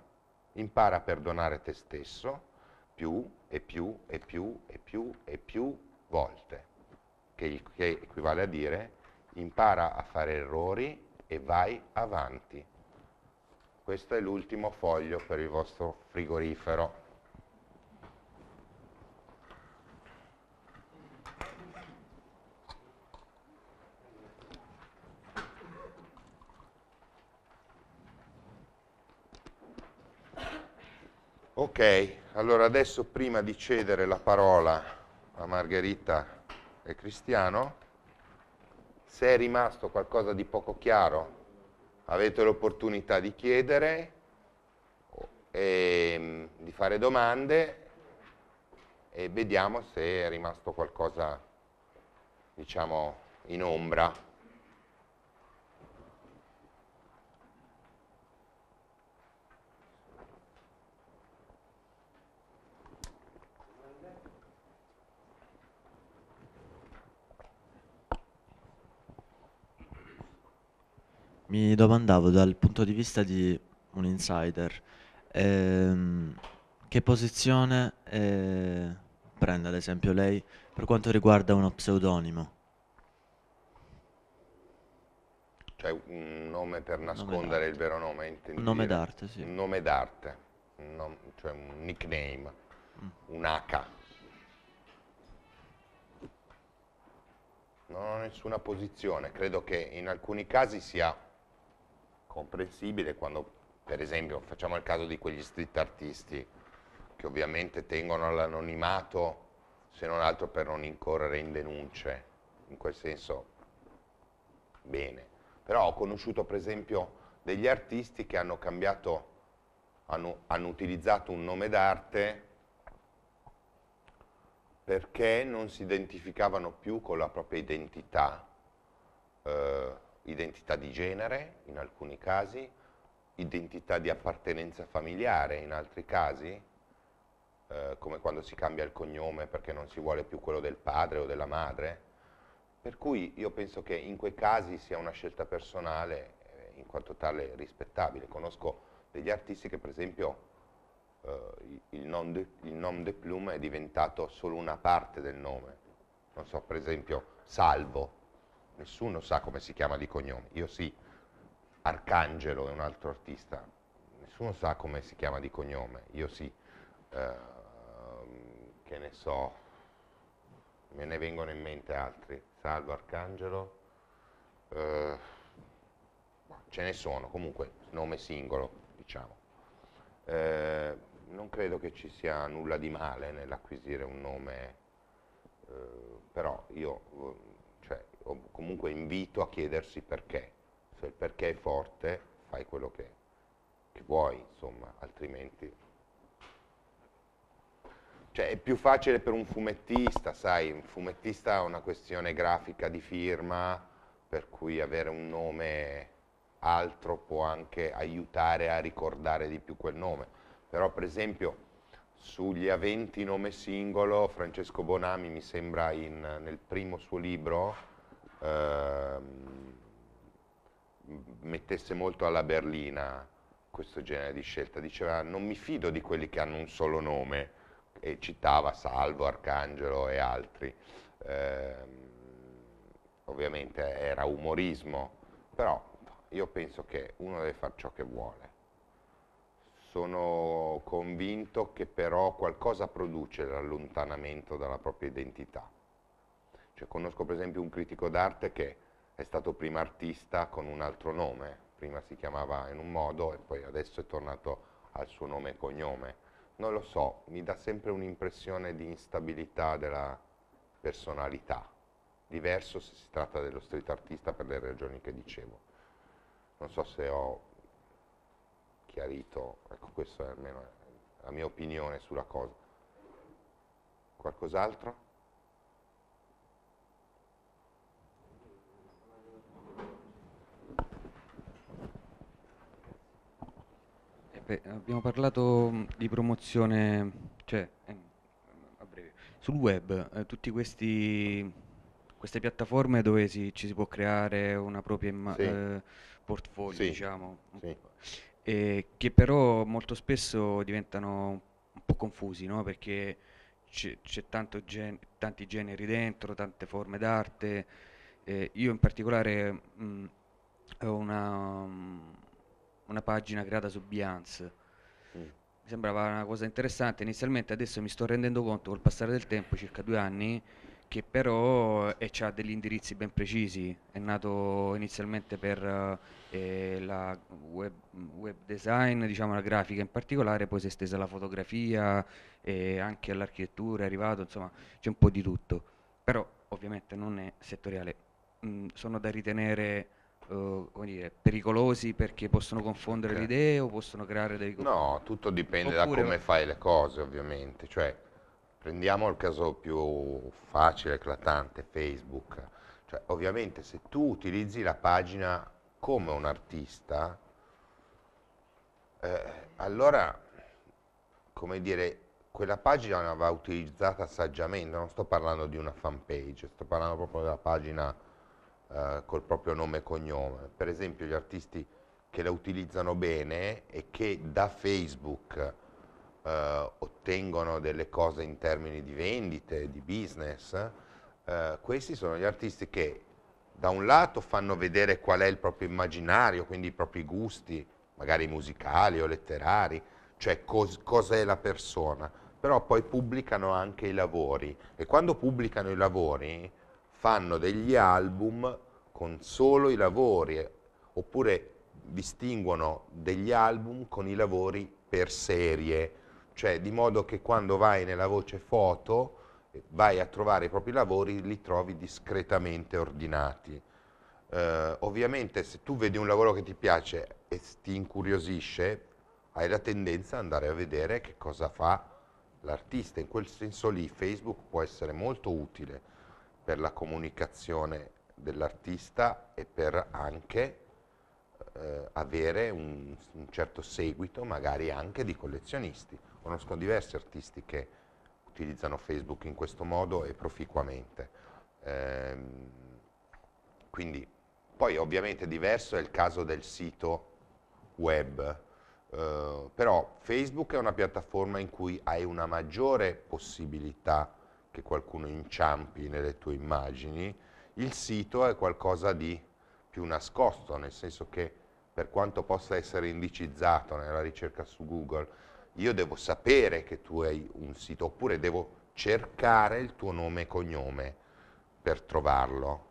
Speaker 1: impara a perdonare te stesso più e più e più e più e più volte, che, che equivale a dire impara a fare errori e vai avanti. Questo è l'ultimo foglio per il vostro frigorifero. Ok, allora adesso prima di cedere la parola a Margherita e Cristiano, se è rimasto qualcosa di poco chiaro avete l'opportunità di chiedere, e, ehm, di fare domande e vediamo se è rimasto qualcosa diciamo in ombra.
Speaker 3: Mi domandavo dal punto di vista di un insider, ehm, che posizione eh, prende ad esempio lei per quanto riguarda uno pseudonimo?
Speaker 1: Cioè un nome per nascondere il vero nome, intendi? Un nome d'arte, sì. Un nome d'arte, nom- cioè un nickname, Mm. un H. Non ho nessuna posizione, credo che in alcuni casi sia comprensibile quando, per esempio, facciamo il caso di quegli street artisti che ovviamente tengono all'anonimato se non altro per non incorrere in denunce, in quel senso bene. Però ho conosciuto per esempio degli artisti che hanno cambiato, hanno, hanno utilizzato un nome d'arte perché non si identificavano più con la propria identità eh, identità di genere in alcuni casi, identità di appartenenza familiare in altri casi, eh, come quando si cambia il cognome perché non si vuole più quello del padre o della madre. Per cui io penso che in quei casi sia una scelta personale, eh, in quanto tale rispettabile. Conosco degli artisti che per esempio eh, il, nom de, il nom de plume è diventato solo una parte del nome. Non so, per esempio Salvo, nessuno sa come si chiama di cognome, io sì, Arcangelo è un altro artista, nessuno sa come si chiama di cognome, io sì, uh, che ne so, me ne vengono in mente altri, Salvo Arcangelo, uh, ce ne sono, comunque nome singolo, diciamo. Uh, non credo che ci sia nulla di male nell'acquisire un nome, eh, però io comunque invito a chiedersi perché. Se il perché è forte, fai quello che, che vuoi, insomma, altrimenti... Cioè, è più facile per un fumettista, sai, un fumettista ha una questione grafica di firma, per cui avere un nome altro può anche aiutare a ricordare di più quel nome. Però, per esempio, sugli aventi nome singolo, Francesco Bonami mi sembra in, nel primo suo libro Ehm, mettesse molto alla berlina questo genere di scelta, diceva non mi fido di quelli che hanno un solo nome e citava Salvo, Arcangelo e altri. Eh, ovviamente era umorismo, però io penso che uno deve fare ciò che vuole. Sono convinto che però qualcosa produce l'allontanamento dalla propria identità cioè, conosco per esempio un critico d'arte che è stato prima artista con un altro nome, prima si chiamava in un modo e poi adesso è tornato al suo nome e cognome. Non lo so, mi dà sempre un'impressione di instabilità della personalità, diverso se si tratta dello street artista per le ragioni che dicevo. Non so se ho chiarito, ecco questa è almeno la mia opinione sulla cosa. Qualcos'altro?
Speaker 4: beh, abbiamo parlato mm, di promozione, cioè, eh, a breve, sul web, eh, tutte queste piattaforme dove si, ci si può creare una propria sì. eh, portfolio, sì. diciamo, sì. E, che però molto spesso diventano un po' confusi, no? perché c'è, gen tanti generi dentro, tante forme d'arte. Eh, io in particolare mh, mm, ho una... Mh, mm, una pagina creata su Beyoncé. Mm. Mi sembrava una cosa interessante inizialmente, adesso mi sto rendendo conto col passare del tempo, circa due anni, che però eh, ha degli indirizzi ben precisi. È nato inizialmente per eh, eh, la web, web, design, diciamo la grafica in particolare, poi si è estesa alla fotografia, eh, anche all'architettura, è arrivato, insomma c'è un po' di tutto. Però ovviamente non è settoriale, mm, sono da ritenere Uh, come dire, pericolosi perché possono confondere okay. le idee o possono creare dei... No, tutto dipende Oppure... da come
Speaker 1: fai le cose ovviamente, cioè prendiamo il caso più facile, eclatante, Facebook, cioè, ovviamente se tu utilizzi la pagina come un artista, eh, allora, come dire, quella pagina va utilizzata saggiamente, non sto parlando di una fanpage, sto parlando proprio della pagina eh, col proprio nome e cognome. Per esempio gli artisti che la utilizzano bene e che da Facebook eh, ottengono delle cose in termini di vendite, di business, eh, questi sono gli artisti che da un lato fanno vedere qual è il proprio immaginario, quindi i propri gusti, magari musicali o letterari, cioè cos cos'è la persona, però poi pubblicano anche i lavori e quando pubblicano i lavori fanno degli album con solo i lavori, oppure distinguono degli album con i lavori per serie, cioè di modo che quando vai nella voce foto eh, vai a trovare i propri lavori, li trovi discretamente ordinati. Eh, ovviamente se tu vedi un lavoro che ti piace e ti incuriosisce, hai la tendenza ad andare a vedere che cosa fa l'artista. In quel senso lì Facebook può essere molto utile per la comunicazione dell'artista e per anche eh, avere un, un, certo seguito magari anche di collezionisti. Conosco diversi artisti che utilizzano Facebook in questo modo e proficuamente. Ehm, quindi, poi ovviamente diverso è il caso del sito web, eh, però Facebook è una piattaforma in cui hai una maggiore possibilità che qualcuno inciampi nelle tue immagini, il sito è qualcosa di più nascosto, nel senso che per quanto possa essere indicizzato nella ricerca su Google, io devo sapere che tu hai un sito, oppure devo cercare il tuo nome e cognome per trovarlo.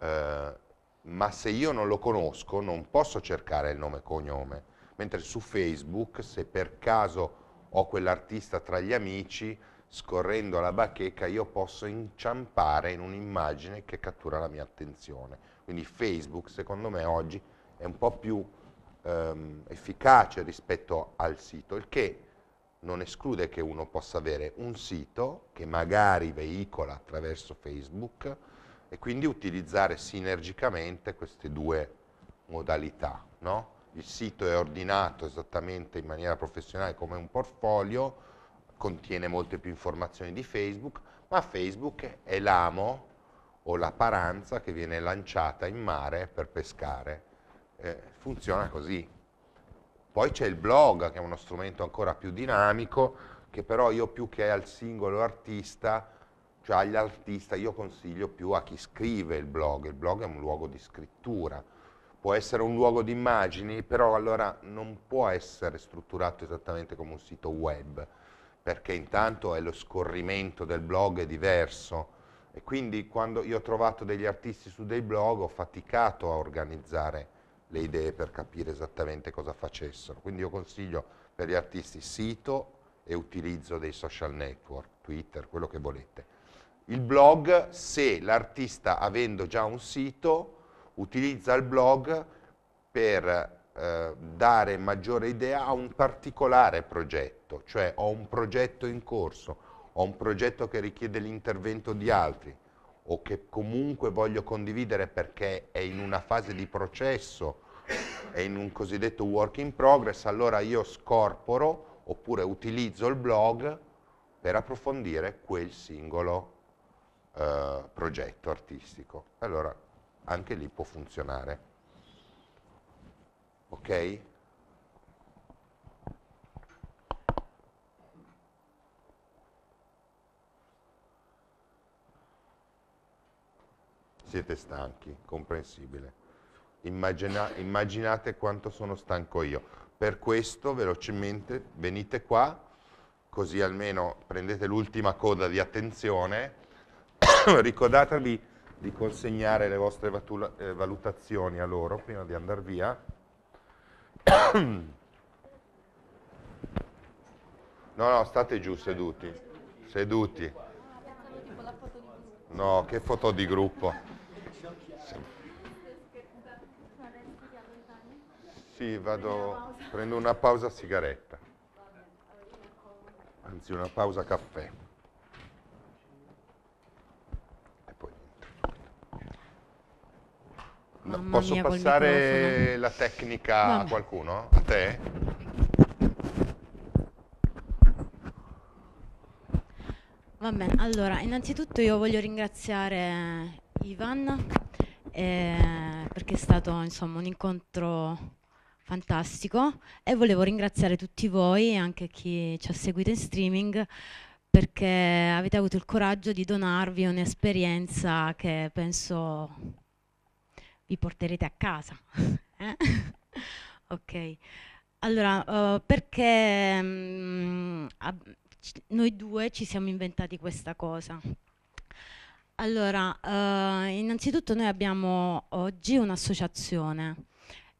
Speaker 1: Eh, ma se io non lo conosco non posso cercare il nome e cognome, mentre su Facebook se per caso ho quell'artista tra gli amici scorrendo la bacheca io posso inciampare in un'immagine che cattura la mia attenzione. Quindi Facebook secondo me oggi è un po' più ehm, efficace rispetto al sito, il che non esclude che uno possa avere un sito che magari veicola attraverso Facebook e quindi utilizzare sinergicamente queste due modalità. No? Il sito è ordinato esattamente in maniera professionale come un portfolio, contiene molte più informazioni di Facebook, ma Facebook è l'amo o la paranza che viene lanciata in mare per pescare. Eh, funziona così. Poi c'è il blog, che è uno strumento ancora più dinamico, che però io più che al singolo artista, cioè agli artisti, io consiglio più a chi scrive il blog. Il blog è un luogo di scrittura, può essere un luogo di immagini, però allora non può essere strutturato esattamente come un sito web perché intanto è lo scorrimento del blog è diverso e quindi quando io ho trovato degli artisti su dei blog ho faticato a organizzare le idee per capire esattamente cosa facessero. Quindi io consiglio per gli artisti sito e utilizzo dei social network, Twitter, quello che volete. Il blog, se l'artista avendo già un sito, utilizza il blog per eh, dare maggiore idea a un particolare progetto, cioè ho un progetto in corso, ho un progetto che richiede l'intervento di altri o che comunque voglio condividere perché è in una fase di processo, è in un cosiddetto work in progress, allora io scorporo oppure utilizzo il blog per approfondire quel singolo eh, progetto artistico. Allora anche lì può funzionare. Ok? Siete stanchi, comprensibile. Immagina, immaginate quanto sono stanco io. Per questo, velocemente, venite qua, così almeno prendete l'ultima coda di attenzione. *coughs* Ricordatevi di consegnare le vostre eh, valutazioni a loro prima di andare via. No, no, state giù seduti. Seduti. No, che foto di gruppo. Sì, vado, prendo una pausa sigaretta, anzi una pausa caffè. No, posso mia, passare la tecnica Vabbè. a qualcuno? A te?
Speaker 8: Va bene, allora, innanzitutto io voglio ringraziare Ivan eh, perché è stato insomma, un incontro fantastico e volevo ringraziare tutti voi, anche chi ci ha seguito in streaming, perché avete avuto il coraggio di donarvi un'esperienza che penso vi porterete a casa. *laughs* eh? *laughs* ok, allora uh, perché um, noi due ci siamo inventati questa cosa? Allora, uh, innanzitutto noi abbiamo oggi un'associazione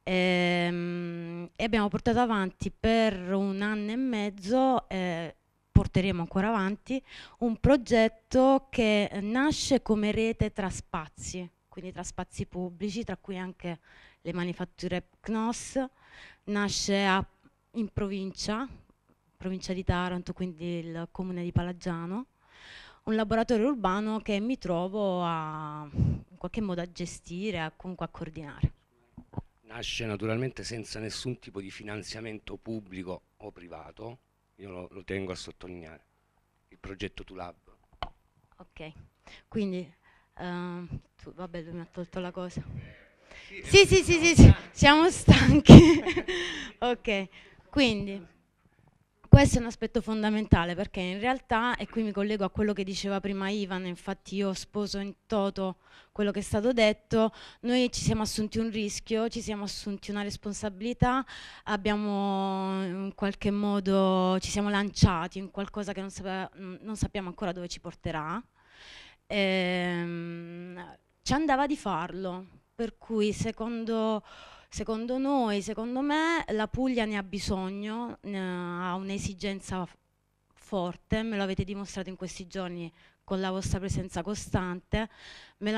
Speaker 8: ehm, e abbiamo portato avanti per un anno e mezzo, eh, porteremo ancora avanti, un progetto che nasce come rete tra spazi quindi tra spazi pubblici, tra cui anche le manifatture CNOS, nasce a, in provincia, provincia di Taranto, quindi il comune di Palagiano, un laboratorio urbano che mi trovo a, in qualche modo a gestire, a, comunque a coordinare.
Speaker 5: Nasce naturalmente senza nessun tipo di finanziamento pubblico o privato, io lo, lo tengo a sottolineare, il progetto TULAB.
Speaker 8: Ok, quindi Uh, tu, vabbè, lui mi ha tolto la cosa. Sì, sì, sì, sì, sì siamo stanchi. *laughs* ok, quindi questo è un aspetto fondamentale perché in realtà, e qui mi collego a quello che diceva prima Ivan, infatti io sposo in toto quello che è stato detto, noi ci siamo assunti un rischio, ci siamo assunti una responsabilità, abbiamo in qualche modo, ci siamo lanciati in qualcosa che non, sapeva, non sappiamo ancora dove ci porterà, ehm, ci andava di farlo, per cui secondo, secondo, noi, secondo me, la Puglia ne ha bisogno, ne ha un'esigenza forte, me lo avete dimostrato in questi giorni con la vostra presenza costante, ne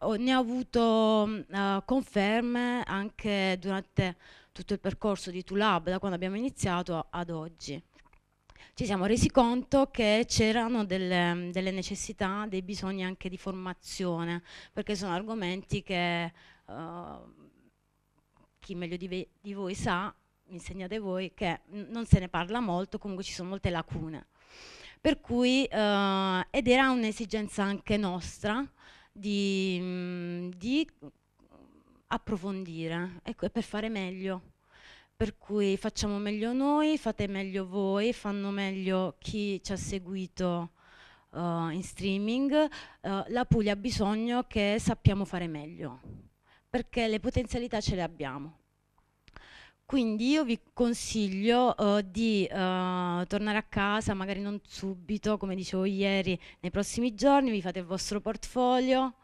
Speaker 8: ho avuto uh, conferme anche durante tutto il percorso di Tulab, da quando abbiamo iniziato ad oggi ci siamo resi conto che c'erano delle, delle, necessità, dei bisogni anche di formazione, perché sono argomenti che uh, chi meglio di, di voi sa, mi insegnate voi, che non se ne parla molto, comunque ci sono molte lacune. Per cui, uh, ed era un'esigenza anche nostra di, mh, mm, di approfondire ecco, e per fare meglio per cui facciamo meglio noi, fate meglio voi, fanno meglio chi ci ha seguito uh, in streaming, uh, la Puglia ha bisogno che sappiamo fare meglio, perché le potenzialità ce le abbiamo. Quindi io vi consiglio uh, di tornare a casa, magari non subito, come dicevo ieri, nei prossimi giorni, vi fate il vostro portfolio,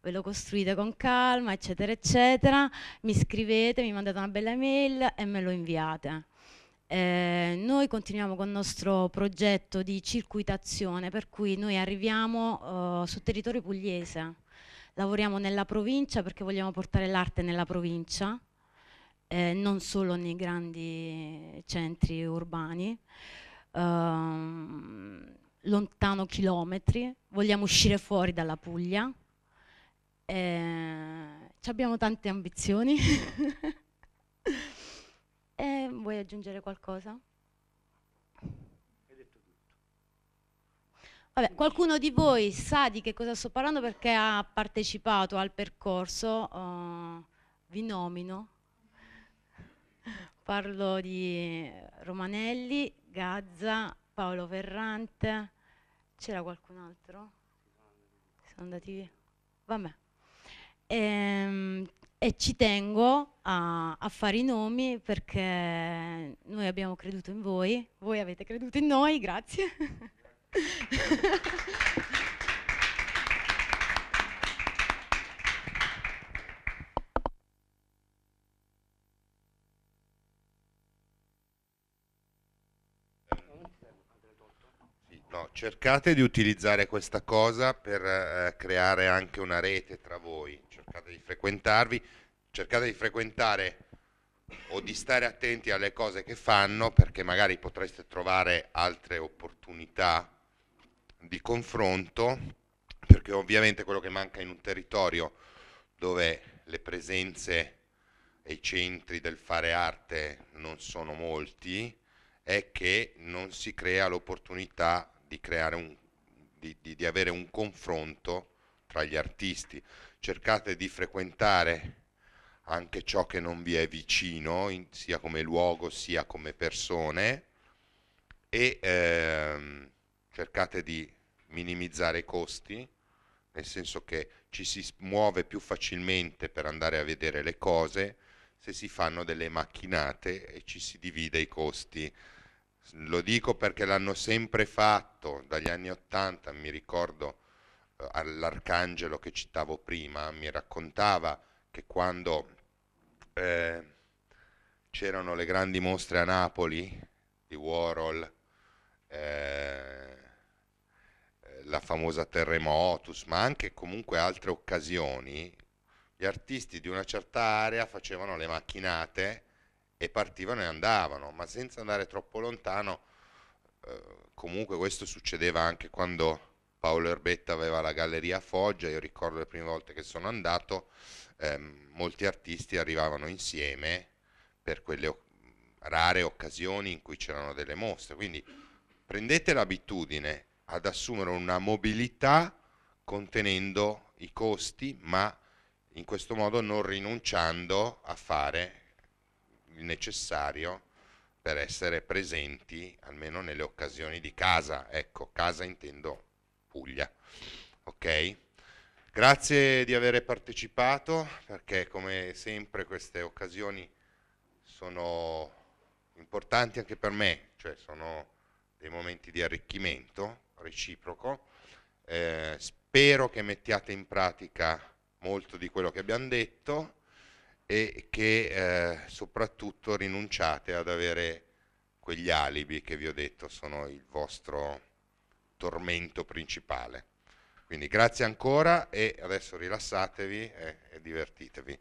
Speaker 8: ve lo costruite con calma, eccetera, eccetera, mi scrivete, mi mandate una bella mail e me lo inviate. Eh, noi continuiamo con il nostro progetto di circuitazione, per cui noi arriviamo eh, sul territorio pugliese, lavoriamo nella provincia perché vogliamo portare l'arte nella provincia, eh, non solo nei grandi centri urbani, ehm, lontano chilometri, vogliamo uscire fuori dalla Puglia, eh, abbiamo tante ambizioni. *laughs* eh, vuoi aggiungere qualcosa? Vabbè, qualcuno di voi sa di che cosa sto parlando perché ha partecipato al percorso, uh, vi nomino. Parlo di Romanelli, Gazza, Paolo Ferrante, c'era qualcun altro? Sono andati via. Vabbè. E, ehm, e ci tengo a, a, fare i nomi perché noi abbiamo creduto in voi, voi avete creduto in noi, grazie. grazie. *laughs*
Speaker 1: Cercate di utilizzare questa cosa per eh, creare anche una rete tra voi, cercate di frequentarvi, cercate di frequentare o di stare attenti alle cose che fanno perché magari potreste trovare altre opportunità di confronto, perché ovviamente quello che manca in un territorio dove le presenze e i centri del fare arte non sono molti, è che non si crea l'opportunità di, un, di avere un confronto tra gli artisti. Cercate di frequentare anche ciò che non vi è vicino, in, sia come luogo sia come persone, e ehm, cercate di minimizzare i costi, nel senso che ci si muove più facilmente per andare a vedere le cose se si fanno delle macchinate e ci si divide i costi lo dico perché l'hanno sempre fatto, dagli anni Ottanta, mi ricordo eh, all'Arcangelo che citavo prima, mi raccontava che quando eh, c'erano le grandi mostre a Napoli di Warhol, eh, la famosa Terremotus, ma anche comunque altre occasioni, gli artisti di una certa area facevano le macchinate e partivano e andavano, ma senza andare troppo lontano, eh, comunque questo succedeva anche quando Paolo Erbetta aveva la galleria a Foggia, io ricordo le prime volte che sono andato, ehm, molti artisti arrivavano insieme per quelle occasioni rare occasioni in cui c'erano delle mostre. Quindi prendete l'abitudine ad assumere una mobilità contenendo i costi, ma in questo modo non rinunciando a fare il necessario per essere presenti almeno nelle occasioni di casa. Ecco, casa intendo Puglia. Ok? Grazie di aver partecipato perché come sempre queste occasioni sono importanti anche per me, cioè sono dei momenti di arricchimento reciproco. Eh, spero che mettiate in pratica molto di quello che abbiamo detto e che eh, soprattutto rinunciate ad avere quegli alibi che vi ho detto sono il vostro tormento principale. Quindi grazie ancora e adesso rilassatevi e, e divertitevi.